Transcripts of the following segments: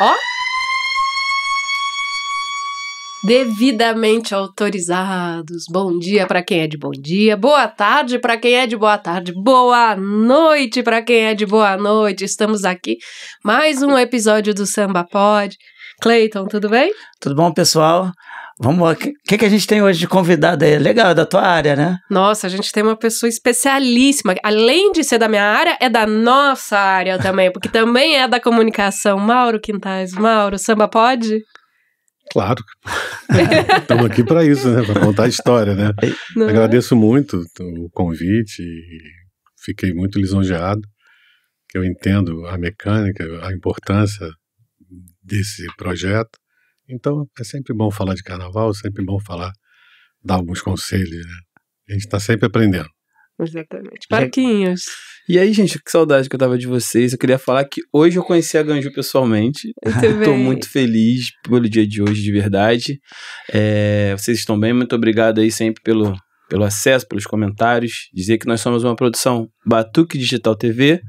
Ó! Devidamente autorizados. Bom dia para quem é de bom dia, boa tarde para quem é de boa tarde, boa noite para quem é de boa noite. Estamos aqui mais um episódio do Samba Pod. Cleiton, tudo bem? Tudo bom, pessoal? Vamos, o que, que a gente tem hoje de convidado aí? Legal, da tua área, né? Nossa, a gente tem uma pessoa especialíssima. Além de ser da minha área, é da nossa área também, porque também é da comunicação. Mauro Quintais, Mauro, samba pode? Claro. Estamos aqui para isso, né? Para contar a história, né? É. Não. É? Agradeço muito o convite fiquei muito lisonjeado. Que eu entendo a mecânica, a importância desse projeto então é sempre bom falar de carnaval, sempre bom falar, dar alguns conselhos, né? A gente está sempre aprendendo. Exatamente. Parquinhos. E aí, gente, que saudade que eu tava de vocês. Eu queria falar que hoje eu conheci a Ganju pessoalmente. Estou muito feliz pelo dia de hoje, de verdade. É, vocês estão bem? Muito obrigado aí sempre pelo, pelo acesso, pelos comentários. Dizer que nós somos uma produção Batuque Digital TV.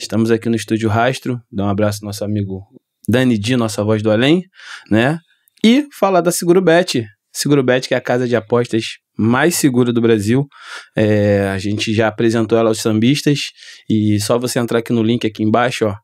Estamos aqui no Estúdio Rastro. Dá um abraço ao nosso amigo Dani Di, nossa voz do além, né? E falar da SeguroBet, SeguroBet que é a casa de apostas mais segura do Brasil. É, a gente já apresentou ela aos sambistas e só você entrar aqui no link aqui embaixo, ó,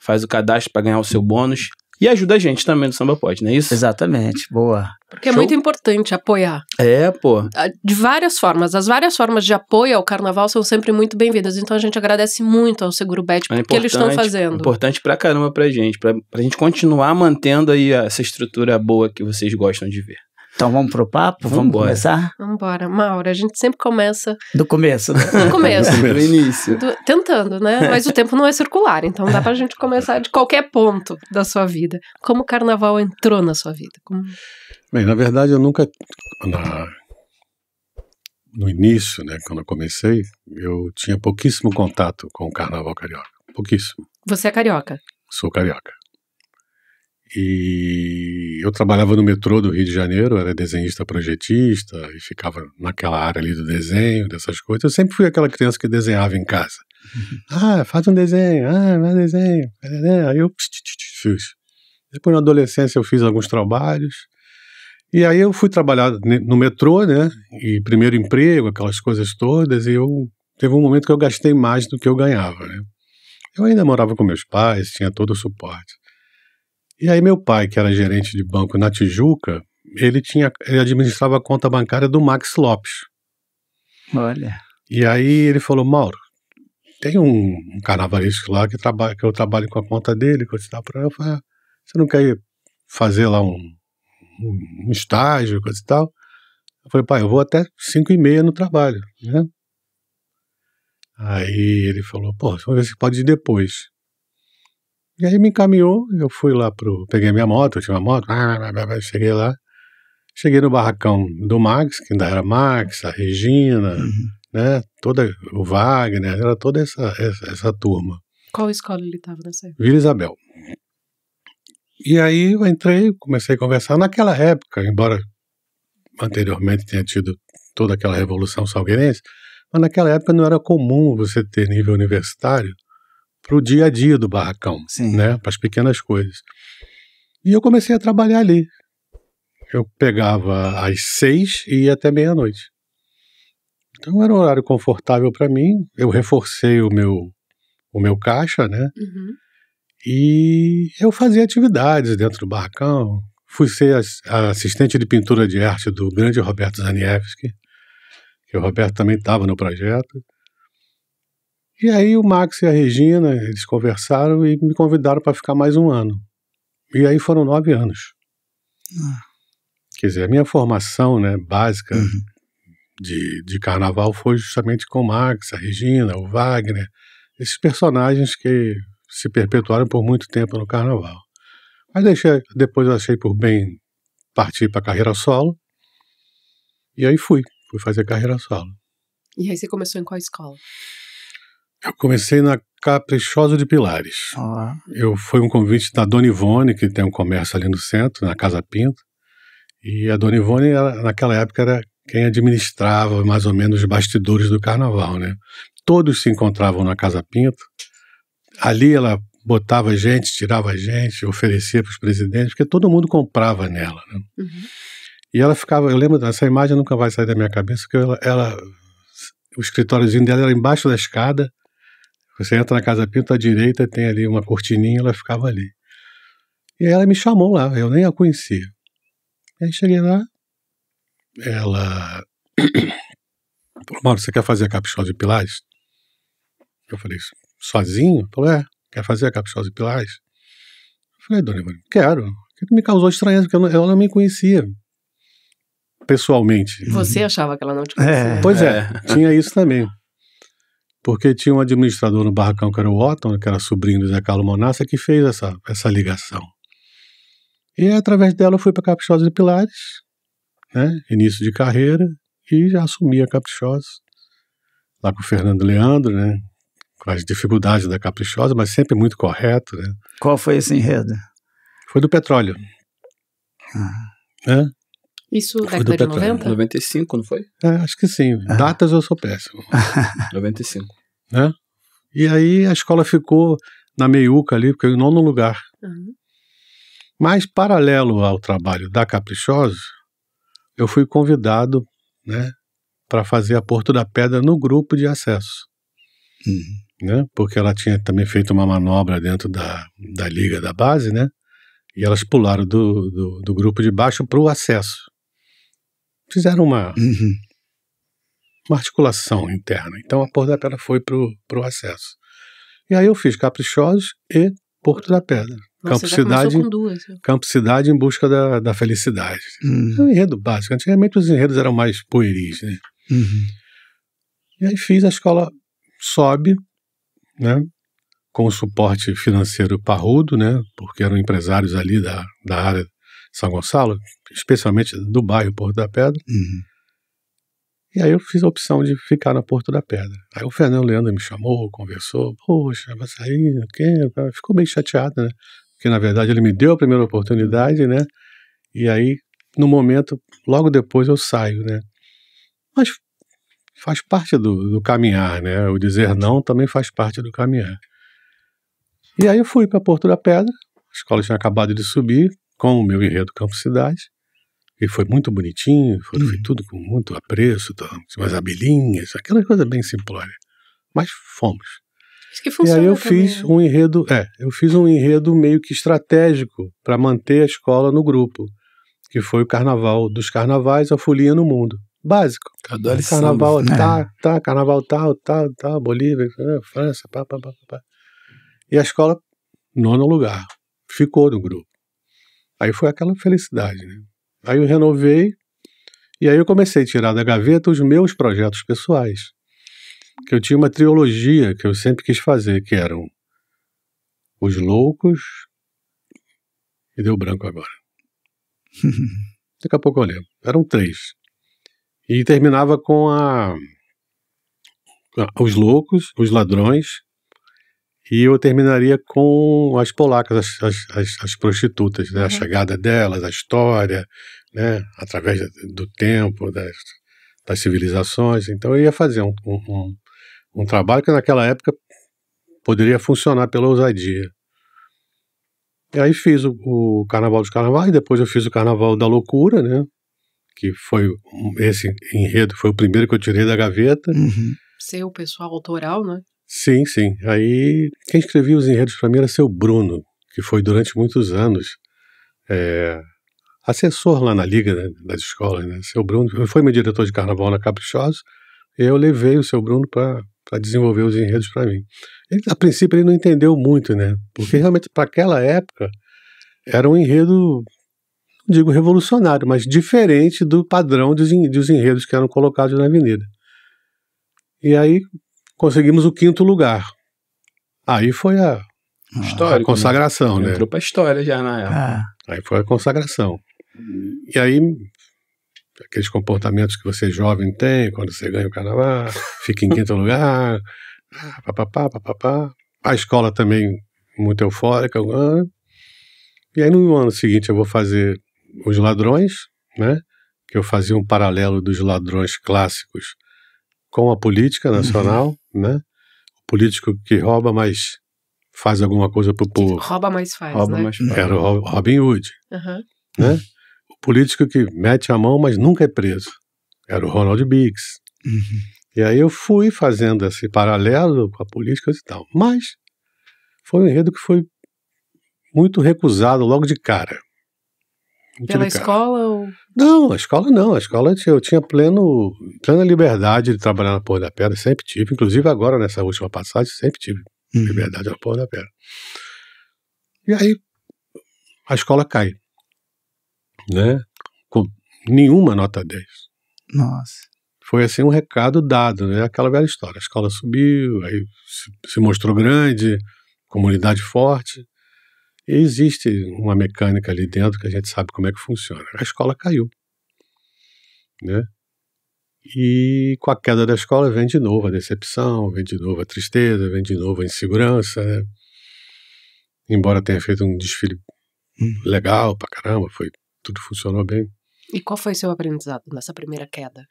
faz o cadastro para ganhar o seu bônus. E ajuda a gente também no Samba Pode, não é isso? Exatamente, boa. Porque é Show. é muito importante apoiar. É, pô. Ah, de várias formas. As várias formas de apoio ao carnaval são sempre muito bem-vindas. Então a gente agradece muito ao Seguro Bet é que eles estão fazendo. Importante pra caramba pra gente, pra, pra gente continuar mantendo aí essa estrutura boa que vocês gostam de ver. Então vamos pro papo? Vamos, vamos começar? Vamos embora. Maura, a gente sempre começa... Do começo. Né? Do começo. do início. Do... Tentando, né? Mas o tempo não é circular, então dá pra gente começar de qualquer ponto da sua vida. Como o carnaval entrou na sua vida? Como... Bem, na verdade eu nunca... Na... No início, né, quando eu comecei, eu tinha pouquíssimo contato com o carnaval carioca. Pouquíssimo. Você é carioca? Sou carioca. E eu trabalhava no metrô do Rio de Janeiro, era desenhista projetista e ficava naquela área ali do desenho, dessas coisas. Eu sempre fui aquela criança que desenhava em casa. Uhum. Ah, faz um desenho, ah, faz um desenho. Né, aí eu fiz. Depois na adolescência eu fiz alguns trabalhos. E aí eu fui trabalhar no metrô, né? E primeiro emprego, aquelas coisas todas. E eu teve um momento que eu gastei mais do que eu ganhava, né? Eu ainda morava com meus pais, tinha todo o suporte. E aí meu pai, que era gerente de banco na Tijuca, ele tinha, ele administrava a conta bancária do Max Lopes. Olha. E aí ele falou, Mauro, tem um, um carnavalesco lá que, que eu trabalho com a conta dele, que eu para eu falei, ah, você não quer fazer lá um, um, um estágio, coisa e tal? Eu falei, pai, eu vou até cinco e meia no trabalho, né? Aí ele falou, pô, vamos ver se pode ir depois. E aí me encaminhou, eu fui lá pro. Peguei minha moto, eu tinha uma moto, cheguei lá. Cheguei no barracão do Max, que ainda era Max, a Regina, uhum. né? Toda, o Wagner, era toda essa, essa, essa turma. Qual escola ele estava nessa época? Vila Isabel. E aí eu entrei, comecei a conversar. Naquela época, embora anteriormente tenha tido toda aquela revolução salgueirense, mas naquela época não era comum você ter nível universitário para o dia a dia do barracão, né? Para as pequenas coisas. E eu comecei a trabalhar ali. Eu pegava às seis e ia até meia-noite. Então era um horário confortável para mim. Eu reforcei o meu o meu caixa, né? Uhum. E eu fazia atividades dentro do barracão. Fui ser assistente de pintura de arte do grande Roberto Zaniewski, que o Roberto também estava no projeto. E aí o Max e a Regina, eles conversaram e me convidaram para ficar mais um ano. E aí foram nove anos. Ah. Quer dizer, a minha formação né, básica uhum. de, de carnaval foi justamente com o Max, a Regina, o Wagner, esses personagens que se perpetuaram por muito tempo no carnaval. Mas deixei, depois eu achei por bem partir para carreira solo. E aí fui, fui fazer carreira solo. E aí você começou em qual escola? Eu comecei na Caprichoso de Pilares. Ah. Eu Foi um convite da Dona Ivone, que tem um comércio ali no centro, na Casa Pinto. E a Dona Ivone, ela, naquela época, era quem administrava mais ou menos os bastidores do carnaval, né? Todos se encontravam na Casa Pinto. Ali ela botava gente, tirava gente, oferecia para os presidentes, porque todo mundo comprava nela. Né? Uhum. E ela ficava, eu lembro, essa imagem nunca vai sair da minha cabeça, que ela, ela, o escritóriozinho dela era embaixo da escada, você entra na Casa Pinto, tá à direita tem ali uma cortininha, ela ficava ali. E ela me chamou lá, eu nem a conhecia. Aí cheguei lá, ela falou, Mauro, você quer fazer a capixosa de pilares? Eu falei, sozinho? Falou, é, quer fazer a capixosa de pilares? Eu falei, dona Ivone, quero. Que me causou estranheza, porque ela não me conhecia pessoalmente. Você achava que ela não te é, conhecia. É, pois é, é, tinha isso também porque tinha um administrador no barracão que era o Otton, que era sobrinho do Zé Carlos Monassa, que fez essa, essa ligação. E através dela eu fui para Caprichosa de Pilares, né, início de carreira, e já assumi a Caprichosa, lá com o Fernando Leandro, né, com as dificuldades da Caprichosa, mas sempre muito correto. Né. Qual foi esse enredo? Foi do petróleo. Ah. Né? Isso foi década de 90? 95, não foi? É, acho que sim. Ah. Datas eu sou péssimo. 95. Né? E aí a escola ficou na meiuca ali, porque eu é não no lugar. Uhum. Mas paralelo ao trabalho da Caprichosa, eu fui convidado, né, para fazer a Porto da Pedra no grupo de acesso. Uhum. Né? Porque ela tinha também feito uma manobra dentro da, da liga da base, né? E elas pularam do, do, do grupo de baixo para o acesso fizeram uma, uhum. uma articulação interna. Então a Porta da Pedra foi para o acesso. E aí eu fiz Caprichosos e Porto da Pedra. Nossa, Campo, Cidade, duas, né? Campo Cidade em busca da, da felicidade. Uhum. É um enredo básico. Antigamente os enredos eram mais pueris, né? Uhum. E aí fiz a escola sobe, né? Com o suporte financeiro parrudo, né? Porque eram empresários ali da, da área são Gonçalo, especialmente do bairro Porto da Pedra. Uhum. E aí eu fiz a opção de ficar na Porto da Pedra. Aí o Fernando Leandro me chamou, conversou, poxa, vai sair, o quê? Ficou bem chateado, né? Porque na verdade ele me deu a primeira oportunidade, né? E aí, no momento, logo depois eu saio, né? Mas faz parte do, do caminhar, né? O dizer não também faz parte do caminhar. E aí eu fui para Porto da Pedra, a escola tinha acabado de subir, com o meu enredo Campo Cidade. E foi muito bonitinho, foi, uhum. tudo com muito apreço, umas tá, abelhinhas, aquela coisa bem simplória. Mas fomos. Isso que funciona e aí eu também. fiz né? um enredo, é, eu fiz um enredo meio que estratégico para manter a escola no grupo, que foi o Carnaval dos Carnavais, a Folia no Mundo. Básico. Adoro carnaval samba, tá, né? tá, tá carnaval tal, tá, tal, tal, Bolívia, é, França, pá, pá, pá, pá. E a escola, nono lugar, ficou no grupo. Aí foi aquela felicidade, né? Aí eu renovei e aí eu comecei a tirar da gaveta os meus projetos pessoais. Que eu tinha uma trilogia que eu sempre quis fazer, que eram Os Loucos e deu branco agora. Daqui a pouco eu lembro. Eram três. E terminava com a, a Os Loucos, Os Ladrões e eu terminaria com as polacas, as, as, as prostitutas, né? Uhum. A chegada delas, a história, né? Através do tempo, das, das civilizações. Então eu ia fazer um, um, um trabalho que naquela época poderia funcionar pela ousadia. E aí fiz o, o Carnaval dos Carnavais, depois eu fiz o Carnaval da Loucura, né? Que foi esse enredo, foi o primeiro que eu tirei da gaveta. Uhum. Seu pessoal autoral, né? Sim, sim. Aí quem escrevia os enredos para mim era seu Bruno, que foi durante muitos anos é, assessor lá na Liga né, das Escolas. Né? Seu Bruno foi meu diretor de carnaval na Caprichosa. E eu levei o seu Bruno para desenvolver os enredos para mim. Ele, a princípio ele não entendeu muito, né? Porque realmente para aquela época era um enredo, não digo revolucionário, mas diferente do padrão dos, dos enredos que eram colocados na Avenida. E aí conseguimos o quinto lugar. Aí foi a, história, ah, a né? consagração, né? Entrou pra história já na época. Ah. Aí foi a consagração. E aí, aqueles comportamentos que você jovem tem, quando você ganha o carnaval, fica em quinto lugar, ah, papapá, papapá. A escola também muito eufórica. E aí no ano seguinte eu vou fazer Os Ladrões, né? Que eu fazia um paralelo dos ladrões clássicos com a política nacional, uhum. né? O político que rouba, mas faz alguma coisa o povo. Rouba, mas faz, rouba, né? faz. Era o Robin Hood, uhum. né? O político que mete a mão, mas nunca é preso. Era o Ronald Biggs. Uhum. E aí eu fui fazendo esse paralelo com a política e tal. Mas foi um enredo que foi muito recusado logo de cara. Muito Pela de cara. escola ou... Não, a escola não. A escola eu tinha pleno, plena liberdade de trabalhar na Porra da Pedra, sempre tive. Inclusive agora, nessa última passagem, sempre tive uhum. liberdade na Porra da Pedra. E aí a escola cai. Né? Com nenhuma nota 10. Nossa. Foi assim um recado dado, né? Aquela velha história. A escola subiu, aí se mostrou grande, comunidade forte existe uma mecânica ali dentro que a gente sabe como é que funciona. A escola caiu. Né? E com a queda da escola vem de novo a decepção, vem de novo a tristeza, vem de novo a insegurança. Né? Embora tenha feito um desfile uhum. legal pra caramba, foi, tudo funcionou bem. E qual foi seu aprendizado nessa primeira queda?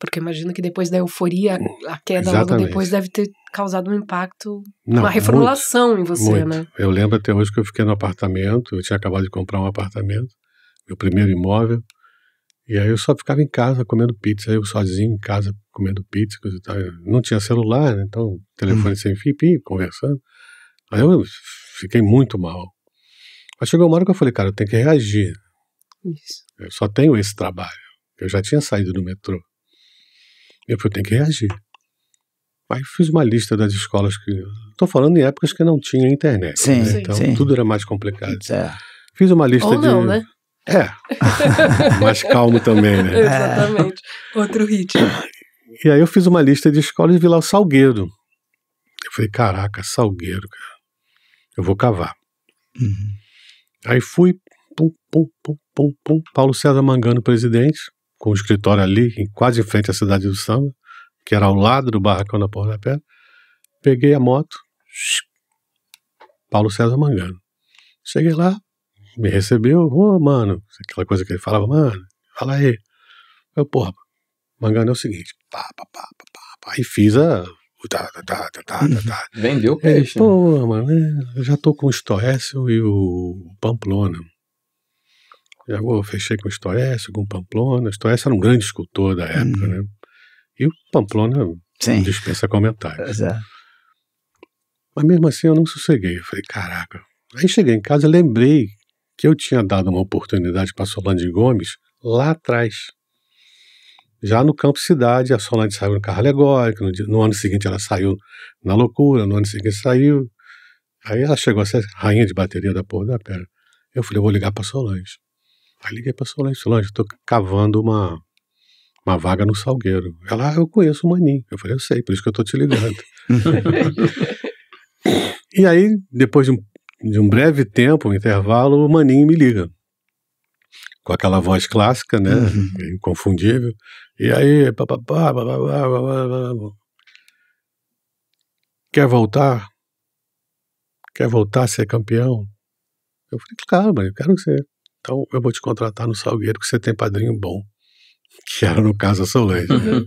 Porque imagino que depois da euforia, hum, a queda Exatamente. logo depois deve ter causado um impacto, Não, uma reformulação muito, em você, muito. né? Eu lembro até hoje que eu fiquei no apartamento, eu tinha acabado de comprar um apartamento, meu primeiro imóvel, e aí eu só ficava em casa comendo pizza, eu sozinho em casa comendo pizza, coisa e tal. não tinha celular, né? então telefone hum. sem fio, conversando. Aí eu fiquei muito mal. Mas chegou uma hora que eu falei, cara, eu tenho que reagir. Isso. Eu só tenho esse trabalho. Eu já tinha saído do metrô. Eu falei, tem que reagir. Aí fiz uma lista das escolas que. Estou falando em épocas que não tinha internet. Sim, né? Então sim. tudo era mais complicado. É. Fiz uma lista Ou de. né? É. mais calmo também, né? Exatamente. Outro ritmo. E aí eu fiz uma lista de escolas e vi lá o Salgueiro. Eu falei, caraca, Salgueiro, cara. Eu vou cavar. Uhum. Aí fui, pum, pum, pum, pum, pum. Paulo César Mangano, presidente com o escritório ali, quase em frente à cidade do samba, que era ao lado do barracão da Porta da Pedra. Peguei a moto, Paulo César Mangano. Cheguei lá, me recebeu, ô oh, mano, aquela coisa que ele falava, mano, fala aí. Eu, porra, Mangano é o seguinte, pá, pá, pá, pá, pá, aí fiz a. Tá tá, tá, tá, tá, tá, tá. Vendeu o peixe. É, né? Pô, mano, eu já tô com o Stoessel e o Pamplona. Eu fechei com o Stoécio, com o Pamplona. O era um grande escultor da época, uhum. né? E o Pamplona Sim. dispensa comentários. É. Mas mesmo assim eu não sosseguei. Eu falei, caraca. Aí cheguei em casa e lembrei que eu tinha dado uma oportunidade para Solange Gomes lá atrás. Já no campo cidade, a Solange saiu no carro alegórico, no, dia, no ano seguinte ela saiu na loucura, no ano seguinte saiu. Aí ela chegou a ser rainha de bateria da porra da pera. Eu falei, eu vou ligar para Solange. Aí liguei pra Solange, Solange, eu tô cavando uma, uma vaga no Salgueiro. Ela, ah, eu conheço o Maninho. Eu falei, eu sei, por isso que eu tô te ligando. e aí, depois de um, de um breve tempo, um intervalo, o Maninho me liga. Com aquela voz clássica, né? Uhum. Inconfundível. E aí, papapá, Quer voltar? Quer voltar a ser campeão? Eu falei, claro, mas eu quero ser. Então eu vou te contratar no Salgueiro, que você tem padrinho bom, que era no caso a Solange. Né? Uhum.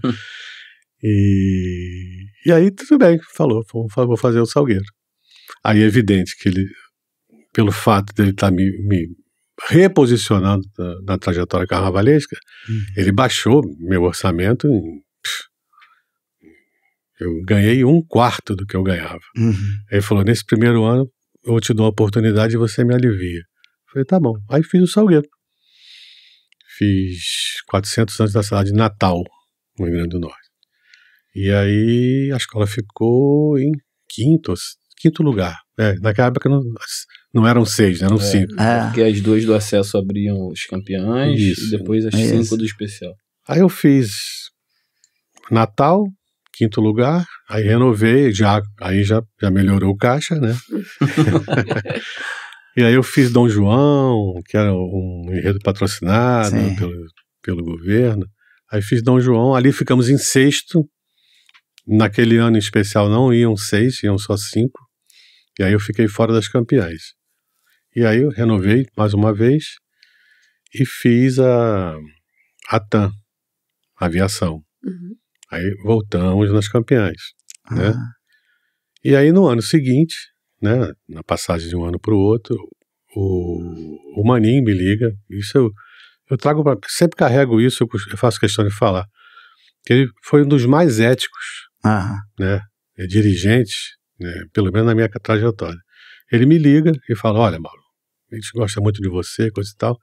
e, e aí tudo bem, falou, vou fazer o Salgueiro. Aí é evidente que ele, pelo fato dele estar tá me, me, reposicionando na, na trajetória carnavalesca, uhum. ele baixou meu orçamento em eu ganhei um quarto do que eu ganhava. Uhum. Ele falou: nesse primeiro ano, eu te dou a oportunidade e você me alivia. Falei, tá bom. Aí fiz o Salgueiro. Fiz 400 anos da cidade de Natal, no Rio Grande do Norte. E aí a escola ficou em quinto, quinto lugar. É, naquela época não, não eram seis, né, eram é, cinco. É. Ah. Porque as duas do acesso abriam os campeões Isso. e depois as é cinco isso. do especial. Aí eu fiz Natal, quinto lugar, aí renovei, já, aí já, já melhorou o caixa, né? E aí eu fiz Dom João, que era um enredo patrocinado pelo, pelo governo. Aí fiz Dom João, ali ficamos em sexto. Naquele ano em especial não iam seis, iam só cinco. E aí eu fiquei fora das campeãs. E aí eu renovei mais uma vez e fiz a, a TAM, a aviação. Uhum. Aí voltamos nas campeãs, né? Ah. E aí no ano seguinte né, na passagem de um ano para o outro, o, o Maninho me liga, isso eu, eu trago, sempre carrego isso, eu faço questão de falar, ele foi um dos mais éticos, Aham. né, é, dirigentes né, pelo menos na minha trajetória. Ele me liga e fala, olha Mauro, a gente gosta muito de você, coisa e tal,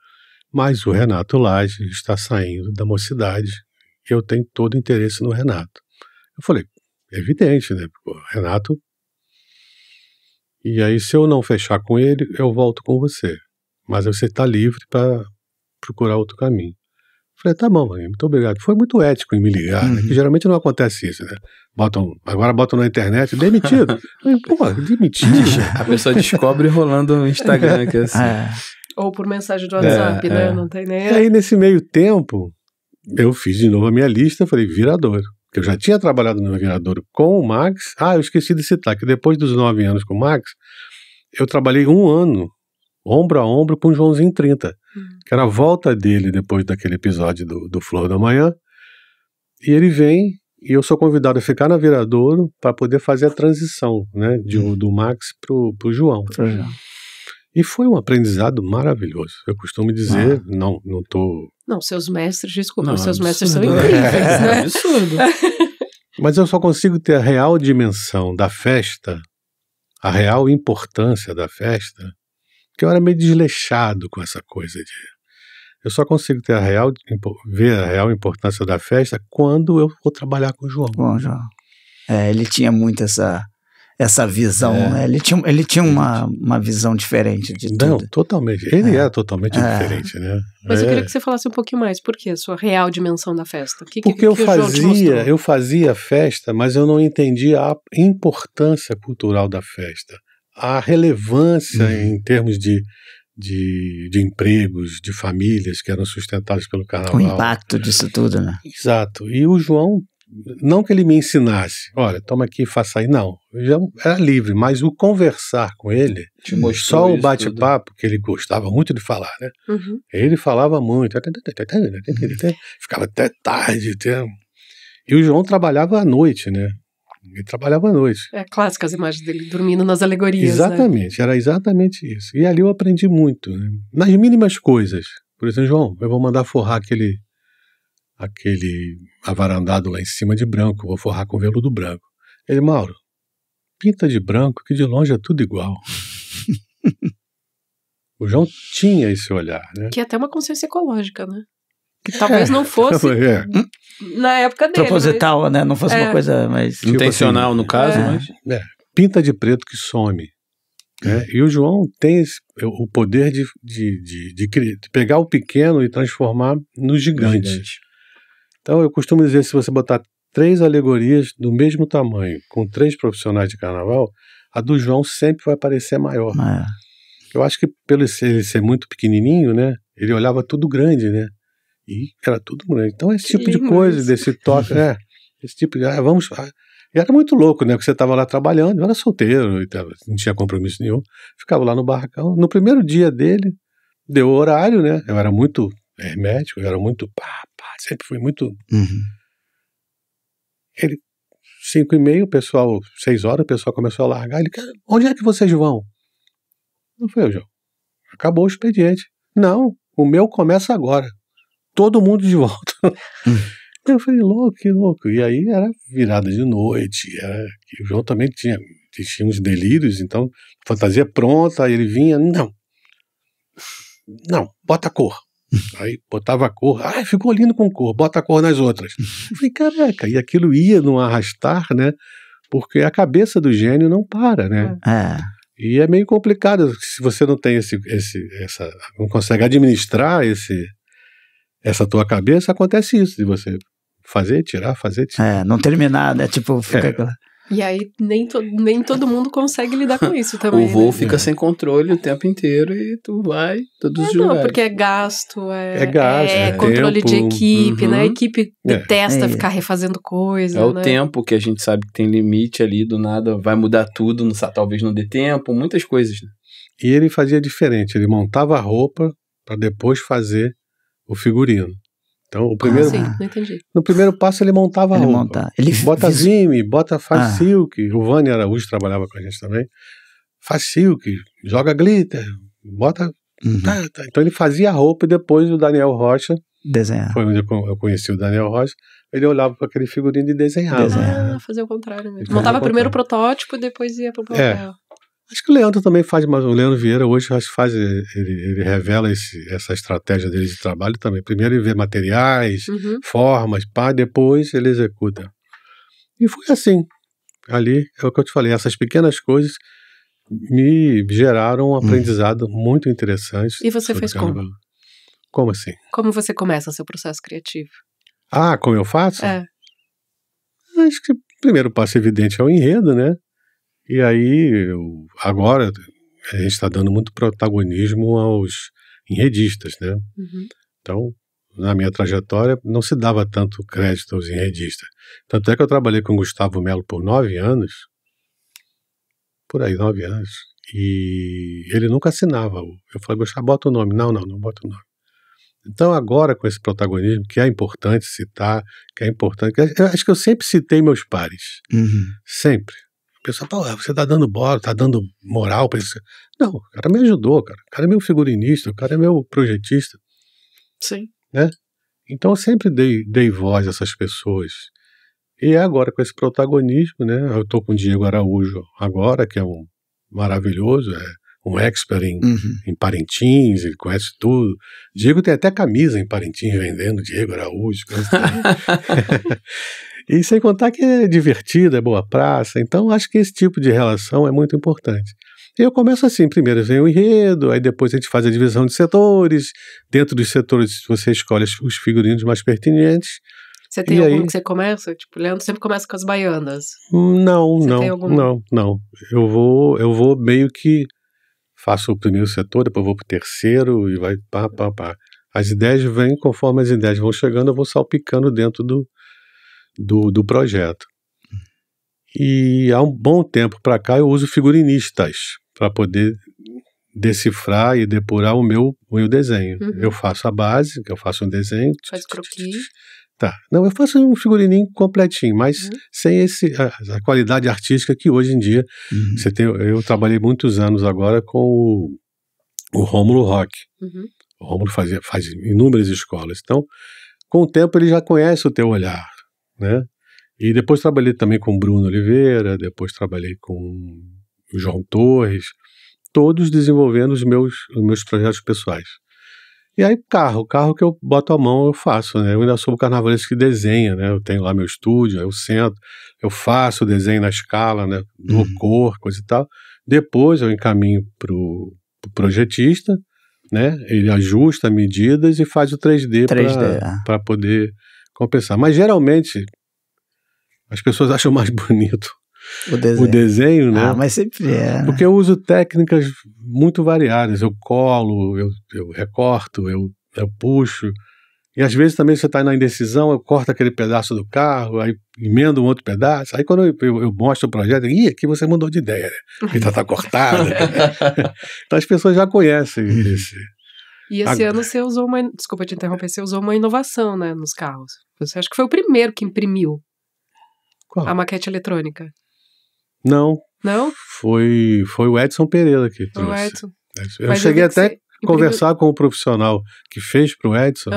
mas o Renato Lage está saindo da mocidade, eu tenho todo interesse no Renato. Eu falei, é evidente, né, o Renato e aí, se eu não fechar com ele, eu volto com você. Mas você está livre para procurar outro caminho. Falei, tá bom, mãe, muito obrigado. Foi muito ético em me ligar, uhum. né? que uhum. geralmente não acontece isso, né? Botam, agora botam na internet, demitido. Falei, Pô, demitido. A pessoa descobre rolando no Instagram, que assim. é assim. Ou por mensagem do WhatsApp, é, né? É. Não tem nem. E aí, nesse meio tempo, eu fiz de novo a minha lista, falei, virador que eu já tinha trabalhado no Navegador com o Max. Ah, eu esqueci de citar que depois dos nove anos com o Max, eu trabalhei um ano, ombro a ombro, com o Joãozinho 30, uhum. que era a volta dele depois daquele episódio do, do Flor da Manhã. E ele vem e eu sou convidado a ficar na Viradouro para poder fazer a transição né, de, hum. do Max para o João. Pro João. E foi um aprendizado maravilhoso. Eu costumo dizer, ah. não, não tô. Não, seus mestres, desculpa, não, seus absurdo. mestres são é, incríveis, né? é, né? absurdo. Mas eu só consigo ter a real dimensão da festa, a real importância da festa, que eu era meio desleixado com essa coisa de. Eu só consigo ter a real, ver a real importância da festa quando eu vou trabalhar com o João. Bom, João. É, ele tinha muito essa essa visão. É. Né? Ele tinha, ele tinha uma, uma visão diferente de Não, tudo. totalmente. Ele é, é totalmente é. diferente, né? Mas eu queria é. que você falasse um pouquinho mais. Por que a sua real dimensão da festa? Que, Porque que, eu, que fazia, eu fazia festa, mas eu não entendia a importância cultural da festa. A relevância uhum. em termos de, de, de, empregos, de famílias que eram sustentadas pelo carnaval. O impacto disso tudo, né? Exato. E o João não que ele me ensinasse, olha, toma aqui, faça aí, não. Eu já era livre, mas o conversar com ele, só o bate-papo, que ele gostava muito de falar, né? Uhum. Ele falava muito, ficava até tarde. Até... E o João trabalhava à noite, né? Ele trabalhava à noite. É clássica as imagens dele dormindo nas alegorias. Né? Exatamente, né? era exatamente isso. E ali eu aprendi muito, né? nas mínimas coisas. Por exemplo, João, eu vou mandar forrar aquele aquele avarandado lá em cima de branco, vou forrar com veludo branco. Ele, Mauro, pinta de branco que de longe é tudo igual. o João tinha esse olhar, né? Que é até uma consciência ecológica, né? Que talvez não fosse é. na época dele. Proposital, mas... né? Não fosse é. uma coisa mais... Tipo assim, Intencional, assim, no caso, é. mas... É. Pinta de preto que some. Né? E o João tem esse, o poder de, de, de, de, pegar o pequeno e transformar no gigante. No gigante. Então, eu costumo dizer se você botar três alegorias do mesmo tamanho, com três profissionais de carnaval, a do João sempre vai parecer maior. É. Eu acho que pelo ele ser muito pequenininho, né? Ele olhava tudo grande, né? E era tudo grande. Então, esse tipo de coisa, desse toque, né? Esse tipo de, ah, vamos... Ah, e era muito louco, né? Porque você estava lá trabalhando, eu era solteiro, não tinha compromisso nenhum. Ficava lá no barracão. No primeiro dia dele, deu horário, né? Eu era muito hermético, eu era muito pá, sempre fui muito. Uhum. Ele, cinco e meio, pessoal, seis horas, o pessoal começou a largar. Ele, onde é que vocês vão? Não foi eu, João. Acabou o expediente. Não, o meu começa agora. Todo mundo de volta. Uhum. Eu falei, louco, que louco. E aí era virada de noite. Era... O João também tinha, tinha uns delírios, então, fantasia pronta, ele vinha, não. Não, bota cor. Aí botava a cor, ah, ficou lindo com cor, bota a cor nas outras. Eu falei, caraca, e aquilo ia no arrastar, né? Porque a cabeça do gênio não para, né? É. E é meio complicado se você não tem esse, esse essa, não consegue administrar esse, essa tua cabeça, acontece isso de você fazer, tirar, fazer, tirar. É, não terminar, né? Tipo, fica é, aquela... E aí nem, to nem todo mundo consegue lidar com isso também. o voo né? fica é. sem controle o tempo inteiro e tu vai todos é, os é, Não, porque é gasto, é, é gasto, é, é controle tempo, de equipe, né? uhum. né? A equipe é. detesta ficar refazendo coisa. É o né? tempo que a gente sabe que tem limite ali, do nada vai mudar tudo, não, talvez não dê tempo, muitas coisas. Né? E ele fazia diferente, ele montava a roupa para depois fazer o figurino. Então, o primeiro. Ah, sim, não entendi. No primeiro passo, ele montava ele a roupa. Monta, ele bota vis... Zime, bota faz ah. silk. O Vani Araújo trabalhava com a gente também. Faz silk, joga glitter, bota. Uhum. Tá, tá. Então, ele fazia a roupa e depois o Daniel Rocha. Desenhar. Foi onde eu conheci o Daniel Rocha. Ele olhava para aquele figurino e desenhava. Ah, fazia Ah, o contrário mesmo. Montava primeiro o protótipo e depois ia para o é. papel. É. Acho que o Leandro também faz mais. O Leandro Vieira hoje acho que faz. Ele, ele revela esse, essa estratégia dele de trabalho também. Primeiro ele vê materiais, uhum. formas, pá, depois ele executa. E foi assim. Ali é o que eu te falei. Essas pequenas coisas me geraram um hum. aprendizado uhum. muito interessante. E você fez como? Como assim? Como você começa seu processo criativo? Ah, como eu faço? É. Acho que o primeiro passo evidente é o enredo, né? E aí, agora, a gente está dando muito protagonismo aos enredistas, né? Uhum. Então, na minha trajetória, não se dava tanto crédito aos enredistas. Tanto é que eu trabalhei com o Gustavo Melo por nove anos, por aí, nove anos, e ele nunca assinava. Eu falei, Gustavo, bota o nome. Não, não, não bota o nome. Então, agora com esse protagonismo, que é importante citar, que é importante. Que é, acho que eu sempre citei meus pares. Uhum. Sempre. O pessoal, fala, ah, você tá dando bola, tá dando moral para isso. Não, o cara me ajudou, cara. O cara é meu figurinista, o cara é meu projetista. Sim. Né? Então eu sempre dei, dei voz a essas pessoas. E é agora com esse protagonismo, né? Eu tô com o Diego Araújo agora, que é um maravilhoso, é um expert em, uhum. em Parintins, ele conhece tudo. Diego tem até camisa em Parintins vendendo, Diego Araújo. Assim. E sem contar que é divertido é boa praça. Então, acho que esse tipo de relação é muito importante. Eu começo assim, primeiro vem o enredo, aí depois a gente faz a divisão de setores. Dentro dos setores você escolhe os figurinos mais pertinentes. Você tem e algum aí... que você começa? Tipo, Leandro sempre começa com as baianas. Não, você não, não, não. Eu vou, eu vou meio que faço o primeiro setor, depois vou pro terceiro e vai pá, pá, pá. As ideias vêm, conforme as ideias vão chegando, eu vou salpicando dentro do, do, do projeto. E há um bom tempo para cá eu uso figurinistas para poder decifrar e depurar o meu, o meu desenho. Uhum. Eu faço a base, eu faço um desenho. Faz croquis. Tá. Não, eu faço um figurininho completinho, mas uhum. sem esse, a, a, qualidade artística que hoje em dia uhum. você tem. Eu trabalhei muitos anos agora com o, o Rômulo Rock. Uhum. O Rômulo fazia, faz inúmeras escolas. Então, com o tempo ele já conhece o teu olhar né? E depois trabalhei também com Bruno Oliveira, depois trabalhei com o João Torres, todos desenvolvendo os meus, os meus projetos pessoais. E aí, carro, carro que eu boto a mão, eu faço, né? Eu ainda sou o carnavalista que desenha, né? Eu tenho lá meu estúdio, eu sento, eu faço o desenho na escala, né? Do uhum. cor, coisa e tal. Depois eu encaminho pro, pro projetista, né? Ele ajusta medidas e faz o 3D, 3D para é. poder compensar. Mas geralmente as pessoas acham mais bonito o desenho, o desenho né? Ah, mas sempre é. Né? Porque eu uso técnicas muito variadas. Eu colo, eu, eu recorto, eu, eu puxo. E às vezes também você está na indecisão, eu corto aquele pedaço do carro, aí emendo um outro pedaço. Aí quando eu, eu, eu mostro o projeto, ih, aqui você mudou de ideia, né? Porque tá, tá, cortado. então as pessoas já conhecem esse, e esse Agora... ano você usou uma. Desculpa te interromper, você usou uma inovação, né, nos carros. Você acha que foi o primeiro que imprimiu Qual? a maquete eletrônica? Não. Não? Foi, foi o Edson Pereira que trouxe. O Edson. Eu mas cheguei até a conversar imprimiu... com o profissional que fez para o Edson,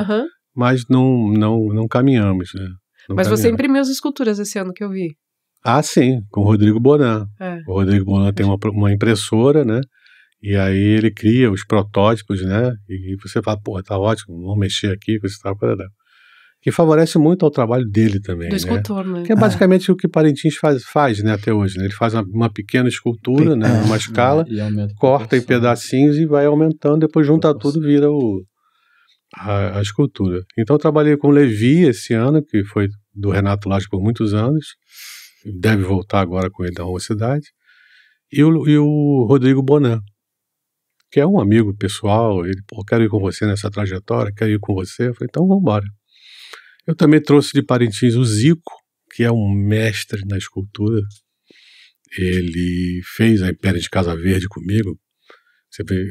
mas não, não, não caminhamos, né? Não mas caminhamos. você imprimiu as esculturas esse ano que eu vi. Ah, sim, com o Rodrigo Bonan. É. O Rodrigo Bonan tem uma, uma impressora, né? E aí ele cria os protótipos, né? E você fala, pô, tá ótimo, vamos mexer aqui, coisa tal, parará. Que favorece muito ao trabalho dele também. Do né? escultor, né? né? Que é basicamente é. o que Parintins faz, faz, né, até hoje. Né? Ele faz uma, uma pequena escultura, Pe né, uma né, escala, e corta em pedacinhos e vai aumentando, depois junta tudo vira o, a, a, escultura. Então eu trabalhei com Levi esse ano, que foi do Renato Lages por muitos anos. Deve voltar agora com ele da Rua Cidade. E o, e o Rodrigo Bonan, que é um amigo pessoal, ele, pô, quero ir com você nessa trajetória, quero ir com você. Eu falei, então vamos embora. Eu também trouxe de Parintins o Zico, que é um mestre na escultura. Ele fez a Império de Casa Verde comigo.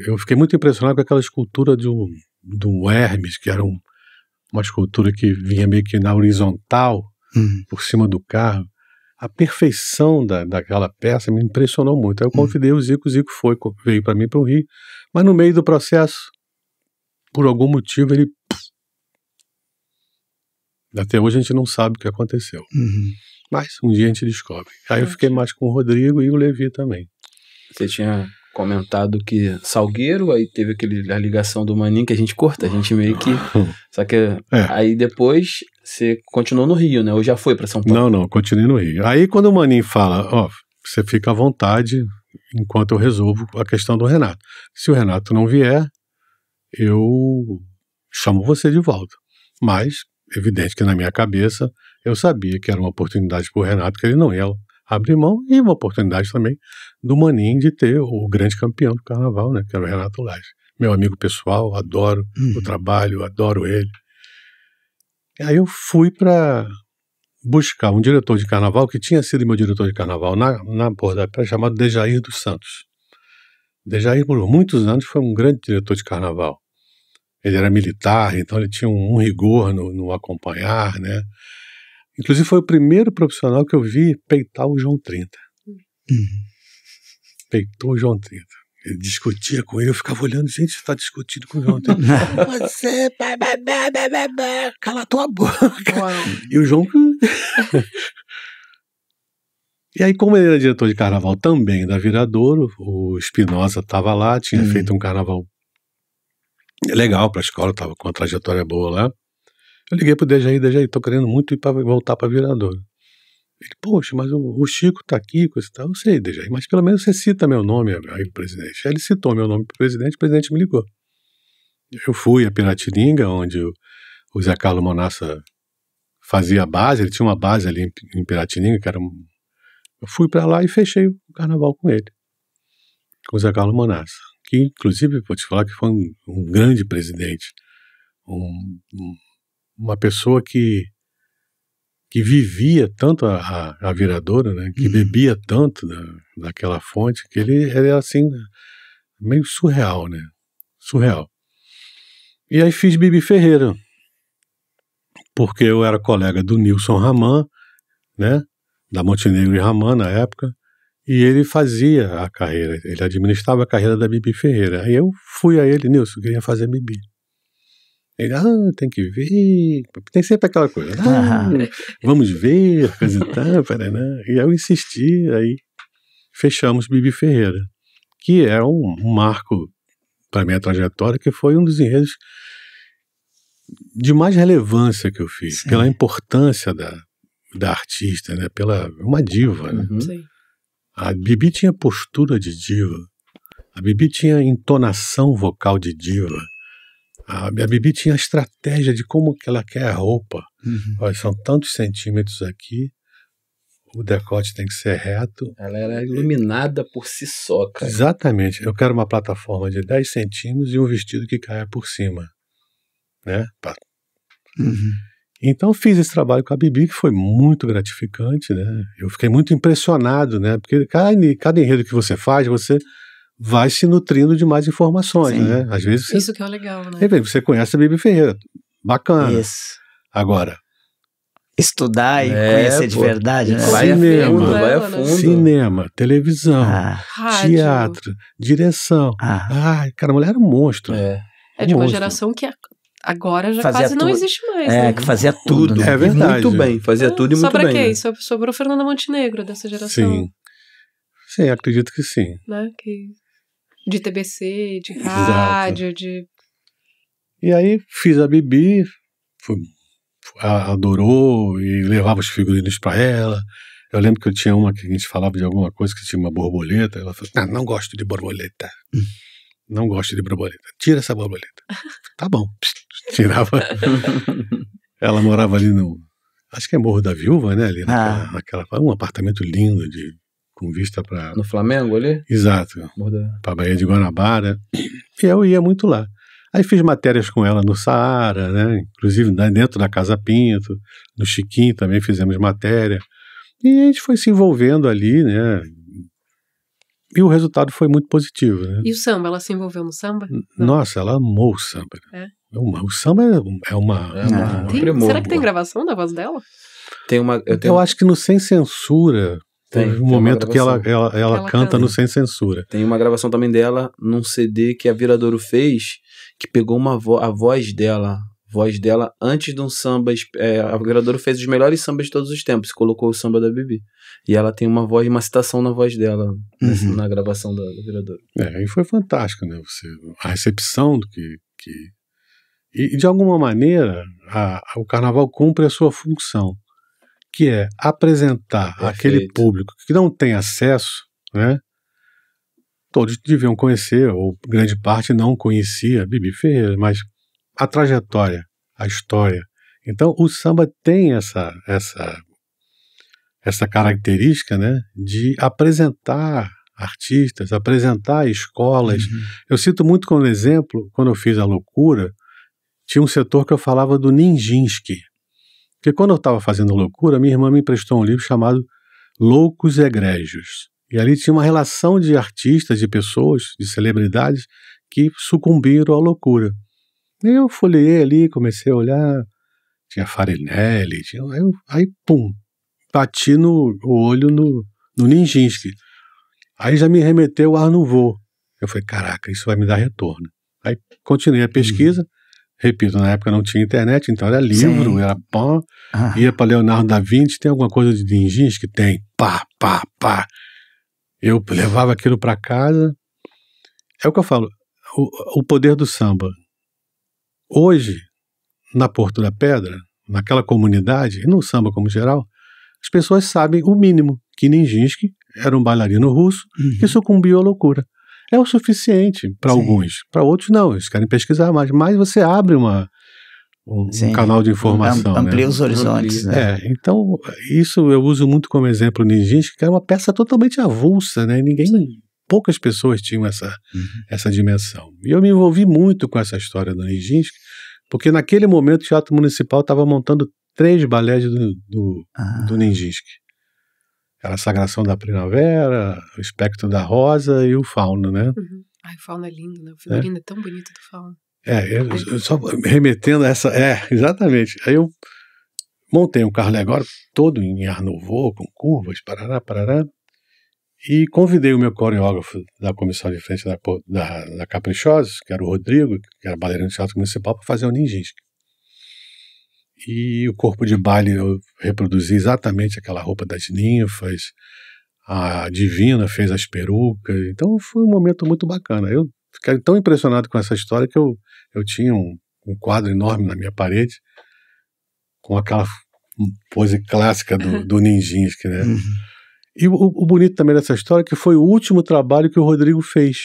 Eu fiquei muito impressionado com aquela escultura de um, de um Hermes, que era um, uma escultura que vinha meio que na horizontal, uhum. por cima do carro a perfeição da, daquela peça me impressionou muito. Aí eu hum. convidei o Zico, o Zico foi, veio para mim para o Rio, mas no meio do processo, por algum motivo, ele. Até hoje a gente não sabe o que aconteceu. Uhum. Mas um dia a gente descobre. Aí eu fiquei mais com o Rodrigo e o Levi também. Você tinha comentado que Salgueiro, aí teve aquele, a ligação do Maninho que a gente corta, a gente meio que. Só que é. aí depois você continuou no Rio, né? Ou já foi para São Paulo? Não, não, continuei no Rio. Aí quando o Maninho fala, ó, você fica à vontade enquanto eu resolvo a questão do Renato. Se o Renato não vier, eu chamo você de volta. Mas, evidente que na minha cabeça, eu sabia que era uma oportunidade para o Renato que ele não ia abre mão e uma oportunidade também do Maninho de ter o grande campeão do carnaval, né, que era o Renato Lage. Meu amigo pessoal, adoro uhum. o trabalho, adoro ele. Aí eu fui para buscar um diretor de carnaval que tinha sido meu diretor de carnaval na, na Borda, chamado Dejair dos Santos. Dejair, por muitos anos, foi um grande diretor de carnaval. Ele era militar, então ele tinha um, um rigor no, no acompanhar, né? Inclusive foi o primeiro profissional que eu vi peitar o João 30. Uhum. Peitou o João 30. Ele discutia com ele, eu ficava olhando, gente, você está discutindo com o João 30. você, bá, bá, bá, bá, bá, cala tua boca. e o João. E aí, como ele era diretor de carnaval também da Viradouro, o Espinosa estava lá, tinha uhum. feito um carnaval legal para a escola, estava com uma trajetória boa lá. Eu liguei pro Dejaí, Dejaí, tô querendo muito ir para voltar para Viradouro. Ele, poxa, mas o, o Chico tá aqui, coisa tal. Eu sei, Dejaí, mas pelo menos você cita meu nome aí presidente. Aí ele citou meu nome pro presidente, o presidente me ligou. Eu fui a Piratininga, onde o, o Zé Carlos Monassa fazia a base, ele tinha uma base ali em, em Piratininga, que era um... Eu fui para lá e fechei o carnaval com ele, com o Zé Carlos Monassa, que inclusive, vou te falar que foi um, um grande presidente, um uma pessoa que que vivia tanto a, a, viradora, né? Que uhum. bebia tanto da, daquela fonte que ele era assim meio surreal, né? Surreal. E aí fiz Bibi Ferreira, porque eu era colega do Nilson Raman, né? Da Montenegro e Raman na época, e ele fazia a carreira, ele administrava a carreira da Bibi Ferreira. Aí eu fui a ele, Nilson, queria fazer Bibi. Ele, ah, tem que ver, tem sempre aquela coisa, ah, vamos ver, coisa e tal, paraná. E eu insisti, aí fechamos Bibi Ferreira, que é um, um marco para minha trajetória, que foi um dos enredos de mais relevância que eu fiz, Sim. pela importância da, da artista, né? Pela uma diva, né? Uhum. Sim. A Bibi tinha postura de diva. A Bibi tinha entonação vocal de diva. A, a Bibi tinha a estratégia de como que ela quer a roupa. Uhum. Olha, são tantos centímetros aqui, o decote tem que ser reto. Ela era iluminada por si só, cara. Exatamente. Eu quero uma plataforma de 10 centímetros e um vestido que caia por cima. Né? Uhum. Então fiz esse trabalho com a Bibi, que foi muito gratificante, né? Eu fiquei muito impressionado, né? Porque cada, cada enredo que você faz, você vai se nutrindo de mais informações, Sim. né? Às vezes. Isso que é legal, né? Repente, você conhece a Bibi Ferreira. Bacana. Isso. Agora. Estudar e é, conhecer pô, de verdade, né? Vai cinema, a fundo, vai a fundo. Né? Cinema, televisão, ah. teatro, direção. Ah. Ai, cara, a mulher era um monstro. É, é de monstro. uma geração que agora já fazia quase não existe mais. É, né? que fazia tudo. É verdade. Muito bem, fazia é, tudo e muito bem. Sobra quem? Né? Sobrou Fernanda Montenegro dessa geração. Sim. Sim, acredito que sim. Né? Que de TBC, de rádio, Exato. de. E aí fiz a Bibi, foi, adorou e levava os figurinos para ela. Eu lembro que eu tinha uma que a gente falava de alguma coisa que tinha uma borboleta. Ela falou: Não, não gosto de borboleta. Não gosto de borboleta. Tira essa borboleta. tá bom. tirava. ela morava ali no. Acho que é Morro da Viúva, né? Ali naquela, ah. naquela um apartamento lindo de com vista para. No Flamengo ali? Exato. Para Bahia de Guanabara. E eu ia muito lá. Aí fiz matérias com ela no Saara, né? Inclusive né, dentro da Casa Pinto, no Chiquinho também fizemos matéria. E a gente foi se envolvendo ali, né? E o resultado foi muito positivo, né? E o samba? Ela se envolveu no samba? Nossa, ela amou o samba. É? é o samba é, é uma... É uma, ah, uma tem, será que tem gravação da voz dela? Tem uma, eu, tenho... eu acho que no Sem Censura tem, tem um momento que ela, ela, ela, ela canta, canta no Sem Censura. Tem uma gravação também dela num CD que a Viradouro fez, que pegou uma vo a voz dela, voz dela antes de um samba. É, a Viradouro fez os melhores sambas de todos os tempos, colocou o samba da Bibi. E ela tem uma voz, uma citação na voz dela uhum. na gravação da, da Viradouro. É, e foi fantástico, né? Você, a recepção do que. que... E, de alguma maneira, a, a, o carnaval cumpre a sua função que é apresentar Perfeito. aquele público que não tem acesso, né? Todos deviam conhecer, ou grande parte não conhecia Bibi Ferreira, mas a trajetória, a história. Então o samba tem essa essa essa característica, né, de apresentar artistas, apresentar escolas. Uhum. Eu cito muito como exemplo, quando eu fiz a loucura, tinha um setor que eu falava do Ninjinski, porque quando eu estava fazendo loucura, minha irmã me emprestou um livro chamado Loucos Egrégios. E ali tinha uma relação de artistas, de pessoas, de celebridades que sucumbiram à loucura. E eu folheei ali, comecei a olhar, tinha Farinelli, tinha, aí, aí pum, bati no, o olho no, no Aí já me remeteu o ar no voo. Eu falei, caraca, isso vai me dar retorno. Aí continuei a pesquisa, repito, na época não tinha internet, então era livro, Sim. era pão Ah. Ia para Leonardo da Vinci, tem alguma coisa de Dingins que tem? Pá, pá, pá. Eu levava aquilo para casa. É o que eu falo, o, o poder do samba. Hoje, na Porto da Pedra, naquela comunidade, e no samba como geral, as pessoas sabem o mínimo que Nijinsky era um bailarino russo uhum. que sucumbiu à loucura é o suficiente para alguns. Para outros, não, eles querem pesquisar mais. Mas você abre uma, um, um canal de informação. amplia né? os horizontes. Amplia. Né? É, então, isso eu uso muito como exemplo Nijinsky, que era uma peça totalmente avulsa, né? Ninguém. Poucas pessoas tinham essa, uhum. essa dimensão. E eu me envolvi muito com essa história do Nijinsky, porque naquele momento o Teatro Municipal estava montando três balés do, do, ah. do Nijinsky a Sagração da Primavera, o Espectro da Rosa e o Fauno, né? Uhum. Ai, o Fauno é lindo, né? O é. figurino é, é tão bonito do Fauno. É, eu, eu só remetendo a essa. É, exatamente. Aí eu montei um carro alegórico todo em ar novo, com curvas, parará, parará. E convidei o meu coreógrafo da comissão de frente da, da, da Caprichosos, que era o Rodrigo, que era bailarino do Teatro Municipal, para fazer o Ninjinski. E o corpo de baile eu reproduzi exatamente aquela roupa das ninfas, a divina fez as perucas, então foi um momento muito bacana. Eu fiquei tão impressionado com essa história que eu, eu tinha um, um quadro enorme na minha parede com aquela pose clássica do, do Ninjinski, né? Uhum. E o, o, bonito também dessa história é que foi o último trabalho que o Rodrigo fez.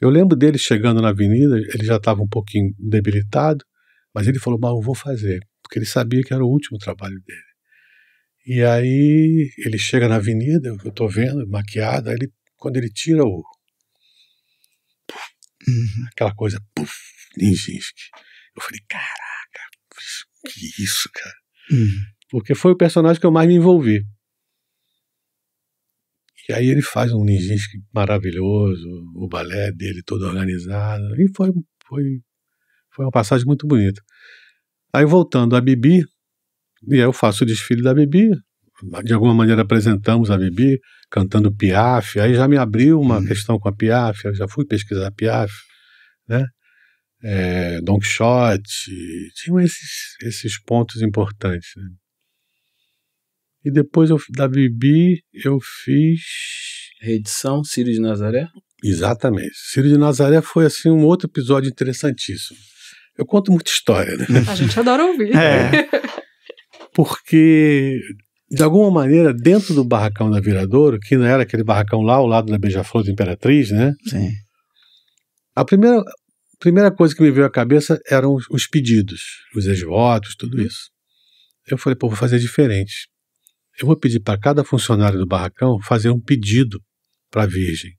Eu lembro dele chegando na avenida, ele já estava um pouquinho debilitado, mas ele falou, mas eu vou fazer, porque ele sabia que era o último trabalho dele. E aí ele chega na avenida, eu estou vendo, maquiado, aí ele, quando ele tira o. Uhum. Aquela coisa, puf, Nijinsky. Eu falei, caraca, que isso, cara. Uhum. Porque foi o personagem que eu mais me envolvi. E aí ele faz um Nijinsky maravilhoso, o balé dele todo organizado, e foi, foi foi uma passagem muito bonita. Aí voltando a Bibi, e aí eu faço o desfile da Bibi, de alguma maneira apresentamos a Bibi cantando Piaf, aí já me abriu uma uhum. questão com a Piaf, eu já fui pesquisar Piaf, né? É, Don Quixote, tinham esses, esses pontos importantes. Né? E depois eu, da Bibi eu fiz. Reedição, Círio de Nazaré? Exatamente. Círio de Nazaré foi assim um outro episódio interessantíssimo eu conto muita história, né? A gente adora ouvir. É. Porque, de alguma maneira, dentro do barracão da Viradouro, que não era aquele barracão lá ao lado da Beija-Flor da Imperatriz, né? Sim. A primeira, a primeira coisa que me veio à cabeça eram os, os pedidos, os ex-votos, tudo isso. Eu falei, pô, vou fazer diferente. Eu vou pedir para cada funcionário do barracão fazer um pedido para a Virgem.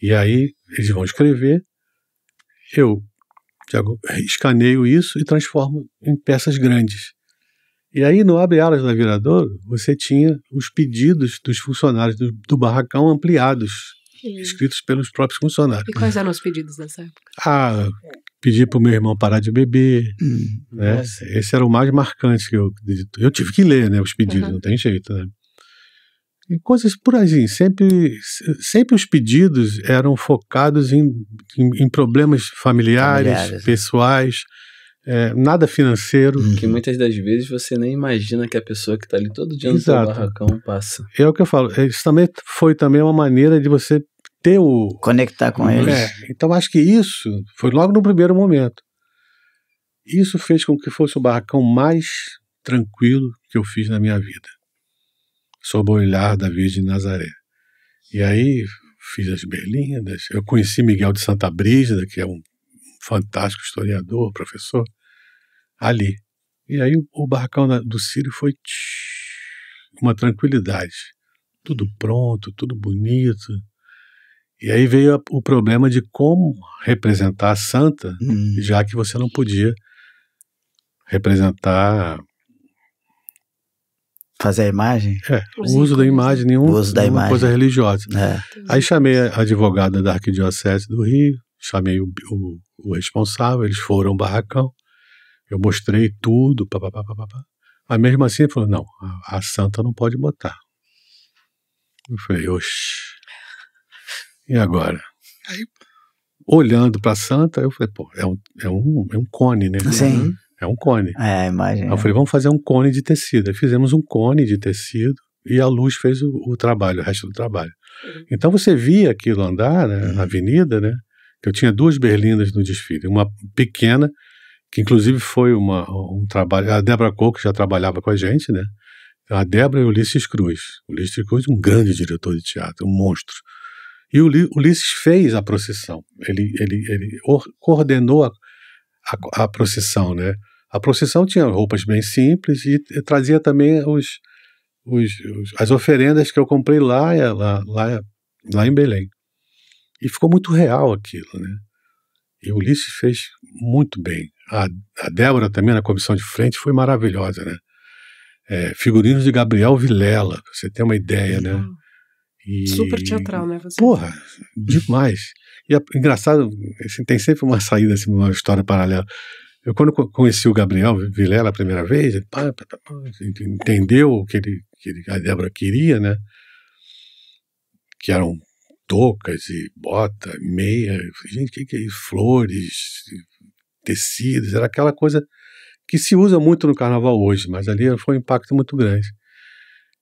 E aí eles vão escrever, eu escaneio isso e transformo em peças grandes. E aí, no Abre Alas da virador você tinha os pedidos dos funcionários do, do barracão ampliados, escritos pelos próprios funcionários. E quais eram os pedidos nessa época? Ah, pedir para o meu irmão parar de beber. Hum, né? Esse era o mais marcante que eu acredito. Eu tive que ler né, os pedidos, uhum. não tem jeito. Né? e coisas por assim. Sempre, sempre os pedidos eram focados em, em, em problemas familiares, familiares né? pessoais. É, nada financeiro. Uhum. Que muitas das vezes você nem imagina que a pessoa que está ali todo dia no Exato. seu barracão passa. É o que eu falo. Isso também foi também uma maneira de você ter o. Conectar com é, eles. Então acho que isso foi logo no primeiro momento. Isso fez com que fosse o barracão mais tranquilo que eu fiz na minha vida sob o olhar da Virgem de Nazaré. E aí fiz as berlindas. Eu conheci Miguel de Santa Brígida, que é um fantástico historiador, professor, ali. E aí o, barracão do Círio foi tsh, uma tranquilidade. Tudo pronto, tudo bonito. E aí veio o problema de como representar a santa, hum. já que você não podia representar fazer a imagem? É, o uso da né? imagem, nenhum, uso da nenhuma imagem. coisa religiosa. É. Aí chamei a advogada da Arquidiocese do Rio, chamei o, o, o responsável, eles foram ao barracão, eu mostrei tudo, papapá, papapá. Mas mesmo assim ele falou, não, a, a, santa não pode botar. Eu falei, oxe, e agora? Aí, olhando para a santa, eu falei, pô, é um, é um, é um cone, né? Sim. Uhum. É um cone. É, imagina. Aí eu falei, vamos fazer um cone de tecido. Aí fizemos um cone de tecido e a luz fez o, o trabalho, o resto do trabalho. Uhum. Então você via aquilo andar né, uhum. na avenida, né? Que eu tinha duas berlindas no desfile, uma pequena, que inclusive foi uma, um trabalho. A Débora Coco já trabalhava com a gente, né? A Débora e o Ulisses Cruz. Ulisses Cruz, um grande diretor de teatro, um monstro. E o Ulisses fez a procissão, ele, ele, ele coordenou a, a, a procissão, né? A procissão tinha roupas bem simples e, trazia também os, os, os, as oferendas que eu comprei lá, eh, lá, lá, lá em Belém. E ficou muito real aquilo, né? E o Ulisses fez muito bem. A, a Débora também, na comissão de frente, foi maravilhosa, né? É, figurinos de Gabriel Vilela, pra você ter uma ideia, né? E... Super teatral, né? Você? Porra, demais. E engraçado, assim, tem sempre uma saída, assim, uma história paralela. Eu, quando conheci o Gabriel Vilela a primeira vez, ele pá, pá, pá, entendeu o que, ele, que ele, a Débora queria, né? Que eram toucas e bota, meia, gente, que, que é isso? Flores, tecidos, era aquela coisa que se usa muito no carnaval hoje, mas ali foi um impacto muito grande.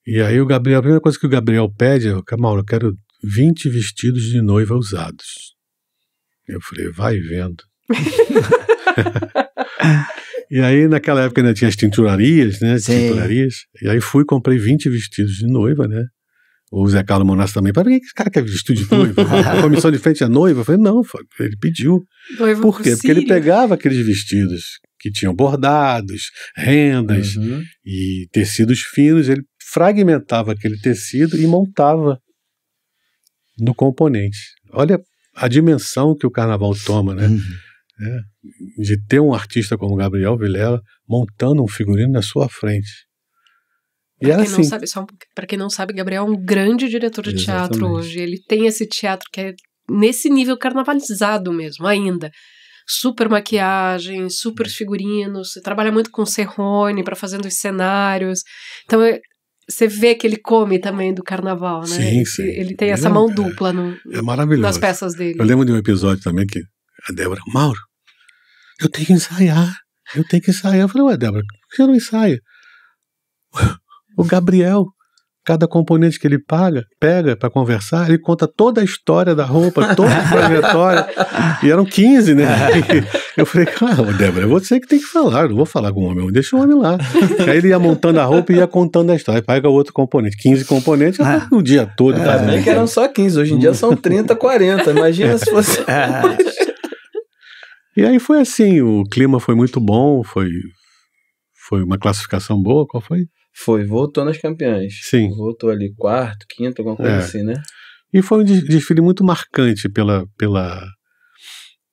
E aí o Gabriel, a primeira coisa que o Gabriel pede é, Mauro, eu quero 20 vestidos de noiva usados. Eu falei, vai vendo. E aí, naquela época, ainda tinha as tinturarias, né? As tinturarias. E aí fui, comprei 20 vestidos de noiva, né? O Zé Carlos Monastro também. Para que esse cara quer vestido de noiva? a comissão de frente é noiva? Eu falei, não, ele pediu. Noiva Por quê? Porque ele pegava aqueles vestidos que tinham bordados, rendas uhum. e tecidos finos, ele fragmentava aquele tecido e montava no componente. Olha a dimensão que o carnaval toma, né? Uhum né, de ter um artista como Gabriel Vilela montando um figurino na sua frente. E pra, quem assim. não sabe, só pra quem não sabe, Gabriel é um grande diretor de Exatamente. teatro hoje. Ele tem esse teatro que é nesse nível carnavalizado mesmo, ainda. Super maquiagem, super figurinos, trabalha muito com Serrone para fazendo os cenários. Então, é, você vê que ele come também do carnaval, né? Sim, sim. Ele tem essa é mão dupla no, é maravilhoso. nas peças dele. Eu lembro de um episódio também que a Débora, Mauro, eu tenho que ensaiar, eu tenho que ensaiar. Eu falei, ué, Débora, por que você não ensaia? O Gabriel, cada componente que ele paga, pega para conversar, ele conta toda a história da roupa, toda a trajetória. e eram 15, né? eu falei, claro, Débora, é você que tem que falar, não vou falar com o homem, deixa o homem lá. aí ele ia montando a roupa e ia contando a história. Aí pega outro componente, 15 componentes, ah. o dia todo. É, tá, que eram só 15, hoje em dia são 30, 40. Imagina se fosse. É. E aí foi assim, o clima foi muito bom, foi foi uma classificação boa, qual foi? Foi, voltou nas campeãs. Sim. Voltou ali quarto, quinto, alguma coisa é. assim, né? E foi um desfile muito marcante pela pela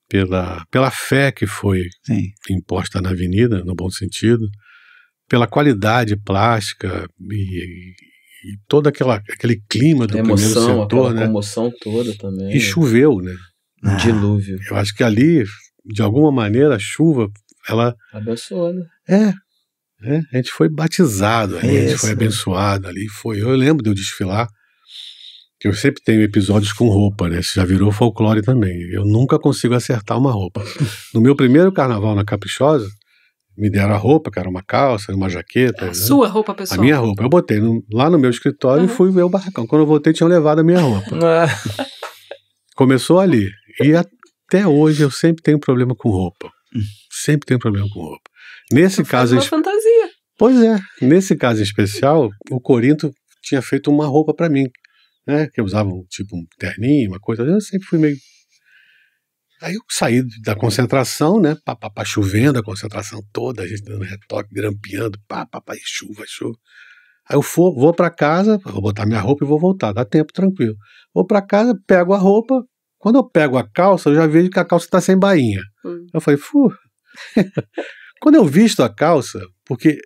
pela, pela fé que foi Sim. imposta na avenida, no bom sentido, pela qualidade plástica e, e todo aquela, aquele clima do a emoção, primeiro setor, né? comoção toda também. E choveu, né? Ah, dilúvio. Eu acho que ali de alguma maneira, a chuva, ela. Abençoou, né? É, é. a gente foi batizado ali, a gente foi abençoado ali. Foi. Eu lembro de eu desfilar. Eu sempre tenho episódios com roupa, né? Isso já virou folclore também. Eu nunca consigo acertar uma roupa. No meu primeiro carnaval na Caprichosa, me deram a roupa, que era uma calça, uma jaqueta. A né? sua roupa pessoal? A minha roupa. Eu botei no, lá no meu escritório uhum. e fui ver o barracão. Quando eu voltei, tinham levado a minha roupa. Começou ali. E a, até hoje eu sempre tenho problema com roupa. Hum. Sempre tenho problema com roupa. Nesse eu é caso. Uma fantasia. Pois é. Nesse caso em especial, o Corinto tinha feito uma roupa para mim, né? Que eu usava um, tipo um terninho, uma coisa. Eu sempre fui meio. Aí eu saí da concentração, né? Pá, pá, pá, chovendo, a concentração toda, a gente dando retoque, grampeando, pá, pá, pá, chuva, chuva. Aí eu for, vou para casa, vou botar minha roupa e vou voltar, dá tempo, tranquilo. Vou para casa, pego a roupa, quando eu pego a calça, eu já vejo que a calça está sem bainha. Hum. Eu falei, fu. Quando eu visto a calça, porque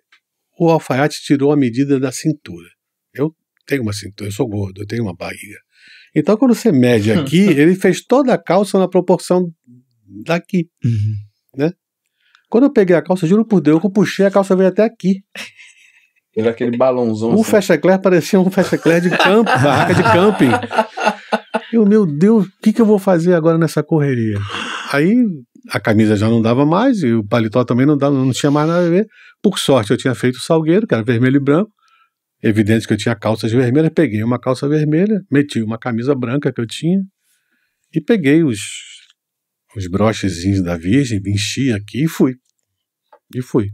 o alfaiate tirou a medida da cintura. Eu tenho uma cintura, eu sou gordo, eu tenho uma barriga. Então, quando você mede aqui, ele fez toda a calça na proporção daqui, uhum. né? Quando eu peguei a calça, juro por Deus, que eu puxei a calça veio até aqui. Era aquele balãozão. O assim. festa parecia um festa de campo, barraca de camping. Eu, meu Deus, o que, que eu vou fazer agora nessa correria? Aí a camisa já não dava mais e o paletó também não, dava, não tinha mais nada a ver. Por sorte, eu tinha feito o salgueiro, que era vermelho e branco. Evidente que eu tinha calças vermelhas, peguei uma calça vermelha, meti uma camisa branca que eu tinha e peguei os, os brochezinhos da Virgem, me enchi aqui e fui. E fui.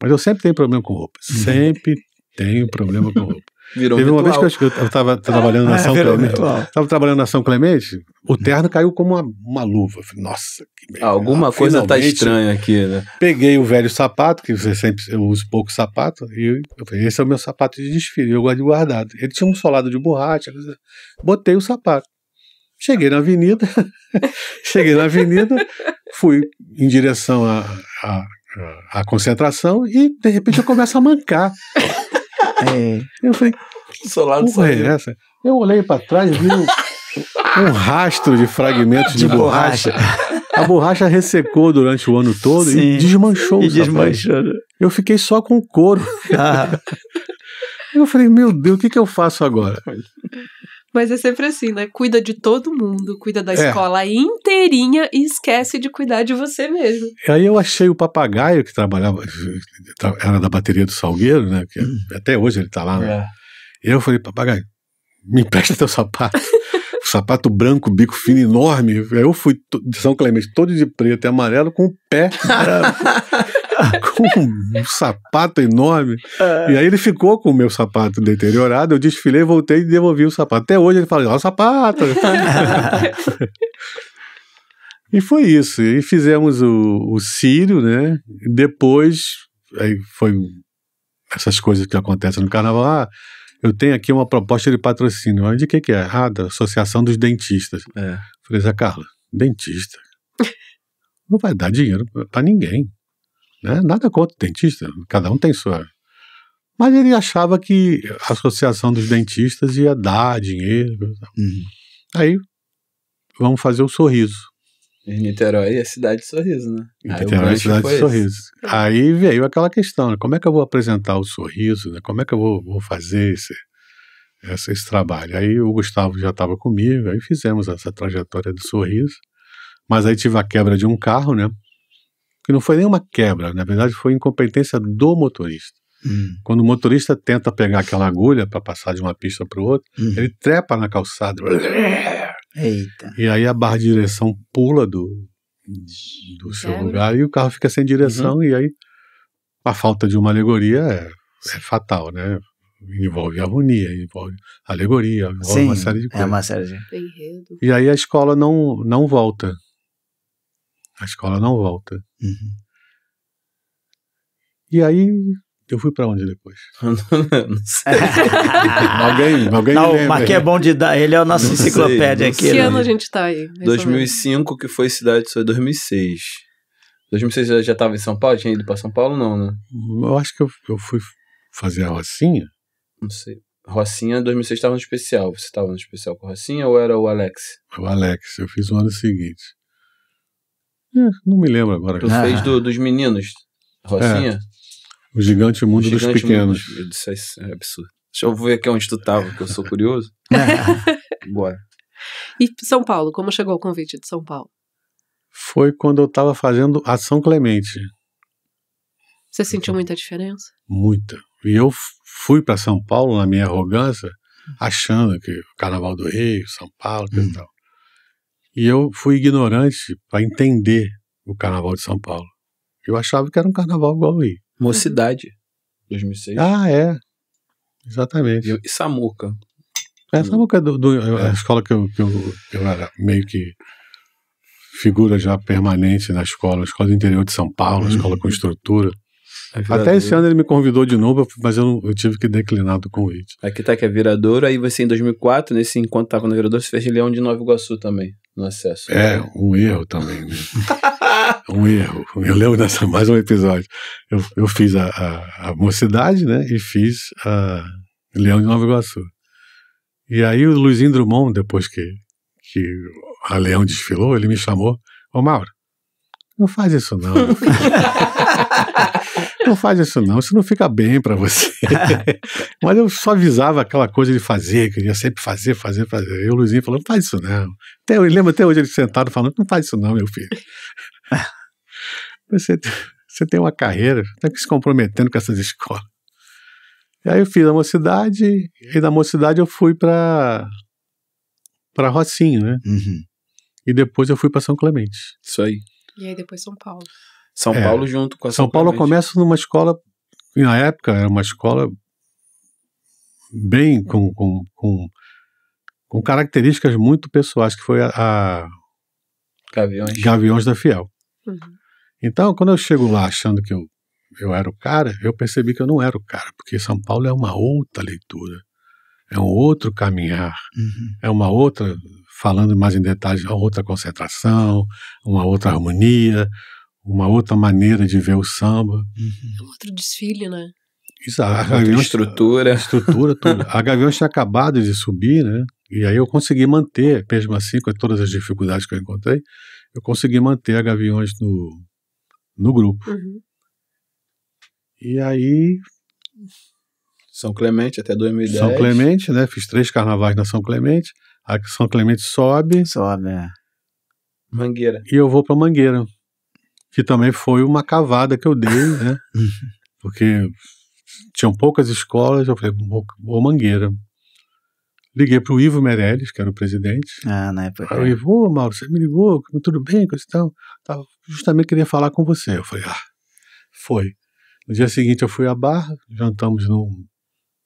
Mas eu sempre tenho problema com roupa. Uhum. Sempre tenho problema com roupa. Virou Teve virtual. uma vez que eu estava é, trabalhando na São Clemente. Estava trabalhando na São Clemente, o terno caiu como uma, uma luva. nossa, que merda. Alguma ah, coisa está estranha aqui, né? Peguei o velho sapato, que você sempre eu uso pouco sapato, e eu falei, esse é o meu sapato de desfile, eu gosto de guardado. Ele tinha um solado de borracha, botei o sapato. Cheguei na avenida, cheguei na avenida, fui em direção à, à concentração e de repente eu começo a mancar. É. Eu falei, que solado porra é essa? Eu olhei para trás e vi um, um, rastro de fragmentos de, de borracha. borracha. A borracha ressecou durante o ano todo Sim, e desmanchou. E desmanchou. Eu fiquei só com o couro. Ah. Eu falei, meu Deus, o que, que eu faço agora? Mas é sempre assim, né? Cuida de todo mundo, cuida da é. escola inteirinha e esquece de cuidar de você mesmo. Aí eu achei o papagaio que trabalhava, era da bateria do Salgueiro, né? Que hum. até hoje ele tá lá. Né? É. Né? Eu falei, papagaio, me empresta teu sapato. sapato branco, bico fino, enorme. Eu fui de São Clemente todo de preto e amarelo com o pé. com um sapato enorme. É. E aí ele ficou com o meu sapato deteriorado, eu desfilei, voltei e devolvi o sapato. Até hoje ele fala, olha o sapato! e foi isso. E fizemos o, o Sírio, né? Depois, aí foi essas coisas que acontecem no carnaval. Ah, eu tenho aqui uma proposta de patrocínio. de que que é? Ah, da Associação dos Dentistas. É. Falei, Zé Carla, dentista. não vai dar dinheiro para ninguém. Né? Nada contra o dentista, cada um tem sua. Mas ele achava que a associação dos dentistas ia dar dinheiro. Uhum. Aí, vamos fazer o sorriso. Em Niterói é cidade de sorriso, né? Niterói é cidade de sorriso. Aí veio aquela questão, né? como é que eu vou apresentar o sorriso, né? Como é que eu vou, vou fazer esse, esse, esse trabalho? Aí o Gustavo já estava comigo, aí fizemos essa trajetória do sorriso. Mas aí tive a quebra de um carro, né? que não foi nenhuma quebra, na verdade foi incompetência do motorista. Hum. Quando o motorista tenta pegar aquela agulha para passar de uma pista para outra, hum. ele trepa na calçada. Eita. E aí a barra de direção pula do, do seu lugar e o carro fica sem direção. Uhum. E aí a falta de uma alegoria é, é fatal, né? Envolve harmonia, envolve alegoria, envolve Sim, uma série de coisas. É uma série de... E aí a escola não, não volta a escola não volta. Uhum. E aí, eu fui para onde depois? não sei. alguém, alguém não, lembra. Mas é bom de dar, ele é o nosso não enciclopédia sei, aqui. Que né? ano a gente está aí? 2005, que foi Cidade Sua, 2006. 2006 você já estava em São Paulo? Tinha ido para São Paulo não, né? Eu acho que eu, eu fui fazer a Rocinha. Não sei. Rocinha, 2006 estava no especial. Você estava no especial com a Rocinha ou era o Alex? O Alex, eu fiz o ano seguinte. É, não me lembro agora. Tu ah. fez do, dos meninos, Rocinha? É. O gigante mundo o gigante dos pequenos. Mundo, é, isso é absurdo. Deixa eu ver aqui onde tu tava, que eu sou curioso. Bora. E São Paulo, como chegou o convite de São Paulo? Foi quando eu estava fazendo Ação Clemente. Você sentiu muita diferença? Muita. E eu fui para São Paulo na minha arrogância, achando que o Carnaval do Rio, São Paulo, que hum. tal. E eu fui ignorante para entender o carnaval de São Paulo. Eu achava que era um carnaval igual aí. Mocidade, 2006. Ah, é. Exatamente. E, Samuca. É, Samuca é, do, do, é, é. a escola que eu, que, eu, que eu era meio que figura já permanente na escola, escola do interior de São Paulo, uhum. escola com estrutura. É Até esse ano ele me convidou de novo, mas eu, eu tive que declinar do convite. Aqui tá que é Viradouro, aí você em 2004, nesse encontro tava no Viradouro, você fez Leão de Nova Iguaçu também no acesso. É, um erro também, né? um erro. Eu lembro dessa mais um episódio. Eu, eu fiz a, a, a mocidade, né? E fiz a Leão de Nova Iguaçu. E aí o Luizinho Drummond, depois que, que a Leão desfilou, ele me chamou. Ô Mauro, não faz isso não. não faz isso não, isso não fica bem para você. Mas eu só avisava aquela coisa de fazer, queria sempre fazer, fazer, fazer. E o Luizinho falou, não faz isso não. Até, eu lembro até hoje ele sentado falando, não faz isso não, meu filho. você, você tem uma carreira, tá se comprometendo com essas escolas. E aí eu fiz a mocidade, e da mocidade eu fui para para Rocinho, né? Uhum. E depois eu fui para São Clemente. Isso aí. E aí depois São Paulo. São é, Paulo junto com a São Paulo começa numa escola, na época era uma escola bem com, com, com, com características muito pessoais, que foi a, a Gaviões. Gaviões da Fiel. Uhum. Então, quando eu chego lá achando que eu, eu era o cara, eu percebi que eu não era o cara, porque São Paulo é uma outra leitura, é um outro caminhar, uhum. é uma outra, falando mais em detalhes, uma outra concentração, uma outra harmonia, uma outra maneira de ver o samba. Uhum. Outro desfile, né? Isso, a, a Gaviões, estrutura. A estrutura a Gaviões tinha acabado de subir, né? E aí eu consegui manter, mesmo assim, com todas as dificuldades que eu encontrei, eu consegui manter a Gaviões no, no grupo. Uhum. E aí. São Clemente até 2010. São Clemente, né? Fiz três carnavais na São Clemente. A São Clemente sobe. Sobe, é. Mangueira. E eu vou para Mangueira que também foi uma cavada que eu dei, né? Porque tinham poucas escolas, eu falei, ô Mangueira. Liguei para o Ivo Meirelles, que era o presidente. Ah, na época. Aí o é. Ivo, ô Mauro, você me ligou, tudo bem, coisa e tal. Tava, justamente queria falar com você. Eu falei, ah, foi. No dia seguinte eu fui à Barra, jantamos num,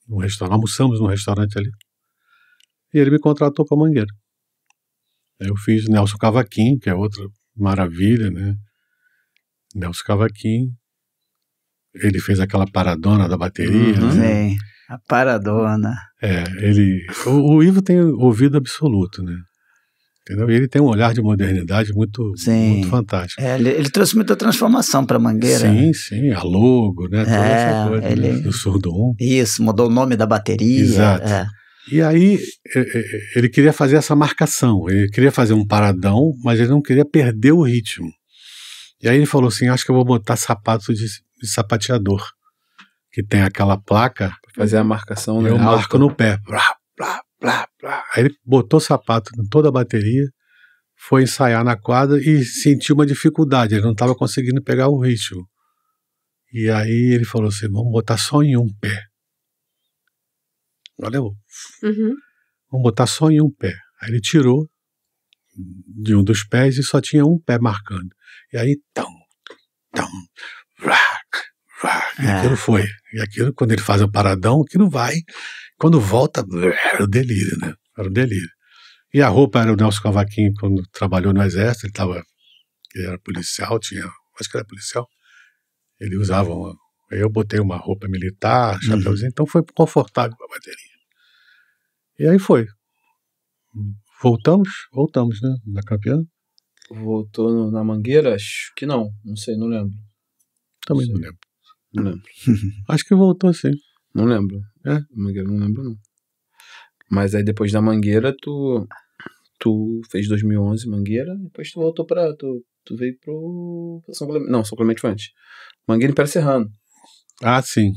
num restaurante, almoçamos num restaurante ali. E ele me contratou para Mangueira. Eu fiz Nelson Cavaquim, que é outra maravilha, né? Nelson Cavaquinho. Ele fez aquela paradona da bateria. Uhum. Né? a paradona. É, ele. O, o, Ivo tem ouvido absoluto, né? Entendeu? E ele tem um olhar de modernidade muito, sim. muito fantástico. É, ele, ele, trouxe muita transformação para Mangueira. Sim, né? sim, a logo, né? Toda é, essa coisa ele... né? do surdom. Isso, mudou o nome da bateria. Exato. É. E aí ele queria fazer essa marcação, ele queria fazer um paradão, mas ele não queria perder o ritmo. E aí ele falou assim: acho que eu vou botar sapato de, de sapateador, que tem aquela placa. Pra fazer a uhum. marcação, né? Eu marco no pé. Blá, blá, blá, blá. Aí ele botou sapato em toda a bateria, foi ensaiar na quadra e sentiu uma dificuldade, ele não estava conseguindo pegar o ritmo. E aí ele falou assim: vamos botar só em um pé. Valeu. Uhum. Vamos botar só em um pé. Aí ele tirou de um dos pés e só tinha um pé marcando. E aí, tão, tão, rock, rock. E aquilo é. foi. E aquilo, quando ele faz o paradão, aquilo vai. Quando volta, era o delírio, né? Era o delírio. E a roupa era o Nelson Cavaquinho, quando trabalhou no exército, ele tava, ele era policial, tinha, acho que era policial, ele usava uma, eu botei uma roupa militar, uhum. chapéuzinho, uhum. então foi confortável a bateria. E aí foi. Voltamos, voltamos, né, na campeã voltou no, na Mangueira? Acho que não, não sei, não lembro. Também não, não lembro. Não lembro. Acho que voltou sim. Não lembro. É? Mangueira não lembro não. Mas aí depois da Mangueira tu tu fez 2011 Mangueira, depois tu voltou para tu, tu veio pro São Clemente, não, São Clemente foi antes. Mangueira Império Serrano. Ah, sim.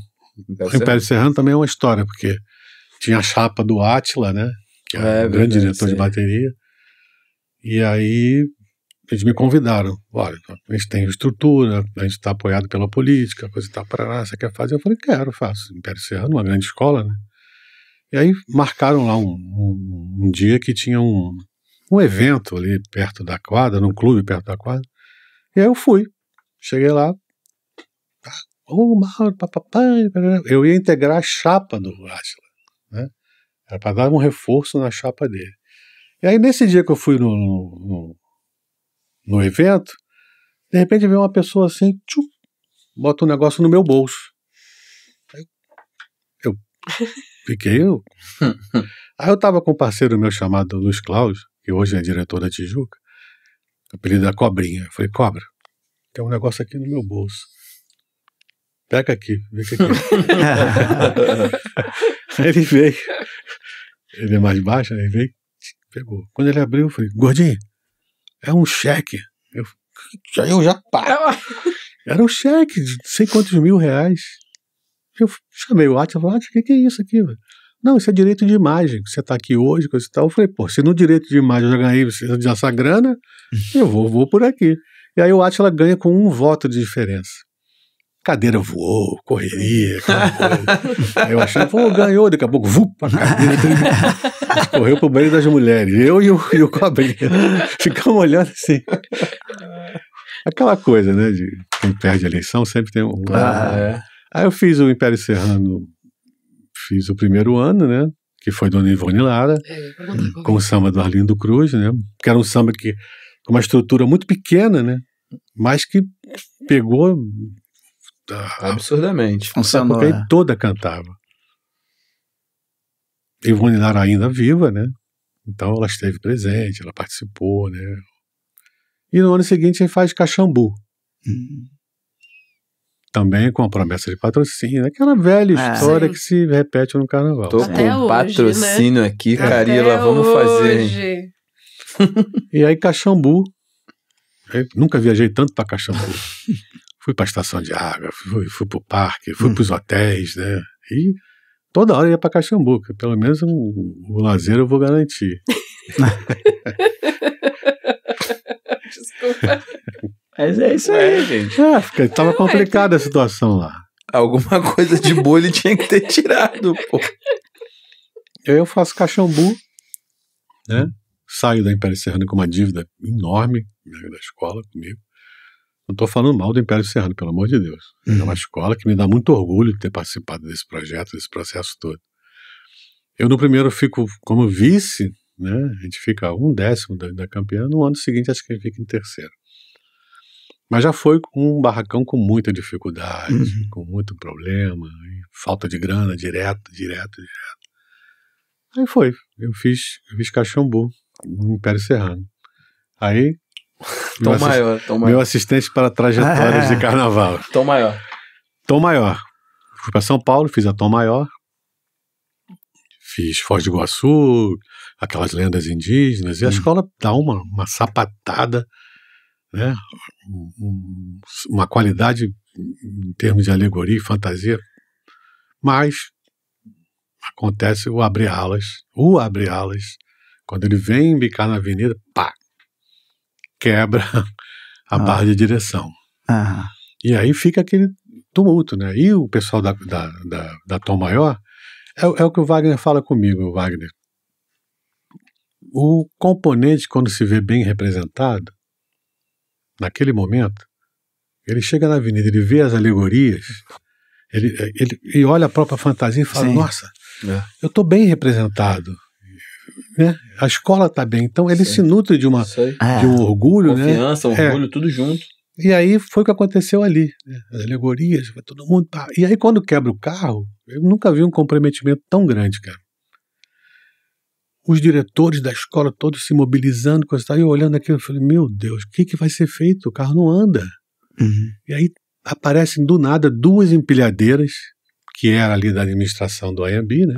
Império, Império Serrano. Serrano também é uma história, porque tinha a chapa do Átila, né? Que é, é um grande diretor de bateria. E aí eles me convidaram. Olha, a gente tem estrutura, a gente está apoiado pela política, coisa e tá tal, lá, você quer fazer? Eu falei, quero, faço. Império Serrano, uma grande escola, né? E aí marcaram lá um, um, um dia que tinha um, um evento ali perto da quadra, num clube perto da quadra. E aí eu fui. Cheguei lá. Oh, Mauro, papapã eu ia integrar a chapa do Átila, né? Era para dar um reforço na chapa dele. E aí, nesse dia que eu fui no, no no evento, de repente vem uma pessoa assim, tchum, bota um negócio no meu bolso. Eu fiquei. Eu. Aí eu estava com um parceiro meu chamado Luiz Cláudio, que hoje é diretor da Tijuca, apelido da Cobrinha. Eu falei, Cobra, tem um negócio aqui no meu bolso. Pega aqui, vê que aqui. ele veio. Ele é mais baixo, ele veio, pegou. Quando ele abriu, eu falei, Gordinho, é um cheque. Eu, eu já pá. É Era um cheque de sei quantos mil reais. Eu chamei o Atila, falei: o que, que é isso aqui? Não, isso é direito de imagem. Você está aqui hoje, coisa e tal. Eu falei, pô, se no direito de imagem eu já ganhei essa grana, eu vou, vou por aqui. E aí o Atila ganha com um voto de diferença cadeira voou, correria, Aí eu achei pô, ganhou, daqui a pouco, vup, a cadeira correu pro banheiro das mulheres. Eu e o, e o cobrinha ficamos olhando assim. Aquela coisa, né, de quem perde a eleição sempre tem um... Ah, é. Aí eu fiz o Império Serrano, fiz o primeiro ano, né, que foi Dona Ivone Lara, é, com o samba do Arlindo Cruz, né, que era um samba que, com uma estrutura muito pequena, né, mas que pegou absurdamente. Funcionou. A é. toda cantava. Ivone Lara ainda viva, né? Então ela esteve presente, ela participou, né? E no ano seguinte ele faz Caxambu. Hum. Também com a promessa de patrocínio, né? aquela velha é. história sim. que se repete no carnaval. Tô Até com hoje, né? patrocínio né? aqui, Carila, Até vamos hoje. fazer. e aí Caxambu. Eu nunca viajei tanto para Caxambu. fui para a estação de água, fui, fui para o parque, fui hum. para os hotéis, né? E toda hora ia para que Pelo menos um, o lazer eu vou garantir. Desculpa. Mas é isso é, aí, é, gente. É, fica, tava é complicada a situação lá. Alguma coisa de boa ele tinha que ter tirado, pô. Eu faço caxambu, né? Saio da Império Serrano com uma dívida enorme né, da escola comigo. Não estou falando mal do Império Serrano, pelo amor de Deus. É uhum. É uma escola que me dá muito orgulho de ter participado desse projeto, desse processo todo. Eu, no primeiro, fico como vice, né? A gente fica um décimo da, da campeã. No ano seguinte, acho que a gente fica em terceiro. Mas já foi um barracão com muita dificuldade, uhum. com muito problema, falta de grana direto, direto, direto. Aí foi. Eu fiz, eu fiz Caxambu, no Império Serrano. Aí Tom meu maior, assist... Tom maior. Meu assistente para trajetórias de carnaval. Tom maior. Tom maior. Fui para São Paulo, fiz a Tom maior. Fiz Foz do Iguaçu, aquelas lendas indígenas. E a hum. escola dá uma, uma sapatada, né? Um, uma qualidade em termos de alegoria e fantasia. Mas acontece o abre alas, o abre alas, quando ele vem bicar na avenida, pá, quebra a ah. barra de direção. Ah. E aí fica aquele tumulto, né? E o pessoal da, da, da, da Tom Maior, é, é, o que o Wagner fala comigo, Wagner. O componente, quando se vê bem representado, naquele momento, ele chega na avenida, ele vê as alegorias, ele, ele, ele olha a própria fantasia e fala, Sim. nossa, é. eu estou bem representado né? A escola está bem. Então ele se nutre de, uma, é. de um orgulho, né? Confiança, né? orgulho, é. tudo junto. E aí foi o que aconteceu ali. Né? As alegorias, todo mundo. E aí quando quebra o carro, eu nunca vi um comprometimento tão grande, cara. Os diretores da escola todos se mobilizando, e eu olhando aquilo, eu falei, meu Deus, o que, que vai ser feito? O carro não anda. Uhum. E aí aparecem do nada duas empilhadeiras que era é ali da administração do Anhembi, né?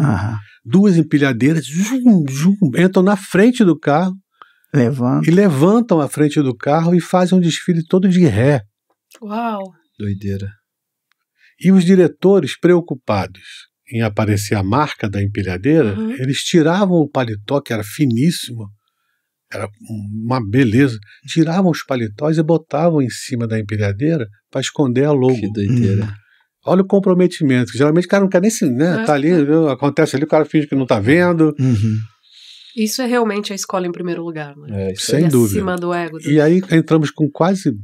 Duas empilhadeiras zum, zum, entram na frente do carro Levanta. e levantam a frente do carro e fazem um desfile todo de ré. Uau! Doideira. E os diretores, preocupados em aparecer a marca da empilhadeira, uhum. eles tiravam o paletó, que era finíssimo, era uma beleza. Tiravam os paletós e botavam em cima da empilhadeira para esconder a logo. Que doideira. Hum. Olha o comprometimento. Geralmente o cara não quer nem se, né? É. Tá ali, acontece ali, o cara finge que não tá vendo. Uhum. Isso é realmente a escola em primeiro lugar, né? É, sem é dúvida. Acima do ego. Do... E aí entramos com quase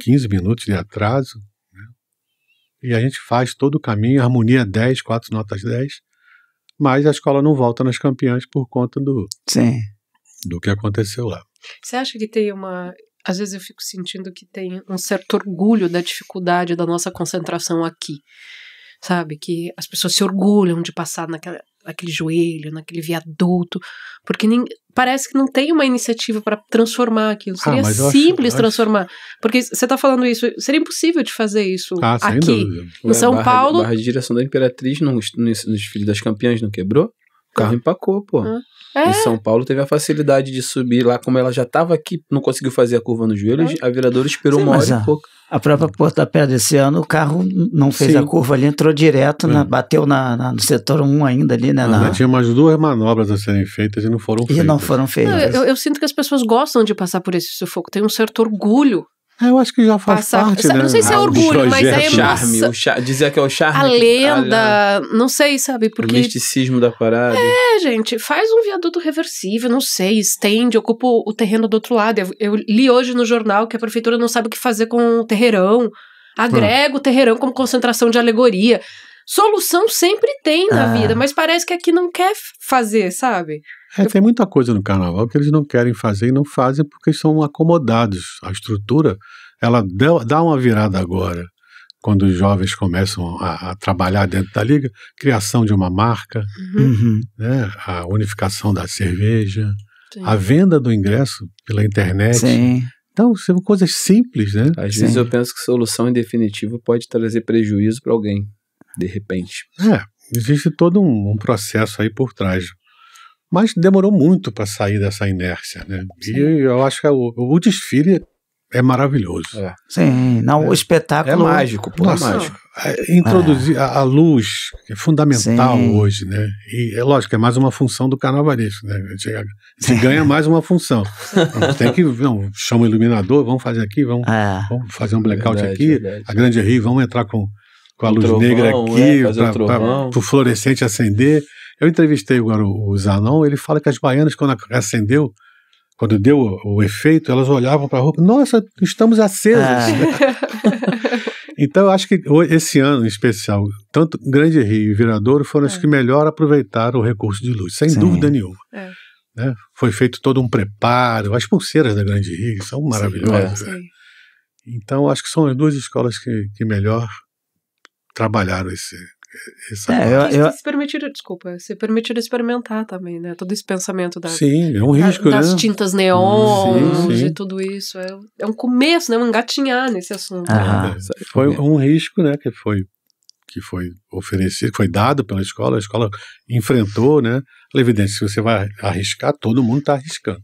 15 minutos de atraso. Né? E a gente faz todo o caminho, harmonia 10, quatro notas 10. Mas a escola não volta nas campeãs por conta do, Sim. do que aconteceu lá. Você acha que tem uma às vezes eu fico sentindo que tem um certo orgulho da dificuldade da nossa concentração aqui. Sabe? Que as pessoas se orgulham de passar naquela, naquele joelho, naquele viaduto, porque nem, parece que não tem uma iniciativa para transformar aquilo. Ah, seria ah, simples acho, transformar. Acho. Porque você está falando isso, seria impossível de fazer isso ah, aqui. Sem em é, São barra, Paulo. A barra de direção da Imperatriz nos no, no das campeãs não quebrou? O carro empacou, pô. em É. São Paulo teve a facilidade de subir lá, como ela já estava aqui, não conseguiu fazer a curva no joelho, é. a viradora esperou Sim, uma hora a, e pouco. A própria Porta Pedra esse ano, o carro não fez Sim. a curva ali, entrou direto, na, hum. bateu na, na, no setor 1 ainda ali, né? Ah, na... Tinha mais duas manobras a serem feitas e não foram feitas. E não foram feitas. Não, eu, eu, sinto que as pessoas gostam de passar por esse sufoco, tem um certo orgulho é, eu acho que já faz parte, né? Não sei se é ah, orgulho, mas é charme, o char, dizer que é o charme. A tá lenda, que, a, não sei, sabe? Porque... O misticismo da parada. É, gente, faz um viaduto reversível, não sei, estende, ocupa o terreno do outro lado. Eu, eu li hoje no jornal que a prefeitura não sabe o que fazer com o terreirão. Agrega ah. o terreirão como concentração de alegoria. Solução sempre tem na ah. vida, mas parece que aqui não quer fazer, sabe? É, tem muita coisa no carnaval que eles não querem fazer e não fazem porque são acomodados. A estrutura, ela dá uma virada agora, quando os jovens começam a, a trabalhar dentro da liga, criação de uma marca, uhum. uhum. né, a unificação da cerveja, Sim. a venda do ingresso pela internet. Sim. Então, são coisas simples, né? Às Sim. vezes eu penso que solução em definitivo pode trazer prejuízo para alguém, de repente. É, existe todo um, um processo aí por trás. Mas demorou muito para sair dessa inércia, né? Sim. E eu acho que é o, o desfile é maravilhoso. É. Sim, não, é, o espetáculo. É mágico, pô. É Nossa, é mágico. Introduzir é. a, a, luz é fundamental Sim. hoje, né? E é lógico, é mais uma função do carnavalesco, né? Se ganha mais uma função. tem que, não, chama o iluminador, vamos fazer aqui, vamos, vamos fazer um blackout verdade, aqui. Verdade. A Grande Rio, vamos entrar com, com a luz trovão, negra aqui, para o fluorescente acender. Eu entrevistei agora o, Zanon, ele fala que as baianas, quando acendeu, quando deu o, efeito, elas olhavam para a roupa, nossa, estamos acesas. Ah. então, eu acho que esse ano em especial, tanto Grande Rio e Viradouro foram é. os que melhor aproveitaram o recurso de luz, sem Sim. dúvida nenhuma. É. Né? Foi feito todo um preparo. As pulseiras da Grande Rio são maravilhosas. É. Né? Sim, é. Então, acho que são as duas escolas que, que melhor trabalharam esse, Essa é, eu, eu... Se permitir, desculpa, se permitir experimentar também, né? Todo esse pensamento da, sim, é um risco, da, né? das tintas neon, e tudo isso. É, é, um começo, né? Um engatinhar nesse assunto. Ah, é, Foi um risco, né? Que foi que foi oferecido, foi dado pela escola, a escola enfrentou, né? Evidente, se você vai arriscar, todo mundo está arriscando.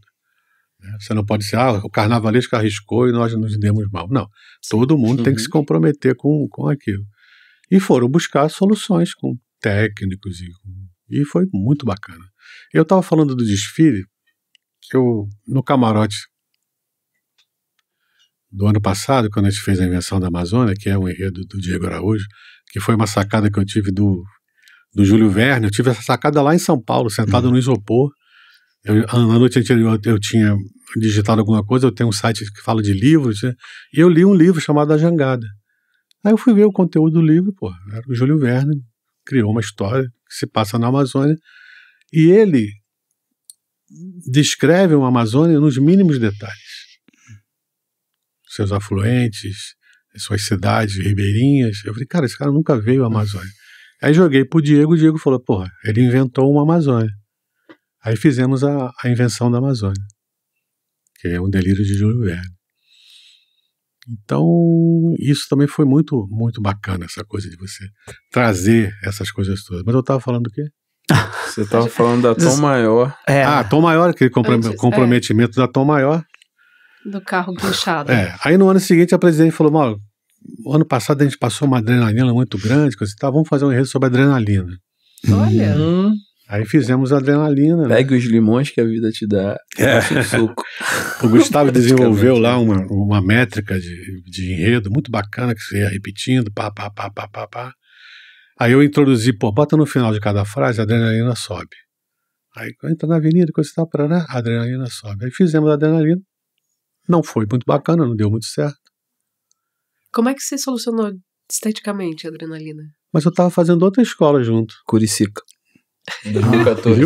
Né. Você não pode ser, ah, o carnavalesco arriscou e nós nos demos mal. Não, todo mundo uhum. tem que se uhum. comprometer com, com aquilo e foram buscar soluções com técnicos e, e foi muito bacana. Eu estava falando do desfile, eu no camarote do ano passado, quando a gente fez a invenção da Amazônia, que é um enredo do Diego Araújo, que foi uma sacada que eu tive do, do Júlio Verne, eu tive essa sacada lá em São Paulo, sentado uhum. no isopor. Eu, na noite anterior eu tinha digitado alguma coisa, eu tenho um site que fala de livros, né? e eu li um livro chamado A Jangada. Aí eu fui ver o conteúdo do livro, pô, era o Júlio Verne, criou uma história que se passa na Amazônia, e ele descreve uma Amazônia nos mínimos detalhes. Seus afluentes, suas cidades ribeirinhas. Eu falei, cara, esse cara nunca veio à Amazônia. Aí joguei pro Diego, o Diego falou, porra, ele inventou uma Amazônia. Aí fizemos a, a invenção da Amazônia, que é um delírio de Júlio Verne. Então, isso também foi muito, muito bacana, essa coisa de você trazer essas coisas todas. Mas eu estava falando do quê? Você estava falando da Tom Maior. É. Ah, Tom Maior, aquele é. comprometimento é. da Tom Maior. Do carro guinchado. É. Aí no ano seguinte a presidente falou: Mauro, ano passado a gente passou uma adrenalina muito grande, coisa e vamos fazer um enredo sobre adrenalina. Olha. Hum. Aí fizemos adrenalina. Né? Pegue né? os limões que a vida te dá. É. Suco. o Gustavo desenvolveu lá uma, uma métrica de, de enredo muito bacana que você ia repetindo, pá, pá, pá, pá, pá, pá. Aí eu introduzi, pô, bota no final de cada frase, a adrenalina sobe. Aí entra na avenida, quando você tá pra, A adrenalina sobe. Aí fizemos a adrenalina. Não foi muito bacana, não deu muito certo. Como é que você solucionou esteticamente a adrenalina? Mas eu tava fazendo outra escola junto. Curicica. 2014.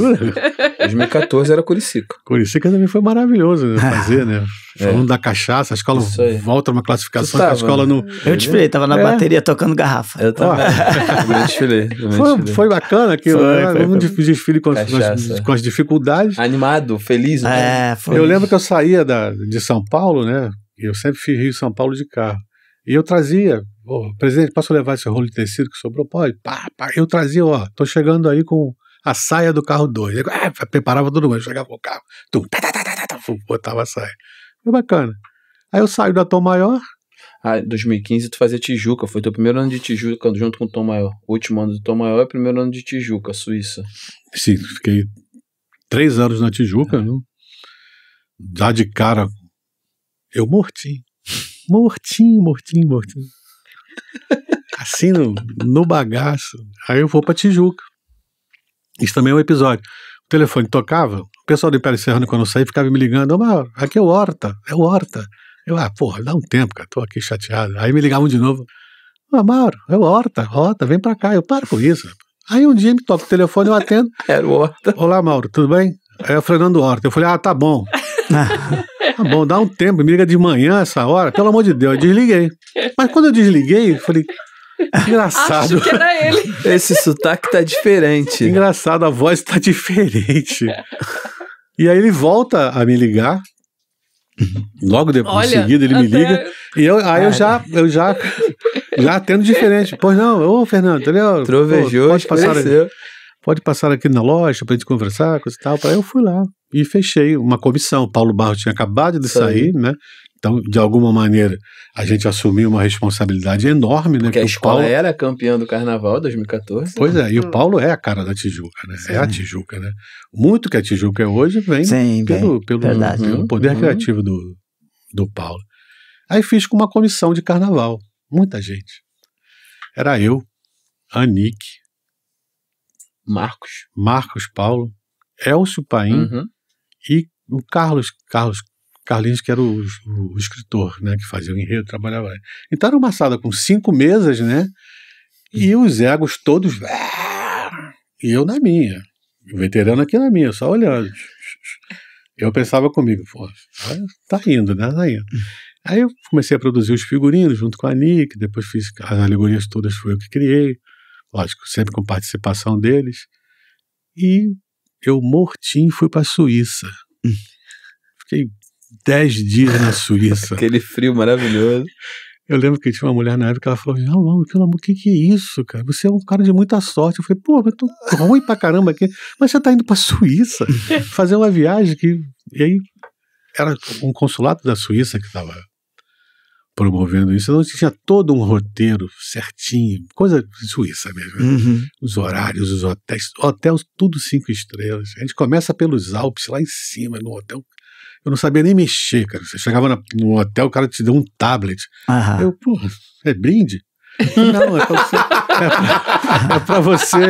2014 era Curicica. Curicica também foi maravilhoso né, fazer, né? É. Falando é. da cachaça, a escola volta uma classificação tava, a escola no... Né? Eu desfilei, tava na é. bateria tocando garrafa. Eu tava. eu desfilei. Foi, foi, bacana aquilo. Foi, né? foi, um desfile com as, com as, dificuldades. Animado, feliz. Né? É, foi. Eu lembro que eu saía da, de São Paulo, né? Eu sempre fiz Rio e São Paulo de carro. E eu trazia presidente, posso levar esse rolo de tecido que sobrou? Pode. Pá, pá. Eu trazia, ó, tô chegando aí com a saia do carro 2. Ah, preparava todo mundo, chegava o carro, tum, tá, tá, tá, tá, tá, botava a saia. Foi bacana. Aí eu saio da Tom Maior. Ah, 2015 tu fazia Tijuca, foi teu primeiro ano de Tijuca junto com o Tom Maior. O último ano do Tom Maior é o primeiro ano de Tijuca, Suíça. Sim, fiquei três anos na Tijuca, é. Já né? de cara, eu morti. Mortinho, mortinho, mortinho. Assim, no, no bagaço. Aí eu vou pra Tijuca. Isso também é um episódio. O telefone tocava, o pessoal do Império Serrano, quando eu saí, ficava me ligando, Mauro, aqui é o Horta, é o Horta. Eu, ah, porra, dá um tempo, cara, tô aqui chateado. Aí me ligavam de novo, ah, Mauro, é o Horta, Horta, vem pra cá. Eu, paro com isso. Aí um dia me toca o telefone, eu atendo. Era o Horta. Olá, Mauro, tudo bem? Aí é o Fernando Horta. Eu falei, ah, tá bom. tá bom, dá um tempo, me liga de manhã essa hora, pelo amor de Deus. Eu desliguei. Mas quando eu desliguei, eu falei, Engraçado. Acho que era ele. Esse sotaque tá diferente. Engraçado, a voz tá diferente. E aí ele volta a me ligar. Logo depois, Olha, em seguida, ele me liga. E eu, aí eu já, eu já, já atendo diferente. Pois não, ô Fernando, entendeu? Trovejou, Pô, pode passar, pode passar aqui na loja pra gente conversar, coisa e tal. Aí eu fui lá e fechei uma comissão. Paulo Barro tinha acabado de sair, né? Então, de alguma maneira, a gente assumiu uma responsabilidade enorme, né? Porque, porque a escola Paulo... era campeã do carnaval 2014. Né? Pois é, e o hum. Paulo é a cara da Tijuca, né? Sim. É a Tijuca, né? Muito que a Tijuca é hoje vem Sim, pelo, pelo, pelo poder uhum. criativo do, do Paulo. Aí fiz com uma comissão de carnaval. Muita gente. Era eu, Anik, Marcos. Marcos Paulo, Elcio Paim uhum. e o Carlos, Carlos Carlinhos, que era o, o, escritor, né, que fazia o enredo, trabalhava. Lá. Então era uma sala com cinco mesas, né? E hum. os egos todos. Ah", e eu na minha. O veterano aqui na minha, só olhando. Eu pensava comigo, pô, tá indo, né? Tá indo. Hum. Aí eu comecei a produzir os figurinos junto com a Nick, depois fiz as alegorias todas, foi eu que criei, lógico, sempre com participação deles. E eu, mortinho, fui para a Suíça. Hum. Fiquei dez dias na Suíça. Aquele frio maravilhoso. Eu lembro que tinha uma mulher na época que ela falou: Não, não, pelo amor, o que, que é isso, cara? Você é um cara de muita sorte. Eu falei: Pô, eu tô ruim pra caramba aqui. Mas você tá indo pra Suíça fazer uma viagem que. E aí, era um consulado da Suíça que tava promovendo isso. Então tinha todo um roteiro certinho, coisa suíça mesmo. Né? Uhum. Os horários, os hotéis, hotéis tudo cinco estrelas. A gente começa pelos Alpes lá em cima, no hotel eu não sabia nem mexer, cara. Você chegava na, no hotel, o cara te deu um tablet. Aham. Eu, porra, é brinde? Não, é pra você. É pra, é pra você.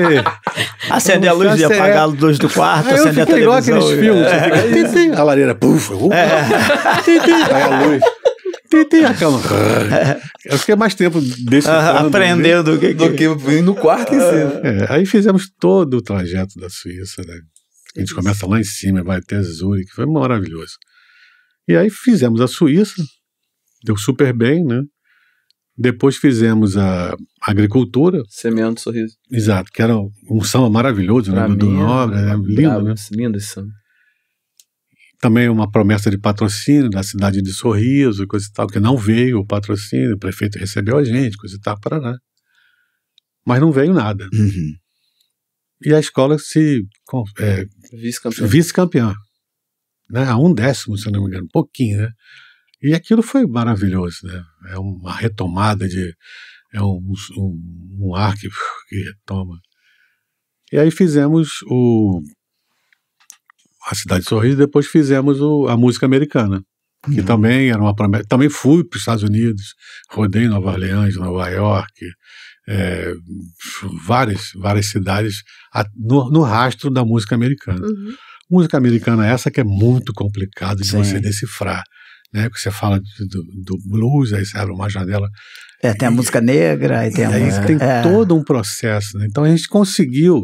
Ah, acender a luz e apagar é. a luz do quarto, aí é, acender a televisão. igual aqueles filmes. É, fica, a lareira, pufa, ufa, é. a luz. Tem a cama. Eu fiquei mais tempo desse uh, -huh, aprendendo do que, que... do que no quarto em cima. É, é, aí fizemos todo o trajeto da Suíça, né? A gente começa lá em cima, vai até Zurich, foi maravilhoso. E aí fizemos a Suíça, deu super bem, né? Depois fizemos a agricultura. Semeando sorriso. Exato, que era um samba maravilhoso, né? pra né? Do, minha, do Nobre, é lindo, bravo, né? Lindo esse samba. Também uma promessa de patrocínio da cidade de Sorriso, coisa e tal, que não veio o patrocínio, o prefeito recebeu a gente, coisa e tal, para lá. Mas não veio nada. Uhum e a escola se. É, Vice-campeã. vice Né? A um décimo, se não me engano, um pouquinho, né? E aquilo foi maravilhoso, né? É uma retomada de. É um, um, um ar que, que retoma. E aí fizemos o a Cidade Sorriso, depois fizemos o, a música americana, que uhum. também era uma promessa. Também fui para os Estados Unidos, rodei Nova Orleans, Nova York, é, várias, várias cidades a, no, no, rastro da música americana. Uhum. Música americana é essa que é muito complicado de Sim. você decifrar. Né? Porque você fala do, do, blues, aí você abre uma janela. É, tem a música negra, aí tem a aí música, tem é. todo um processo. Né? Então a gente conseguiu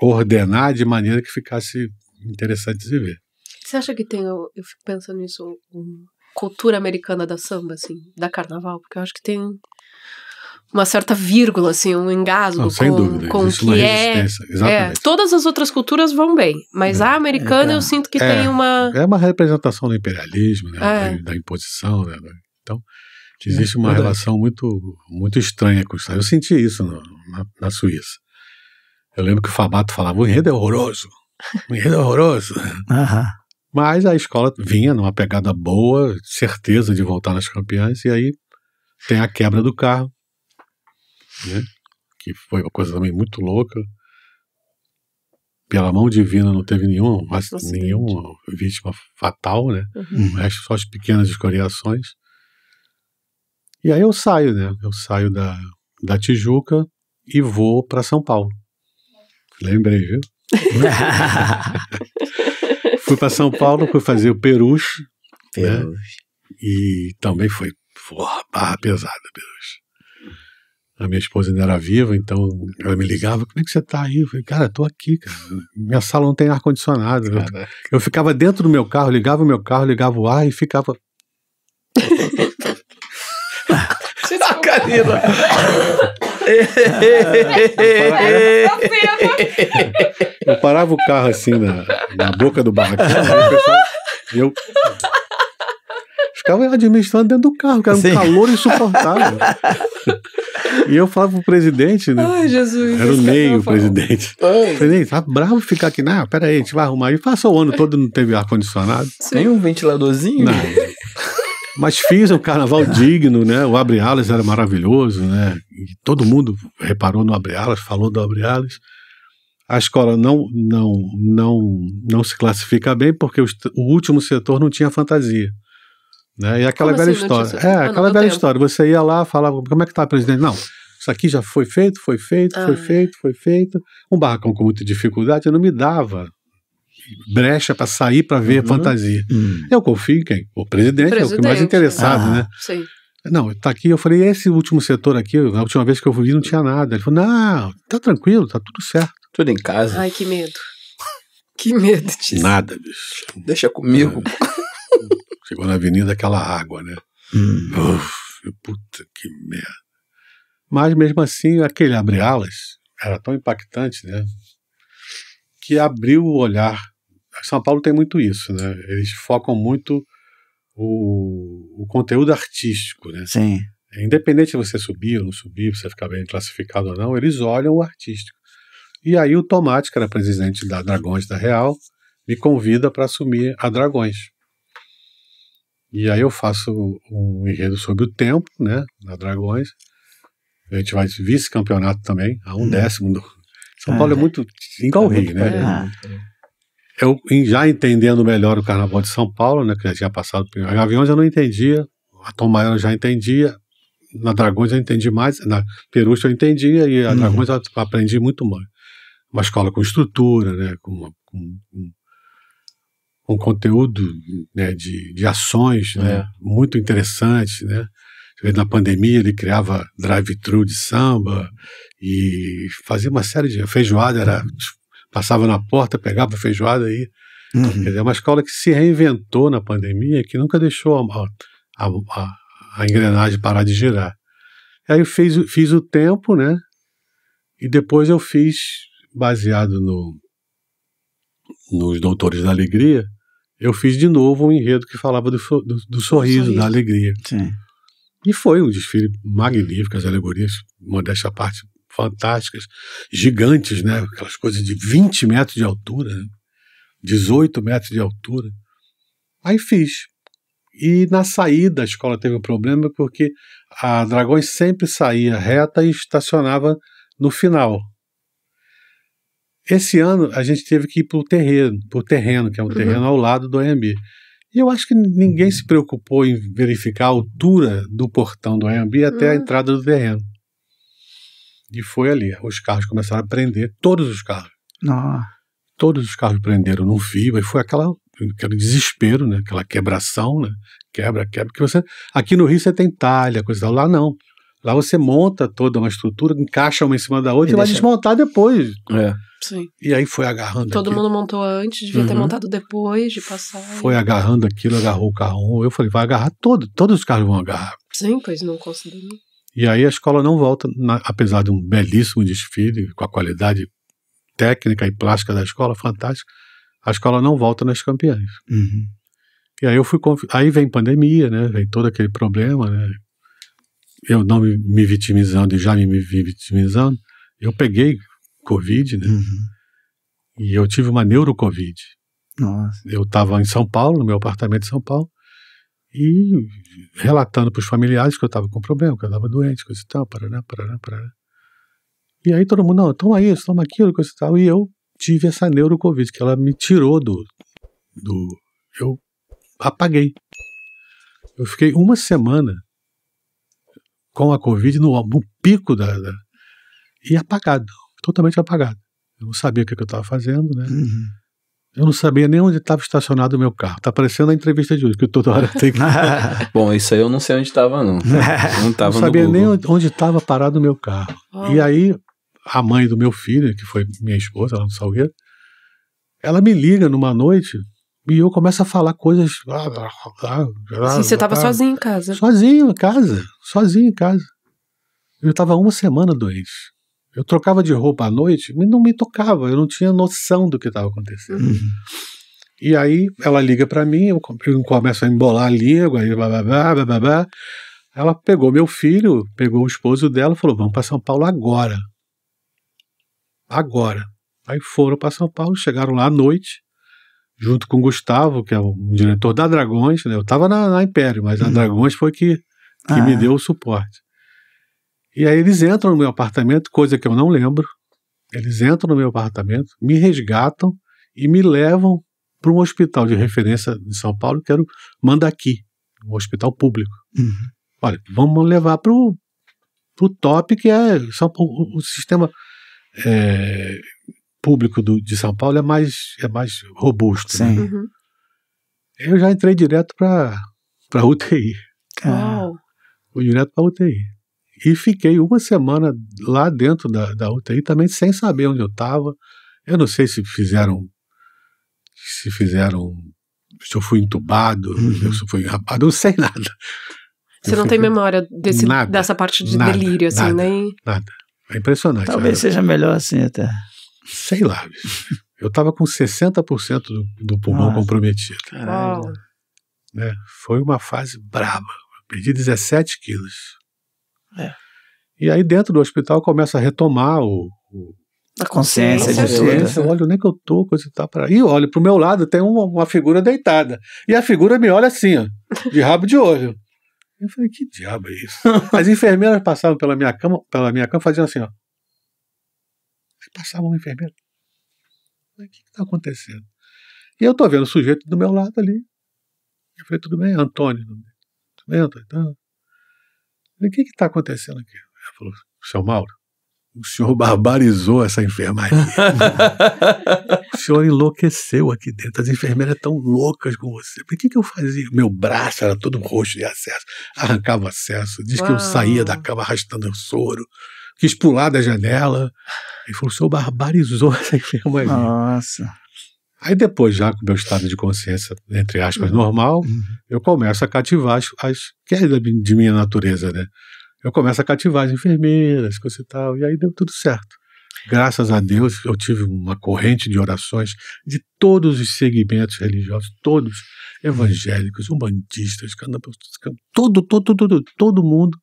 ordenar de maneira que ficasse interessante de se ver. Você acha que tem, eu, eu fico pensando nisso, um, cultura americana da samba, assim, da carnaval? Porque eu acho que tem uma certa vírgula, assim, um engasgo Não, com, dúvida, com o que é, é, Todas as outras culturas vão bem, mas é, a americana é, eu sinto que é, tem uma... É uma representação do imperialismo, né, é. da, da, imposição, né, então é, existe uma verdade. relação muito, muito estranha com isso Eu senti isso no, na, na, Suíça. Eu lembro que o Fabato falava, o enredo é horroroso, o enredo é horroroso. Mas a escola vinha numa pegada boa, certeza de voltar nas campeãs, e aí tem a quebra do carro né? que foi uma coisa também muito louca. Pela mão divina não teve nenhum, nenhuma vítima fatal, né? Uhum. Mas só as pequenas escoriações. E aí eu saio, né? Eu saio da, da Tijuca e vou para São Paulo. Lembrei, viu? fui para São Paulo, fui fazer o Perus. Né? E também foi porra, barra pesada, Perus. A minha esposa ainda era viva, então ela me ligava: como é que você está aí? Eu falei: cara, tô aqui, cara. Minha sala não tem ar-condicionado. Eu, eu ficava dentro do meu carro, ligava o meu carro, ligava o ar e ficava. tá Karina. eu parava o carro assim na, na boca do barracão né, e eu ficava administrando dentro do carro, que era um Sim. calor insuportável. e eu falava pro presidente, né? Ai, Jesus. Era o Ney, o presidente. Ai. Presidente, tá bravo ficar aqui. Não, pera aí, a gente vai arrumar. E passou o ano todo não teve ar-condicionado. Nem um ventiladorzinho? Não. Mas fiz um carnaval digno, né? O Abre Alas era maravilhoso, né? E todo mundo reparou no Abre Alas, falou do Abre Alas. A escola não, não, não, não se classifica bem porque o último setor não tinha fantasia. Né? E aquela Como velha assim, história. É, ah, aquela velha tempo. história. Você ia lá, falava, como é que tá, presidente? Não, isso aqui já foi feito, foi feito, ah. foi feito, foi feito. Um barracão com muita dificuldade, não me dava brecha para sair para ver uhum. fantasia. Uhum. Eu confio em quem? O presidente, presidente é o que mais interessado, ah. né? Sim. Não, tá aqui. Eu falei, esse último setor aqui, a última vez que eu vi não tinha nada. Ele falou, não, tá tranquilo, tá tudo certo. Tudo em casa. Ai, que medo. Que medo disso. Nada, bicho. Deixa comigo. Chegou na avenida aquela água, né? Hum. Uf, puta que merda. Mas mesmo assim, aquele abrir alas era tão impactante, né? Que abriu o olhar. São Paulo tem muito isso, né? Eles focam muito o, o conteúdo artístico, né? Sim. Independente de você subir ou não subir, você ficar bem classificado ou não, eles olham o artístico. E aí o Tomate, que era presidente da Dragões da Real, me convida para assumir a Dragões. E aí eu faço um enredo sobre o tempo, né? Na Dragões. A gente vai vice-campeonato também, a um hum. décimo do. São ah, Paulo é, é muito corrido, né? né? É. Eu já entendendo melhor o carnaval de São Paulo, né? Que já tinha passado A Gaviões, eu não entendia. A Tom Maior eu já entendia. Na Dragões eu entendi mais. Na Perucha eu entendia. E a hum. Dragões eu aprendi muito mais. Uma escola com estrutura, né? com, com, com um conteúdo né, de, de ações né, é. muito interessante, né? Na pandemia ele criava drive-thru de samba e fazia uma série de feijoada, era passava na porta, pegava a feijoada aí. uhum. quer dizer, uma escola que se reinventou na pandemia, que nunca deixou a, a, a, a engrenagem parar de girar. aí eu fiz, fiz o tempo, né? E depois eu fiz baseado no nos Doutores da Alegria, eu fiz de novo um enredo que falava do, do, do sorriso, sorriso, da alegria. Sim. E foi um desfile magnífico, as alegorias, modéstia à parte, fantásticas, gigantes, né? Aquelas coisas de 20 metros de altura, né? 18 metros de altura. Aí fiz. E na saída a escola teve um problema porque a Dragões sempre saía reta e estacionava no final. Esse ano a gente teve que ir pro terreno, pro terreno, que é um uhum. terreno ao lado do AMB. E eu acho que ninguém se preocupou em verificar a altura do portão do AMB até uhum. a entrada do terreno. E foi ali. Os carros começaram a prender, todos os carros. Ah. Todos os carros prenderam no FIBA e foi aquela, aquele desespero, né? aquela quebração, né? quebra, quebra. Que você, aqui no Rio você tem talha, coisa tal. Lá não. Lá você monta toda uma estrutura, encaixa uma em cima da outra e, e vai desmontar depois. É. Sim. E aí foi agarrando. Todo aquilo. mundo montou antes, devia uhum. ter montado depois de passar. Foi agarrando aquilo, agarrou o carro. Eu falei, vai agarrar todo, todos os carros vão agarrar. Sim, pois não considerou. E aí a escola não volta, na, apesar de um belíssimo desfile, com a qualidade técnica e plástica da escola, fantástica, a escola não volta nas campeãs. Uhum. E aí eu fui aí vem pandemia, né? Vem todo aquele problema, né? Eu não me, me vitimizando e já me, me vitimizando, eu peguei Covid, né? Uhum. E eu tive uma neurocovid. Nossa. Eu estava em São Paulo, no meu apartamento em São Paulo, e relatando para os familiares que eu estava com problema, que eu estava doente, coisa e tal, paraná, paraná, paraná. E aí todo mundo, não, toma isso, toma aquilo, coisa e tal. E eu tive essa neurocovid, que ela me tirou do. do eu apaguei. Eu fiquei uma semana com a Covid no, no pico da, da. e apagado totalmente apagado. Eu não sabia o que, que eu estava fazendo, né? Uhum. Eu não sabia nem onde estava estacionado o meu carro. Tá parecendo a entrevista de hoje, que toda hora tem que. Bom, isso aí eu não sei onde estava, não. Eu não, tava não sabia nem onde estava parado o meu carro. Oh. E aí, a mãe do meu filho, que foi minha esposa lá no Salgueiro, ela me liga numa noite e eu começo a falar coisas. Sim, você estava sozinho em casa. Sozinho em casa. Sozinho em casa. Eu estava uma semana doente. Eu trocava de roupa à noite, mas não me tocava, eu não tinha noção do que estava acontecendo. Uhum. E aí ela liga para mim, eu, eu começo a embolar a língua, e blá, blá, blá, blá, blá, blá. Ela pegou meu filho, pegou o esposo dela, falou: "Vamos para São Paulo agora". Agora. Aí foram para São Paulo, chegaram lá à noite, junto com o Gustavo, que é o diretor da Dragões, né? Eu estava na, na, Império, mas a uhum. Dragões foi que, que ah. me é. deu o suporte. E aí eles entram no meu apartamento, coisa que eu não lembro. Eles entram no meu apartamento, me resgatam e me levam para um hospital de referência de São Paulo, que era o Mandaqui, um hospital público. Uhum. Olha, vamos levar para o top, que é só o sistema é, público do, de São Paulo é mais, é mais robusto. Né? Sim. Né? Uhum. Eu já entrei direto para UTI. Ah. Uau. Fui direto para UTI e fiquei uma semana lá dentro da, da UTI também sem saber onde eu estava. Eu não sei se fizeram se fizeram se eu fui entubado, uhum. se eu uhum. fui rapado, eu não sei nada. Você eu não fui, tem memória desse, nada, dessa parte de nada, delírio, assim, nada, nem. Nada. É impressionante. Talvez né? seja melhor assim até. Sei lá. Eu estava com 60% do, do pulmão Nossa, comprometido. Caralho. Né? Foi uma fase braba. perdi 17 quilos. É. E aí dentro do hospital começa a retomar o, o a consciência, a consciência Olha onde é que eu tô, coisa e tal. aí E olho pro meu lado, tem uma, uma, figura deitada. E a figura me olha assim, ó, de rabo de olho. Eu falei, que diabo é isso? As enfermeiras passavam pela minha cama, pela minha cama faziam assim, ó. Passava uma enfermeira. o que, está acontecendo? E eu estou vendo o sujeito do meu lado ali. Eu falei, tudo bem, Antônio? Tudo bem, Antônio? Então, Falei, o que está acontecendo aqui? Ela falou, seu Mauro, o senhor barbarizou essa enfermaria. o senhor enlouqueceu aqui dentro. As enfermeiras estão loucas com você. O que, que eu fazia? Meu braço era todo roxo de acesso. Arrancava acesso. Diz Uau. que eu saía da cama arrastando o soro. Quis pular da janela. Ele falou, o senhor barbarizou essa enfermaria. Nossa. Aí depois, já com o meu estado de consciência, entre aspas, uhum. normal, uhum. eu começo a cativar as, as que é de minha natureza, né? Eu começo a cativar as enfermeiras, coisa e tal, e aí deu tudo certo. Graças a Deus, eu tive uma corrente de orações de todos os segmentos religiosos, todos, evangélicos, umbandistas, todo, todo, todo, todo mundo.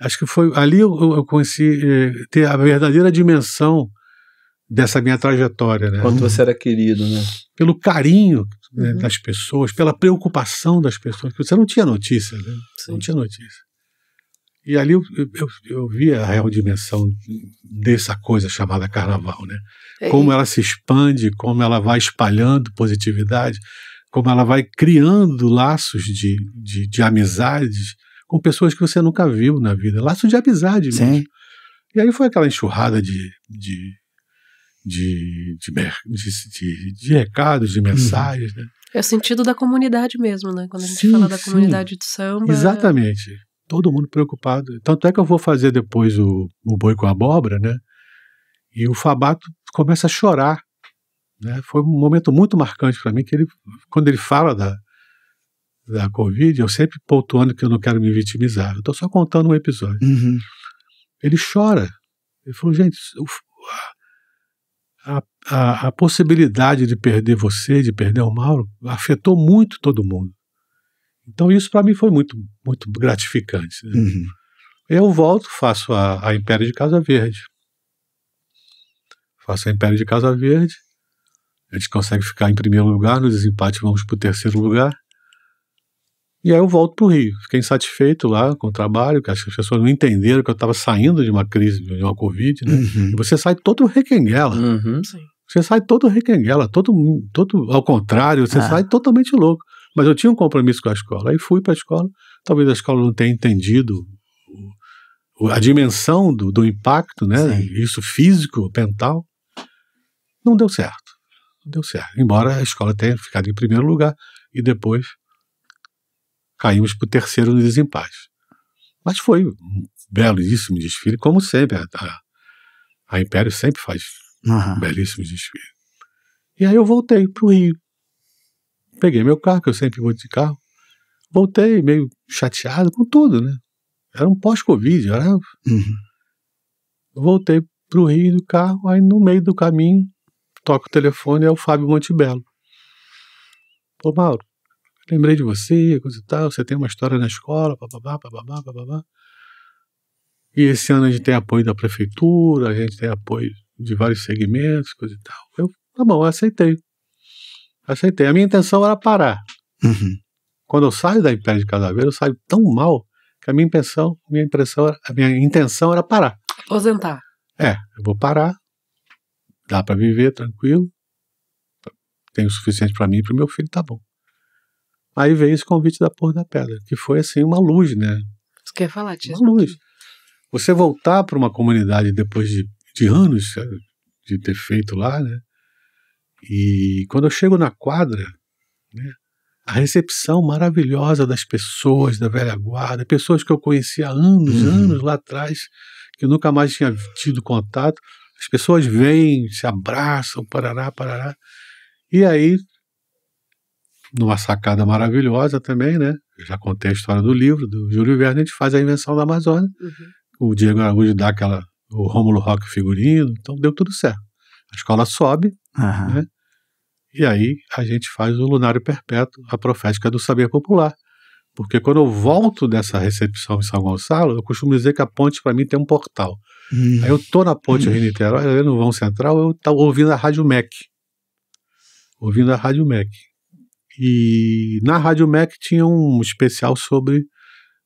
Acho que foi ali eu, eu conheci eh, ter a verdadeira dimensão dessa minha trajetória. Né? Quanto você era querido, né? Pelo carinho né, uhum. das pessoas, pela preocupação das pessoas, que você não tinha notícia, né? Sim. Não tinha notícia. E ali eu, eu, eu vi a real dimensão dessa coisa chamada carnaval, né? É. Como ela se expande, como ela vai espalhando positividade, como ela vai criando laços de, de, de amizades com pessoas que você nunca viu na vida, laços de amizade mesmo. Sim. E aí foi aquela enxurrada de, de de, de, de, de recados, de mensagens. Né? É o sentido da comunidade mesmo, né? Quando a gente sim, fala da sim. comunidade do samba. É Exatamente. Todo mundo preocupado. Tanto é que eu vou fazer depois o, o boi com a abóbora, né? E o Fabato começa a chorar. Né? Foi um momento muito marcante para mim, que ele, quando ele fala da, da Covid, eu sempre pontuando que eu não quero me vitimizar. Eu estou só contando um episódio. Uhum. Ele chora. Ele falou, gente, o, a, a possibilidade de perder você, de perder o Mauro, afetou muito todo mundo. Então isso para mim foi muito, muito gratificante. Né? Uhum. Eu volto, faço a, a Império de Casa Verde. Faço a Império de Casa Verde. A gente consegue ficar em primeiro lugar, no desempate vamos para o terceiro lugar. E aí eu volto para o Rio. Fiquei insatisfeito lá com o trabalho, que as pessoas não entenderam que eu estava saindo de uma crise, de uma Covid, né? Uhum. E você sai todo requenguela. Uhum, sim. Você sai todo requenguela, todo, todo ao contrário, você ah. sai totalmente louco. Mas eu tinha um compromisso com a escola, aí fui para a escola. Talvez a escola não tenha entendido a dimensão do, do impacto, né? Sim. Isso físico, mental. Não deu certo. Não deu certo. Embora a escola tenha ficado em primeiro lugar e depois caímos para o terceiro no desempate. Mas foi um belíssimo desfile, como sempre. a, a Império sempre faz Uhum. Belíssimos desfiles. E aí eu voltei para o Rio. Peguei meu carro, que eu sempre vou de carro. Voltei meio chateado com tudo, né? Era um pós-Covid, era... Uhum. Voltei para o Rio do carro, aí no meio do caminho toco o telefone, é o Fábio Montebello. Pô, Mauro, lembrei de você, coisa e tal, você tem uma história na escola, bababá, bababá, bababá. E esse ano a gente tem apoio da prefeitura, a gente tem apoio de vários segmentos, coisa e tal. Eu, tá bom, eu aceitei. Aceitei. A minha intenção era parar. Uhum. Quando eu saio da Império de Cadaveiro, eu saio tão mal que a minha intenção, minha impressão, a minha intenção era parar. Aposentar. É, eu vou parar. Dá para viver tranquilo. Tenho o suficiente para mim e para meu filho, tá bom. Aí veio esse convite da Porra da Pedra, que foi assim uma luz, né? Tu quer falar, Tia? Uma luz. Você voltar para uma comunidade depois de de anos eh, de ter feito lá, né? E quando eu chego na quadra, né, a recepção maravilhosa das pessoas da velha guarda, pessoas que eu conhecia há anos, uhum. anos lá atrás, que eu nunca mais tinha tido contato, as pessoas vêm, se abraçam, parará, parará. E aí, numa sacada maravilhosa também, né? Eu já contei a história do livro, do Júlio Verne, a gente faz a invenção da Amazônia. Uhum. O Diego Araújo dá aquela o Rômulo Rock figurino, então deu tudo certo. A escola sobe, uhum. né? E aí a gente faz o Lunário Perpétuo, a profética do saber popular. Porque quando eu volto dessa recepção em São Gonçalo, eu costumo dizer que a ponte para mim tem um portal. Hum. Aí eu tô na ponte hum. Rio-Niterói, no vão central, eu tô ouvindo a Rádio MEC. Ouvindo a Rádio MEC. E na Rádio MEC tinha um especial sobre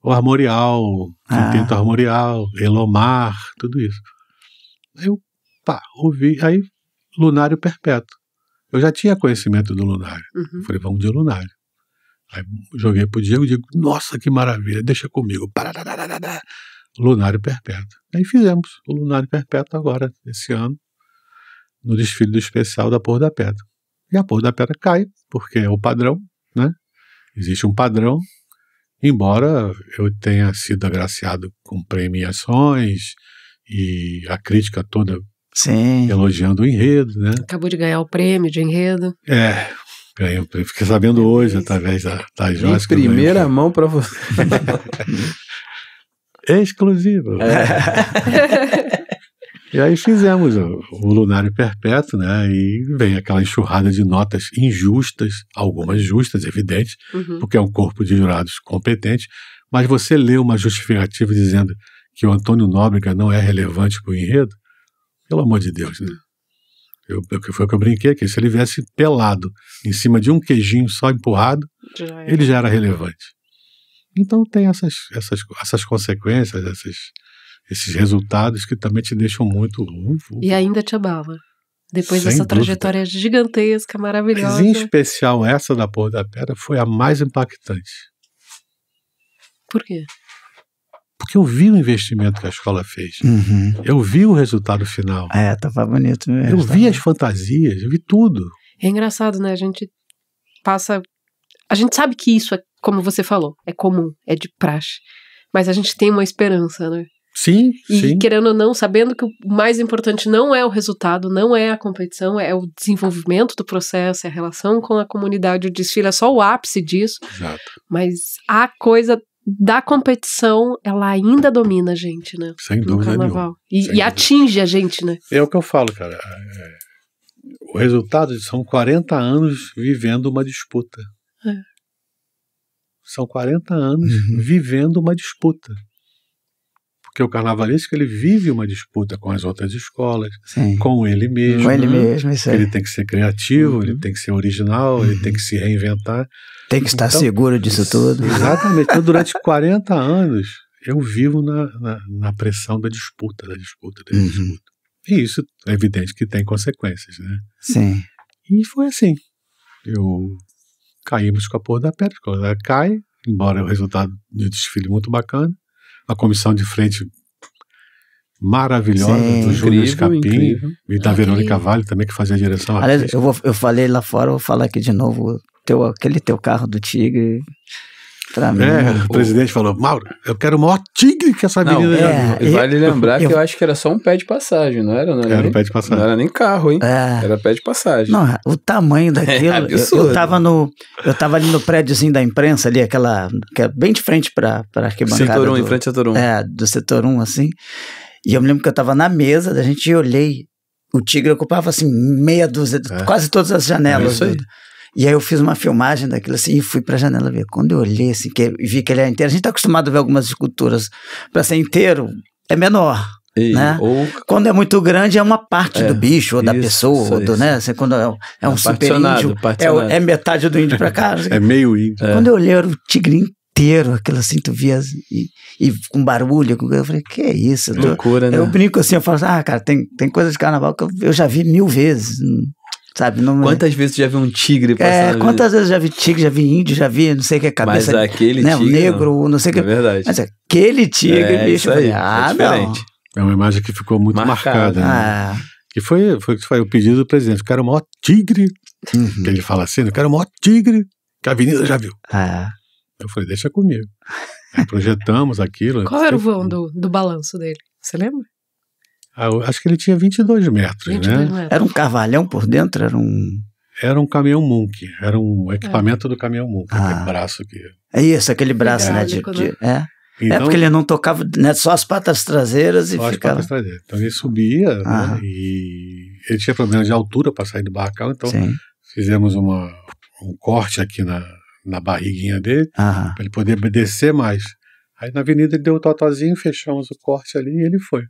o Armorial, ah. Quinteto Armorial, Elomar, tudo isso. Aí eu, pá, ouvi, aí Lunário Perpétuo. Eu já tinha conhecimento do Lunário. Uhum. Falei, vamos de Lunário. Aí joguei pro Diego e digo, nossa, que maravilha, deixa comigo. Lunário Perpétuo. Aí fizemos o Lunário Perpétuo agora, esse ano, no desfile do especial da Porra da Pedra. E a Porra da Pedra cai, porque é o padrão, né? Existe um padrão Embora eu tenha sido agraciado com premiações e a crítica toda Sim. elogiando o enredo, né? Acabou de ganhar o prêmio de enredo. É, ganhei o prêmio. Fiquei sabendo hoje, através da, da Joyce. Em primeira mão para você. é exclusivo. É. E aí fizemos o, o Lunário Perpétuo, né? E vem aquela enxurrada de notas injustas, algumas justas, evidentes, uhum. porque é um corpo de jurados competente, mas você lê uma justificativa dizendo que o Antônio Nóbrega não é relevante para o enredo, pelo amor de Deus, né? Uhum. Eu, foi o que eu brinquei aqui. Se ele viesse pelado em cima de um queijinho só empurrado, já ele já era relevante. Então tem essas, essas, essas consequências, essas, esses resultados que também te deixam muito. E ainda te abala. Depois Sem dessa dúvida. trajetória gigantesca, maravilhosa. Mas em especial essa da Porra da Pedra foi a mais impactante. Por quê? Porque eu vi o investimento que a escola fez. Uhum. Eu vi o resultado final. É, tava bonito mesmo. Eu vi as fantasias, eu vi tudo. É engraçado, né? A gente passa. A gente sabe que isso é, como você falou, é comum, é de praxe. Mas a gente tem uma esperança, né? Sim, e, sim. querendo ou não, sabendo que o mais importante não é o resultado, não é a competição, é o desenvolvimento do processo, é a relação com a comunidade. O desfile é só o ápice disso. Exato. Mas a coisa da competição, ela ainda domina a gente, né? Sem no dúvida. No carnaval. E, e dúvida. atinge a gente, né? É o que eu falo, cara. É, o resultado são 40 anos vivendo uma disputa. É. São 40 anos uhum. vivendo uma disputa porque o carnavalesco ele vive uma disputa com as outras escolas, Sim. com ele mesmo. Com ele mesmo, isso Ele tem que ser criativo, uhum. ele tem que ser original, uhum. ele tem que uhum. se reinventar. Tem que estar então, seguro disso tudo. Exatamente. Então, durante 40 anos, eu vivo na, na, na, pressão da disputa, da disputa, da uhum. disputa. E isso é evidente que tem consequências, né? Sim. E foi assim. Eu caímos com a porra da pedra, A cai, embora o resultado de desfile muito bacana, uma comissão de frente maravilhosa Sim, do Júlio Escapim incrível. e da Verônica Vale também, que fazia a direção. Aliás, eu, vou, eu falei lá fora, vou falar aqui de novo. Teu, aquele teu carro do Tigre Pra é, mim, é, o presidente falou, Mauro, eu quero o maior tigre que essa menina não, é, é, Vale lembrar eu, que eu acho que era só um pé de passagem, não era? Não era, era nem, pé de passagem. Não era nem carro, hein? É, era pé de passagem. Não, o tamanho daquilo. É absurdo. eu, eu, tava no, eu tava ali no prédiozinho da imprensa, ali, aquela. Que é bem de frente pra, pra arquibancada. Setor 1, um, em frente ao setor 1. Um. É, do setor 1, um, assim. E eu me lembro que eu tava na mesa da gente e olhei. O tigre ocupava assim meia dúzia, é. quase todas as janelas. É isso aí. E aí eu fiz uma filmagem daquilo assim e fui para a janela ver. Quando eu olhei assim, que vi que ele era inteiro, a gente está acostumado a ver algumas esculturas para ser inteiro é menor. E, né? ou... Quando é muito grande, é uma parte é, do bicho, ou isso, da pessoa, ou do, né? Assim, quando é, um, é um super índio, é, é, metade do índio para cá. Assim. é meio índio. Quando é. eu olhei, era o tigre inteiro, aquilo assim, tu via, assim, e, e com barulho, eu falei, que é isso? Loucura, né? eu brinco assim, eu falo assim, ah, cara, tem, tem coisa de carnaval que eu, eu já vi mil vezes, sabe? Não... Quantas vezes já vi um tigre passar? É, quantas vezes é, já vi tigre, já vi índio, já vi não sei o que, cabeça. Mas aquele né, tigre. negro, não, sei o que. É verdade. Mas aquele tigre, é, bicho. Aí, é ah, é diferente. Não. É uma imagem que ficou muito marcada. marcada né? ah. Que foi, foi, foi o pedido do presidente. Quero o maior tigre. Uhum. Que ele fala assim: eu quero o maior tigre que a avenida já viu. Ah. Eu falei: deixa comigo. projetamos aquilo. Qual era o voo do, do balanço dele? Você lembra? Ah, acho que ele tinha 22 metros, 22 né? Metros. Era um carvalhão por dentro? Era um. Era um caminhão Munk, era um é. equipamento é. do caminhão Munk, ah. aquele braço que. É isso, aquele braço, né? De, de, é. é então, é porque ele não tocava, né, só as patas traseiras e só ficava. As patas traseiras. Então ele subia né, ah. e ele tinha problema de altura para sair do barracão. então Sim. fizemos uma, um corte aqui na, na barriguinha dele para ele poder descer mais. Aí na avenida ele deu o um totozinho, fechamos o corte ali e ele foi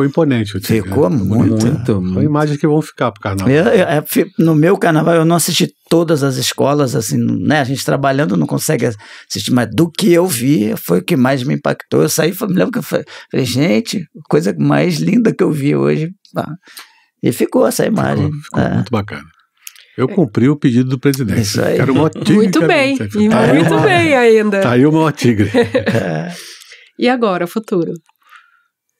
ficou imponente. O ficou né? tá muito, né? muito. São imagens que vão ficar pro carnaval. Eu, eu, é, no meu carnaval, eu não assisti todas as escolas, assim, né? A gente trabalhando não consegue assistir, mas do que eu vi foi o que mais me impactou. Eu saí, me lembro que eu falei, gente, coisa mais linda que eu vi hoje. E ficou essa imagem. Ficou, ficou é. muito bacana. Eu é. cumpri o pedido do presidente. Isso aí. Quero uma tigre. Muito bem, tá muito uma, bem ainda. Tá aí o maior tigre. É. E agora, futuro?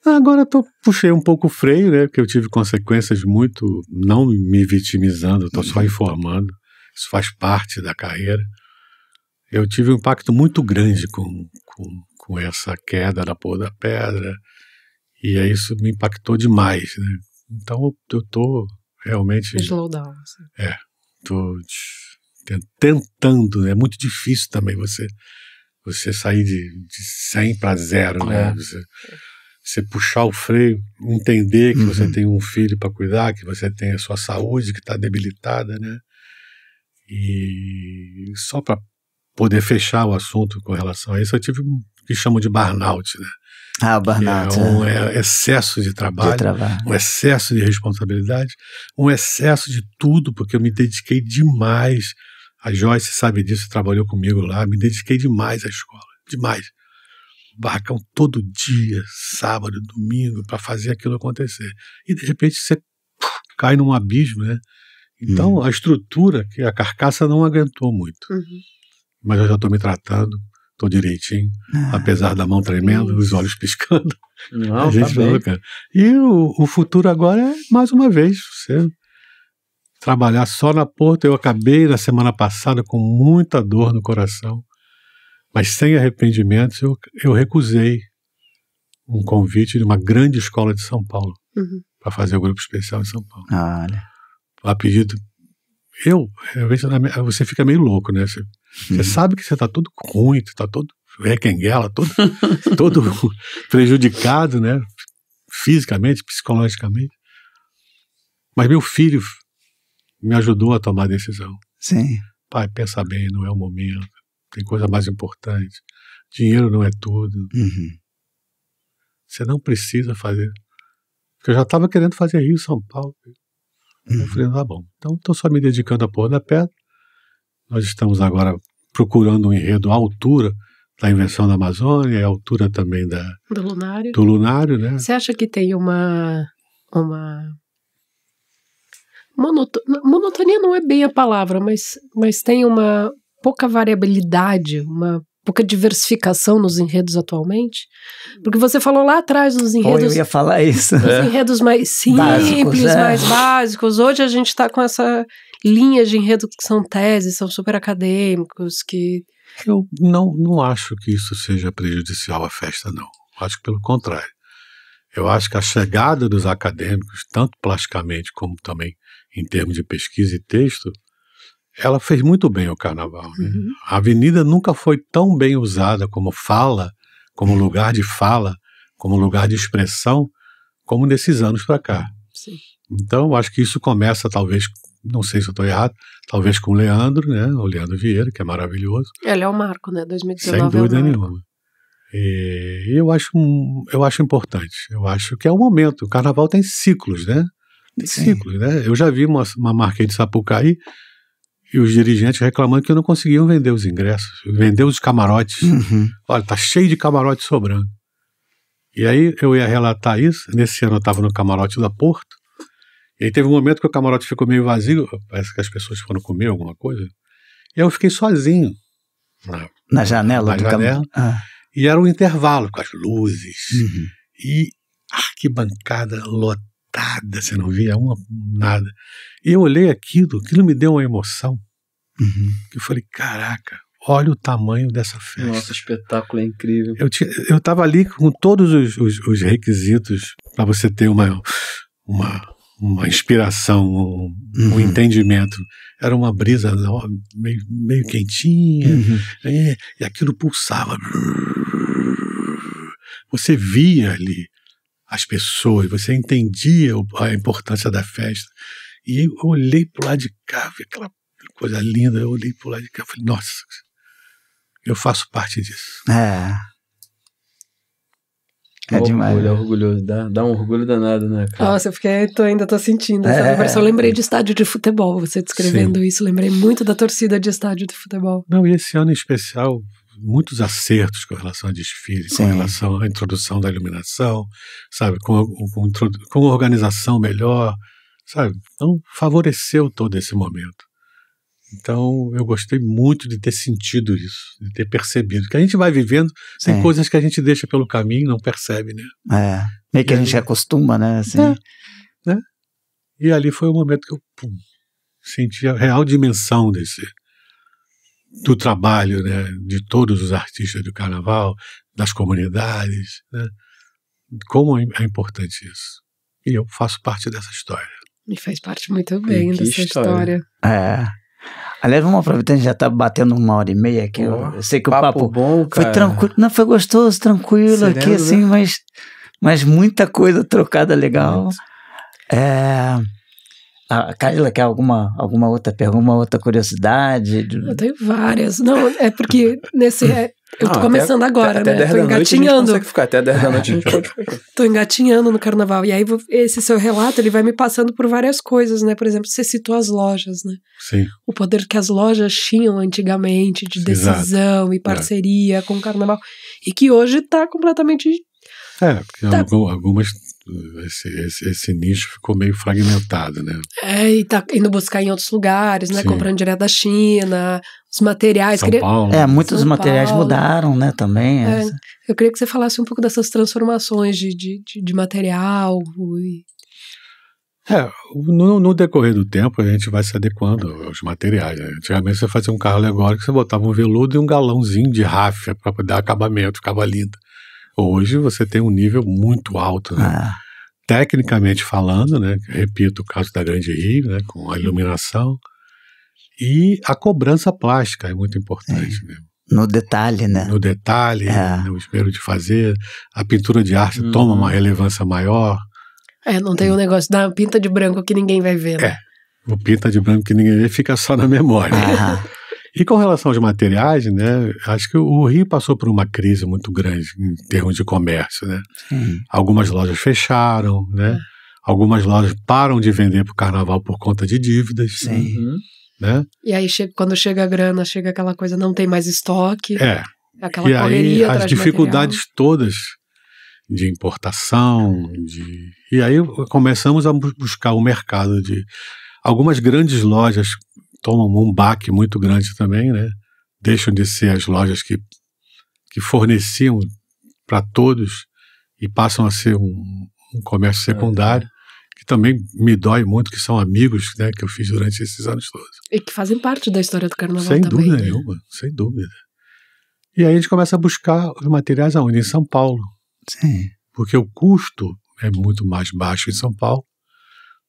Agora tô, puxei um pouco o freio, né? Porque eu tive consequências muito. Não me vitimizando, estou só uhum. informando. Isso faz parte da carreira. Eu tive um impacto muito grande com, com, com essa queda da porra da pedra. E aí isso me impactou demais, né? Então eu tô realmente. Slow down. Assim. É. Tô tentando, né, É muito difícil também você, você sair de, de 100 para zero, né? É. Você, você puxar o freio, entender que uhum. você tem um filho para cuidar, que você tem a sua saúde que está debilitada, né? E só para poder fechar o assunto com relação a isso, eu tive um que chamam de burnout, né? Ah, burnout. É um né? é. excesso de trabalho, de trabalho, um excesso de responsabilidade, um excesso de tudo, porque eu me dediquei demais. A Joyce sabe disso, trabalhou comigo lá, me dediquei demais à escola, demais barracão todo dia, sábado, domingo, para fazer aquilo acontecer. E de repente você puf, cai num abismo, né? Então uhum. a estrutura, que a carcaça não aguentou muito. Uhum. Mas eu já estou me tratando, estou direitinho, ah, apesar da mão tremendo, os olhos piscando. Não, a tá gente tá cara. E o, o futuro agora é mais uma vez você trabalhar só na porta. Eu acabei na semana passada com muita dor no coração mas sem arrependimentos, eu, eu recusei um convite de uma grande escola de São Paulo uhum. para fazer o grupo especial em São Paulo. Ah, olha. A pedido. Eu, você fica meio louco, né? Você, uhum. você sabe que você está todo ruim, está todo requenguela, todo, todo prejudicado, né? Fisicamente, psicologicamente. Mas meu filho me ajudou a tomar a decisão. Sim. Pai, pensa bem, não é o momento tem coisa mais importante. Dinheiro não é tudo. Uhum. Você não precisa fazer. Porque eu já estava querendo fazer Rio São Paulo. Uhum. Eu falei, tá ah, bom. Então estou só me dedicando à porra da pedra. Nós estamos agora procurando um enredo à altura da invenção da Amazônia à altura também da, do lunário. Do lunário né? Você acha que tem uma. uma... Monotonia não é bem a palavra, mas, mas tem uma, pouca variabilidade, uma pouca diversificação nos enredos atualmente? Porque você falou lá atrás dos enredos. Pô, eu ia falar isso. Os é. enredos mais simples, básicos, é. mais básicos. Hoje a gente está com essa linha de enredo que são teses, são super acadêmicos, que. Eu não, não acho que isso seja prejudicial à festa, não. Acho que pelo contrário. Eu acho que a chegada dos acadêmicos, tanto plasticamente como também em termos de pesquisa e texto, ela fez muito bem o carnaval. Né? Uhum. A avenida nunca foi tão bem usada como fala, como lugar de fala, como lugar de expressão, como nesses anos para cá. Sim. Então, acho que isso começa, talvez, não sei se eu estou errado, talvez com o Leandro, né? O Leandro Vieira, que é maravilhoso. Ele é o marco, né? 2019 Sem é dúvida é nenhuma. E eu acho, eu acho importante. Eu acho que é o momento. O carnaval tem ciclos, né? Tem Sim. ciclos, né? Eu já vi uma, uma marca de Sapucaí e os dirigentes reclamando que não conseguiam vender os ingressos, vender os camarotes. Uhum. Olha, tá cheio de camarotes sobrando. E aí eu ia relatar isso. Nesse ano eu estava no camarote da Porto. E aí teve um momento que o camarote ficou meio vazio. Parece que as pessoas foram comer alguma coisa. E aí eu fiquei sozinho. Na, na janela na do janela. Cam... Ah. E era um intervalo com as luzes. Uhum. E arquibancada lotada nada você não via uma, nada. E eu olhei aquilo, aquilo me deu uma emoção. Uhum. Que eu falei, caraca, olha o tamanho dessa festa. Nossa, espetáculo é incrível. Eu, tinha, eu tava ali com todos os, os, os requisitos para você ter uma, uma, uma inspiração, um, uhum. um, entendimento. Era uma brisa ó, meio, meio quentinha, uhum. e, é, e aquilo pulsava. Você via ali as pessoas, você entendia a importância da festa. E eu olhei para lado de cá, vi aquela coisa linda, eu olhei para lado de cá e falei, nossa, eu faço parte disso. É. É demais. Orgulho, é orgulhoso, dá, dá um orgulho danado, né, cara? Nossa, eu fiquei, tô, ainda tô sentindo essa é. conversa. Eu lembrei de estádio de futebol, você descrevendo Sim. isso, lembrei muito da torcida de estádio de futebol. Não, e esse ano em especial, muitos acertos com relação a desfile, Sim. com relação à introdução da iluminação, sabe, com, com, com organização melhor, sabe? Então, favoreceu todo esse momento. Então, eu gostei muito de ter sentido isso, de ter percebido. Que a gente vai vivendo, Sim. tem coisas que a gente deixa pelo caminho não percebe, né? É, meio que e a gente ali... acostuma, né? Assim. É, né? E ali foi o momento que eu pum, senti a real dimensão desse, do trabalho né, de todos os artistas do carnaval, das comunidades, né? como é, é importante isso. E eu faço parte dessa história. E faz parte muito bem dessa história. história. É. Aliás, vamos aproveitar, a gente já tá batendo uma hora e meia aqui. Oh, eu sei que papo o papo bom, cara. foi tranquilo, não foi gostoso, tranquilo Sereno, aqui, né? assim, né? mas, mas muita coisa trocada legal. Muito. É... A Carla quer alguma, alguma outra pergunta, alguma outra curiosidade? Eu tenho várias. Não, é porque nesse. É, eu tô ah, começando até, agora, até, né? Até tô engatinhando. Noite ficar até 10 da noite Tô engatinhando no carnaval. E aí esse seu relato, ele vai me passando por várias coisas, né? Por exemplo, você citou as lojas, né? Sim. O poder que as lojas tinham antigamente de decisão Exato. e é. parceria é. com o carnaval. E que hoje tá completamente é, porque tá. algumas esse, esse, esse, nicho ficou meio fragmentado, né? É, e tá indo buscar em outros lugares, né? Sim. Comprando direto da China, os materiais. São queria... Paulo. É, muitos São materiais Paulo. mudaram, né, também. É, eu queria que você falasse um pouco dessas transformações de, de, de, de material e é, no, no, decorrer do tempo a gente vai se adequando aos materiais. Né? Antigamente você fazia um carro alegórico, você botava um veludo e um galãozinho de ráfia para dar acabamento, ficava lindo. Hoje você tem um nível muito alto, né? Ah. Tecnicamente falando, né? Repito o caso da Grande Rio, né? Com a iluminação. E a cobrança plástica é muito importante, é. né? No detalhe, né? No detalhe, é. né? o esmero de fazer. A pintura de arte hum. toma uma relevância maior. É, não tem o um negócio da pinta de branco que ninguém vai ver, né? É, o pinta de branco que ninguém vê fica só na memória. Aham. E com relação aos materiais, né, acho que o Rio passou por uma crise muito grande em termos de comércio, né? Algumas lojas fecharam, né? É. Algumas lojas param de vender para o carnaval por conta de dívidas. Sim. Uhum. Né? E aí, quando chega a grana, chega aquela coisa, não tem mais estoque. É. Aquela e aí, as dificuldades material. todas de importação, de... e aí começamos a buscar o mercado de algumas grandes lojas tomam um baque muito grande também, né? Deixam de ser as lojas que, que forneciam para todos e passam a ser um, um comércio é. secundário. É que também me dói muito, que são amigos né, que eu fiz durante esses anos todos. E que fazem parte da história do carnaval sem também. Sem dúvida né? nenhuma, sem dúvida. E aí a gente começa a buscar os materiais aonde? Em São Paulo. Sim. Porque o custo é muito mais baixo em São Paulo,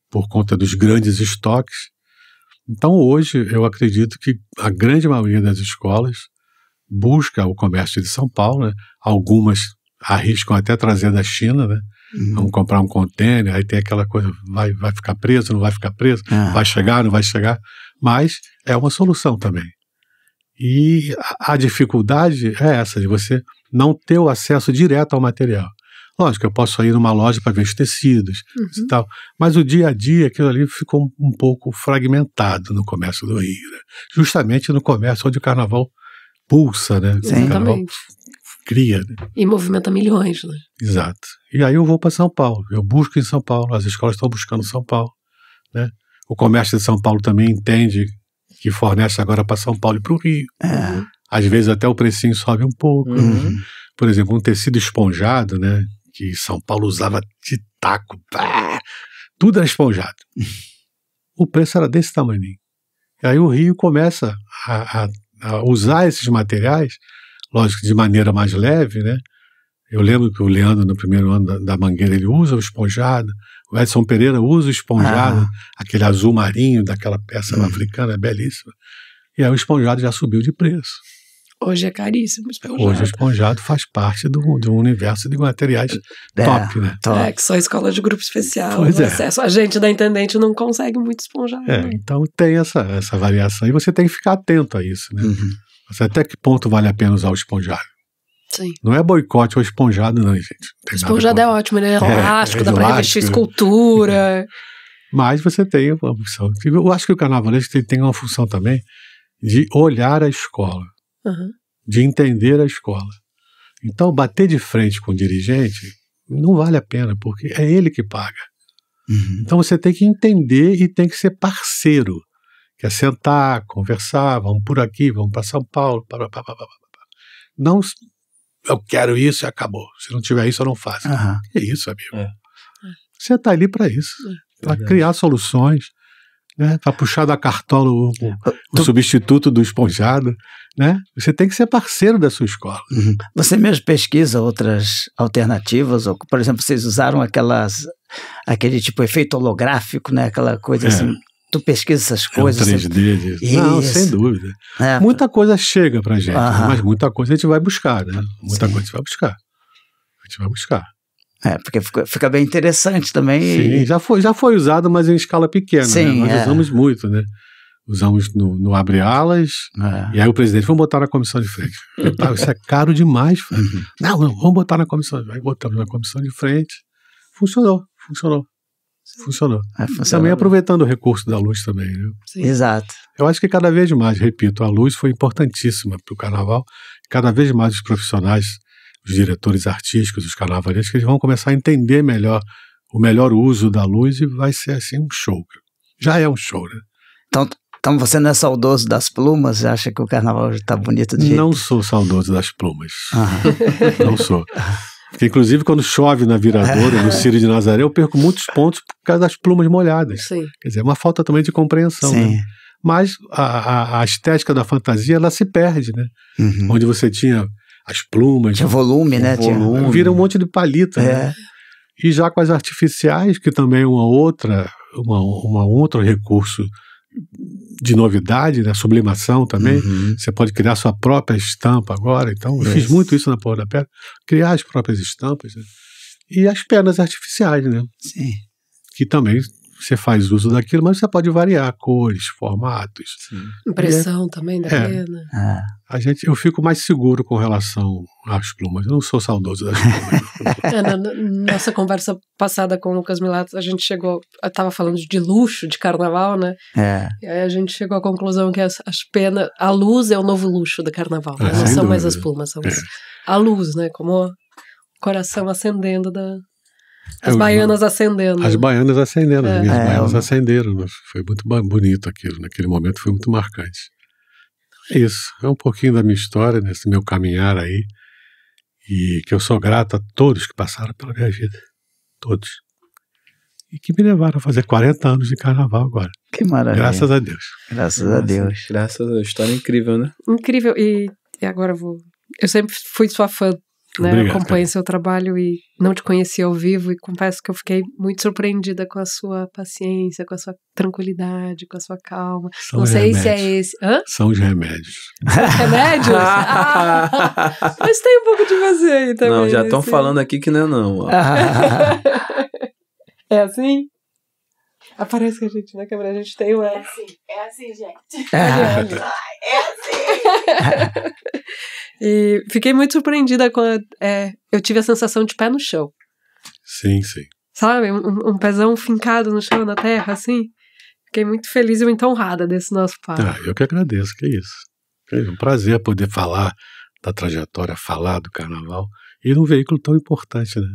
por conta dos grandes estoques, então, hoje, eu acredito que a grande maioria das escolas busca o comércio de São Paulo, né? algumas arriscam até trazer da China, né? Uhum. Vamos comprar um contêiner, aí tem aquela coisa, vai, vai ficar preso, não vai ficar preso, ah. vai chegar, não vai chegar, mas é uma solução também. E a dificuldade é essa, de você não ter o acesso direto ao material. Lógico, eu posso ir numa loja para ver os tecidos uhum. e tal, mas o dia a dia aquilo ali ficou um pouco fragmentado no comércio do Rio, né? justamente no comércio onde o carnaval pulsa, né? Sim. O carnaval cria. Né? E movimenta milhões, né? Exato. E aí eu vou para São Paulo, eu busco em São Paulo, as escolas estão buscando São Paulo, né? O comércio de São Paulo também entende que fornece agora para São Paulo e para o Rio. É. Às vezes até o precinho sobe um pouco. Uhum. Por exemplo, um tecido esponjado, né? que São Paulo usava de taco, tudo era esponjado. O preço era desse tamanho. E aí o Rio começa a, a, a usar esses materiais, lógico, de maneira mais leve, né? Eu lembro que o Leandro, no primeiro ano da, da Mangueira, ele usa o esponjado. O Edson Pereira usa o esponjado, ah. aquele azul marinho daquela peça hum. africana, é belíssima. E aí o esponjado já subiu de preço. Hoje é caríssimo esponjado. Hoje o esponjado faz parte do, do universo de materiais é, top, né? Top. É, que só escola de grupo especial, pois é. acesso. A gente da intendente não consegue muito esponjado. É, né? Então tem essa, essa variação e você tem que ficar atento a isso, né? Uhum. Mas até que ponto vale a pena usar o esponjado? Sim. Não é boicote ou esponjado, não, gente. Não esponjado é ótimo, né? É, é elástico, é, dá para revestir né? escultura. Mas você tem uma função. Eu acho que o carnavalesco tem uma função também de olhar a escola uhum. de entender a escola. Então, bater de frente com o dirigente não vale a pena, porque é ele que paga. Uhum. Então, você tem que entender e tem que ser parceiro. Quer é sentar, conversar, vamos por aqui, vamos para São Paulo. Pá, pá, pá, não, eu quero isso e acabou. Se não tiver isso, eu não faço. Uhum. É isso, amigo. É. Você está ali para isso é. para criar soluções. Né? Para puxar da cartola o, o, é. o substituto do esponjado. Né? Você tem que ser parceiro da sua escola. Uhum. Você mesmo pesquisa outras alternativas? Ou, por exemplo, vocês usaram aquelas, aquele tipo efeito holográfico, né? aquela coisa é. assim. Tu pesquisa essas coisas. É um 3D. Assim. Não, sem dúvida. É. Muita coisa chega pra gente, uhum. mas muita coisa a gente vai buscar, né? Muita Sim. coisa a gente vai buscar. A gente vai buscar. É, porque fica, bem interessante também. Sim, já foi, já foi usado, mas em escala pequena. Né? Sim, né? Nós é. usamos muito, né? usamos no, no Abre Alas, né? é. e aí o presidente, vamos botar na comissão de frente. Tá, isso é caro demais, uhum. Não, não, vamos botar na comissão. Aí botamos na comissão de frente, funcionou, funcionou. Funcionou. É, funcionou. Também aproveitando o recurso da luz também, né? Exato. Eu acho que cada vez mais, repito, a luz foi importantíssima para o carnaval. Cada vez mais os profissionais, os diretores artísticos, os carnavaleiros, eles vão começar a entender melhor o melhor uso da luz e vai ser assim um show. Já é um show, né? Então, então você não é saudoso das plumas? Acha que o carnaval está bonito de Não sou saudoso das plumas. não sou. Porque, inclusive, quando chove na Viradouro, no Círio de Nazaré, eu perco muitos pontos por causa das plumas molhadas. Sim. Quer dizer, é uma falta também de compreensão. Né? Sim. Né? Mas a, a, a, estética da fantasia, ela se perde, né? Uhum. Onde você tinha as plumas... Tinha volume, né? Volume, tinha... Né? Vira um monte de palita, né? é. né? E já com as artificiais, que também é uma outra, uma, uma outro recurso de novidade, né? Sublimação também. Uhum. Você pode criar sua própria estampa agora. Então, eu é fiz muito isso na Porra da Pedra. Criar as próprias estampas. Né? E as pernas artificiais, né? Sim. Que também você faz uso daquilo, mas você pode variar cores, formatos. Sim. Impressão é, também da é, pena. É. A gente, eu fico mais seguro com relação às plumas. Eu não sou saudoso das plumas. nossa conversa passada com o Lucas Milato, a gente chegou, estava falando de luxo, de carnaval, né? É. E aí a gente chegou à conclusão que as, as penas, a luz é o novo luxo do carnaval. Né? Ah, não são dúvida. mais as plumas, são é. as, a luz, né? Como o coração acendendo da, as baianas acendendo. As baianas acendendo, é. as minhas é, baianas acenderam. Foi muito bonito aquilo, naquele momento foi muito marcante. É isso, é um pouquinho da minha história, nesse meu caminhar aí, e que eu sou grato a todos que passaram pela minha vida, todos. E que me levaram a fazer 40 anos de carnaval agora. Que maravilha. Graças a Deus. Graças, graças a Deus. Graças a Deus. História incrível, né? Incrível. E, e agora eu vou. Eu sempre fui sua fã né? Obrigado, eu acompanho cara. seu trabalho e não te conheci ao vivo e confesso que eu fiquei muito surpreendida com a sua paciência, com a sua tranquilidade, com a sua calma. São não sei remédios. se é esse. Hã? São os remédios. remédios? ah, mas tem um pouco de você aí também. Não, já estão né, falando aqui que não é não. é assim? Aparece com a gente na câmera, a gente tem o É assim, é assim, gente. É, é assim. É assim. e fiquei muito surpreendida quando é, eu tive a sensação de pé no chão. Sim, sim. Sabe? Um, um pezão fincado no chão, na terra, assim. Fiquei muito feliz e muito honrada desse nosso papo. Ah, eu que agradeço, que isso. É um prazer poder falar da trajetória, falar do carnaval e num veículo tão importante, né?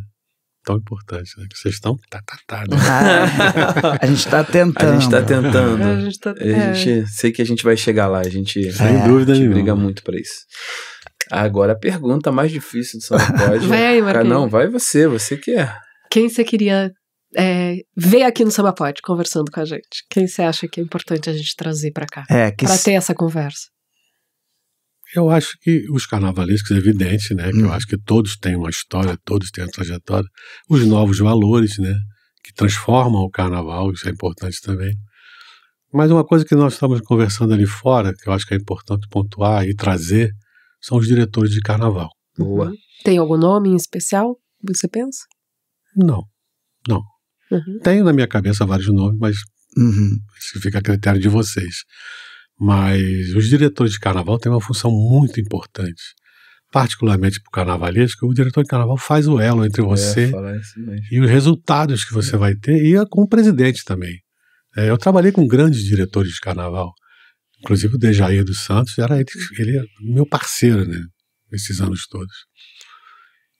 tão importante, né? Que vocês estão tá, tá, tá, né? ah, A gente está tentando. A gente está tentando. A gente, tá... a é. gente sei que a gente vai chegar lá. A gente, Sem é. dúvida a gente briga muito para isso. Agora a pergunta mais difícil do São Pode. vai aí, é, Marquinhos. Não, vai você, você que é. Quem você queria é, ver aqui no Samba Pode conversando com a gente? Quem você acha que é importante a gente trazer para cá? É, para ter essa conversa. Eu acho que os carnavalescos, é evidente, né? Hum. eu acho que todos têm uma história, todos têm uma trajetória. Os novos valores, né? Que transformam o carnaval, isso é importante também. Mas uma coisa que nós estamos conversando ali fora, que eu acho que é importante pontuar e trazer, são os diretores de carnaval. Boa. Uhum. Tem algum nome em especial que você pensa? Não, não. Uhum. Tenho na minha cabeça vários nomes, mas uhum. isso fica a critério de vocês. Mas os diretores de carnaval têm uma função muito importante, particularmente para o carnavalesco. O diretor de carnaval faz o elo entre é, você e os resultados que você é. vai ter e é com o presidente também. É, eu trabalhei com grandes diretores de carnaval, inclusive o Dejair dos Santos, era ele, ele é meu parceiro, né? Esses anos todos.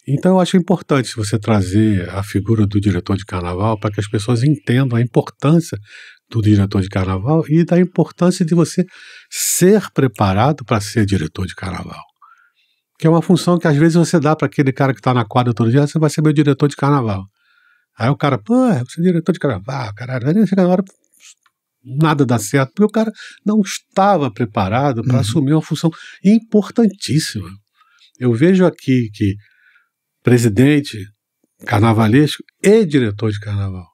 Então eu acho importante você trazer a figura do diretor de carnaval para que as pessoas entendam a importância do diretor de carnaval e da importância de você ser preparado para ser diretor de carnaval. Que é uma função que às vezes você dá para aquele cara que está na quadra todo dia, ah, você vai ser meu diretor de carnaval. Aí o cara, pô, você é diretor de carnaval, caralho. Aí chega na hora, nada dá certo, porque o cara não estava preparado para uhum. assumir uma função importantíssima. Eu vejo aqui que presidente carnavalesco e diretor de carnaval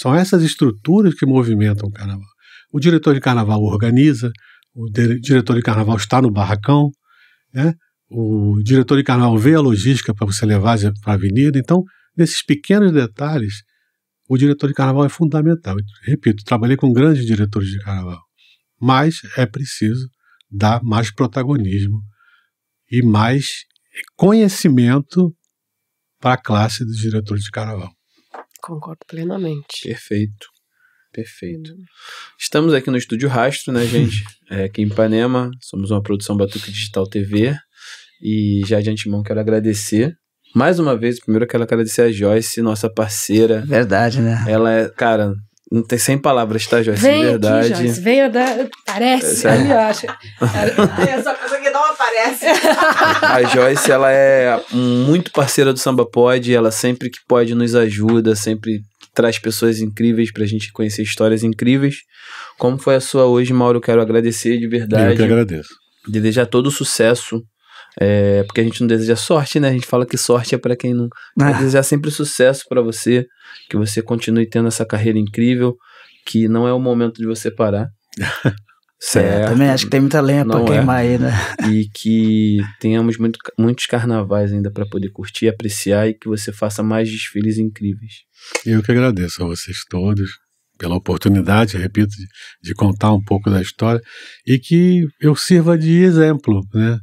são essas estruturas que movimentam o carnaval. O diretor de carnaval organiza, o diretor de carnaval está no barracão, né? o diretor de carnaval vê a logística para você levar para a avenida. Então, nesses pequenos detalhes, o diretor de carnaval é fundamental. Eu, repito, trabalhei com grandes diretores de carnaval, mas é preciso dar mais protagonismo e mais conhecimento para a classe dos diretores de carnaval. Concordo plenamente. Perfeito. Perfeito. Hum. Estamos aqui no Estúdio Rastro, né, gente? é, aqui em Ipanema, somos uma produção Batuque Digital TV. E já de antemão quero agradecer mais uma vez, primeiro quero agradecer a Joyce, nossa parceira. Verdade, né? Ela é, cara, não tem 100 palavras, tá, Joyce? Vem verdade. Aqui, Joyce. Venha da Parece. É, ali, eu acho. Essa só consegui não aparece. A Joyce, ela é muito parceira do Samba Pod. Ela sempre que pode nos ajuda, sempre traz pessoas incríveis pra gente conhecer histórias incríveis. Como foi a sua hoje, Mauro? Eu quero agradecer de verdade. Eu que agradeço. Desejar todo o sucesso é, porque a gente não deseja sorte, né? A gente fala que sorte é para quem não. Ah. desejar sempre sucesso para você, que você continue tendo essa carreira incrível, que não é o momento de você parar. certo. É, também acho que tem muita lenha para é. queimar é. aí, né? E que tenhamos muito, muitos carnavais ainda para poder curtir, apreciar e que você faça mais desfiles incríveis. Eu que agradeço a vocês todos pela oportunidade, repito, de, de contar um pouco da história e que eu sirva de exemplo, né?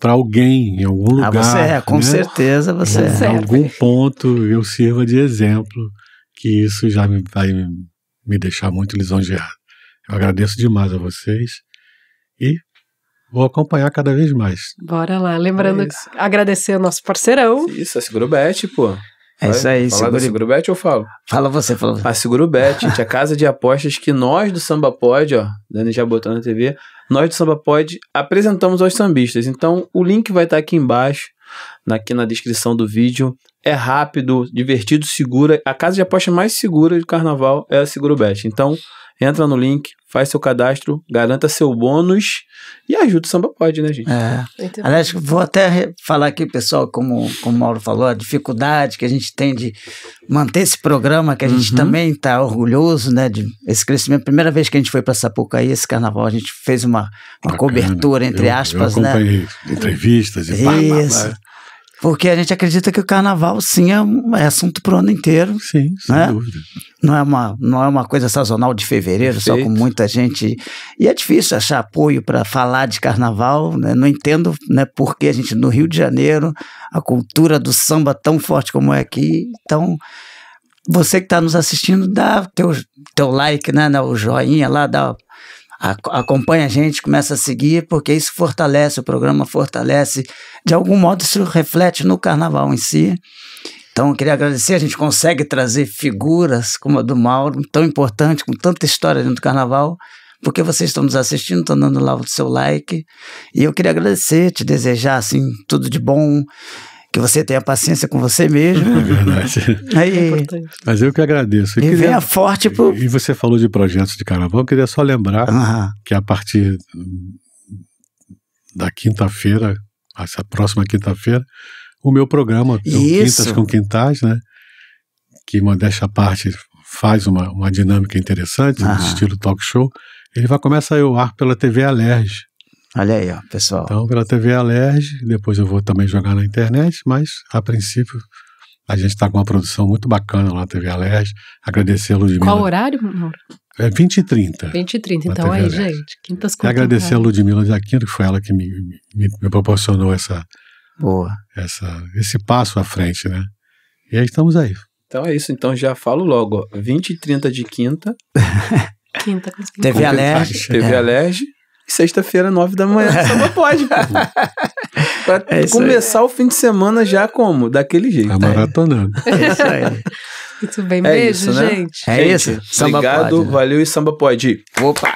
para alguém, em algum ah, lugar. Ah, você é, com né? certeza você em, é. Em algum ponto eu sirva de exemplo, que isso já me, vai me deixar muito lisonjeado. Eu agradeço demais a vocês e Vou acompanhar cada vez mais. Bora lá. Lembrando, é agradecer o nosso parceirão. Isso, a Segurobet, pô. É isso aí. Fala segura... Seguro Bet eu falo? Fala você, fala você. A ah, Seguro Bet, gente, a casa de apostas que nós do Samba Pod, ó, Dani já botou na TV, nós do Samba Pod apresentamos aos sambistas. Então, o link vai estar tá aqui embaixo, aqui na descrição do vídeo. É rápido, divertido, segura. A casa de aposta mais segura do carnaval é a Seguro Bet. Então, entra no link, faz seu cadastro, garanta seu bônus e ajuda o Samba Pode, né, gente? É. Aliás, vou até falar aqui, pessoal, como, como o Mauro falou, a dificuldade que a gente tem de manter esse programa, que a gente uhum. também está orgulhoso, né, de esse crescimento. Primeira vez que a gente foi para Sapucaí, esse carnaval, a gente fez uma, uma cobertura, entre eu, aspas, eu né? entrevistas e Isso. Blá, blá, blá. Porque a gente acredita que o carnaval, sim, é, é assunto para o ano inteiro. Sim, sem né? dúvida. Não é, uma, não é uma coisa sazonal de fevereiro, Perfeito. só com muita gente. E é difícil achar apoio para falar de carnaval. Né? Não entendo né, por que a gente, no Rio de Janeiro, a cultura do samba tão forte como é aqui. Então, você que está nos assistindo, dá teu, teu like, né, né, o joinha lá, dá acompanha a gente, começa a seguir, porque isso fortalece, o programa fortalece. De algum modo, isso reflete no carnaval em si. Então, eu queria agradecer. A gente consegue trazer figuras como a do Mauro, tão importante, com tanta história dentro do carnaval, porque vocês estão nos assistindo, estão dando lá o seu like. E eu queria agradecer, te desejar assim, tudo de bom, que você tenha paciência com você mesmo. É verdade. Aí, é Mas eu que agradeço. E, e queria, venha forte pro... E você falou de projetos de carnaval, eu queria só lembrar que a partir da quinta-feira, essa próxima quinta-feira, o meu programa, Quintas com Quintais, né? Que modéstia à parte faz uma, uma dinâmica interessante, do estilo talk show, ele vai começar a ir ao ar pela TV Alerj. Olha aí, ó, pessoal. Então, pela TV Alerj, depois eu vou também jogar na internet, mas a princípio a gente está com uma produção muito bacana lá na TV Alerj. Agradecer a Ludmilla. Qual horário, Mauro? É 20 e 30. 20 e 30, então aí, é, Alerj. gente, quintas com Agradecer a Ludmilla de Aquino, que foi ela que me, me, me proporcionou essa, Boa. Essa, esse passo à frente, né? E aí estamos aí. Então é isso, então já falo logo, ó, 20 e 30 de quinta. quinta com TV Alerj. TV é. Alerj sexta-feira, nove da manhã, só pode. pra é começar aí. o fim de semana já como? Daquele jeito. Tá maratonando. É isso aí. Muito bem, é beijo, isso, né? gente. É gente, isso. Samba obrigado, pode, né? valeu e samba pode. Opa!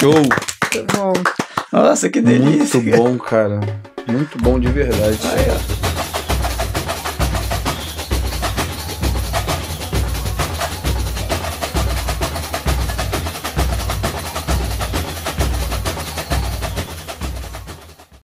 Show! Muito bom. Nossa, que delícia. Muito bom, cara. Muito bom de verdade. Aí, ó.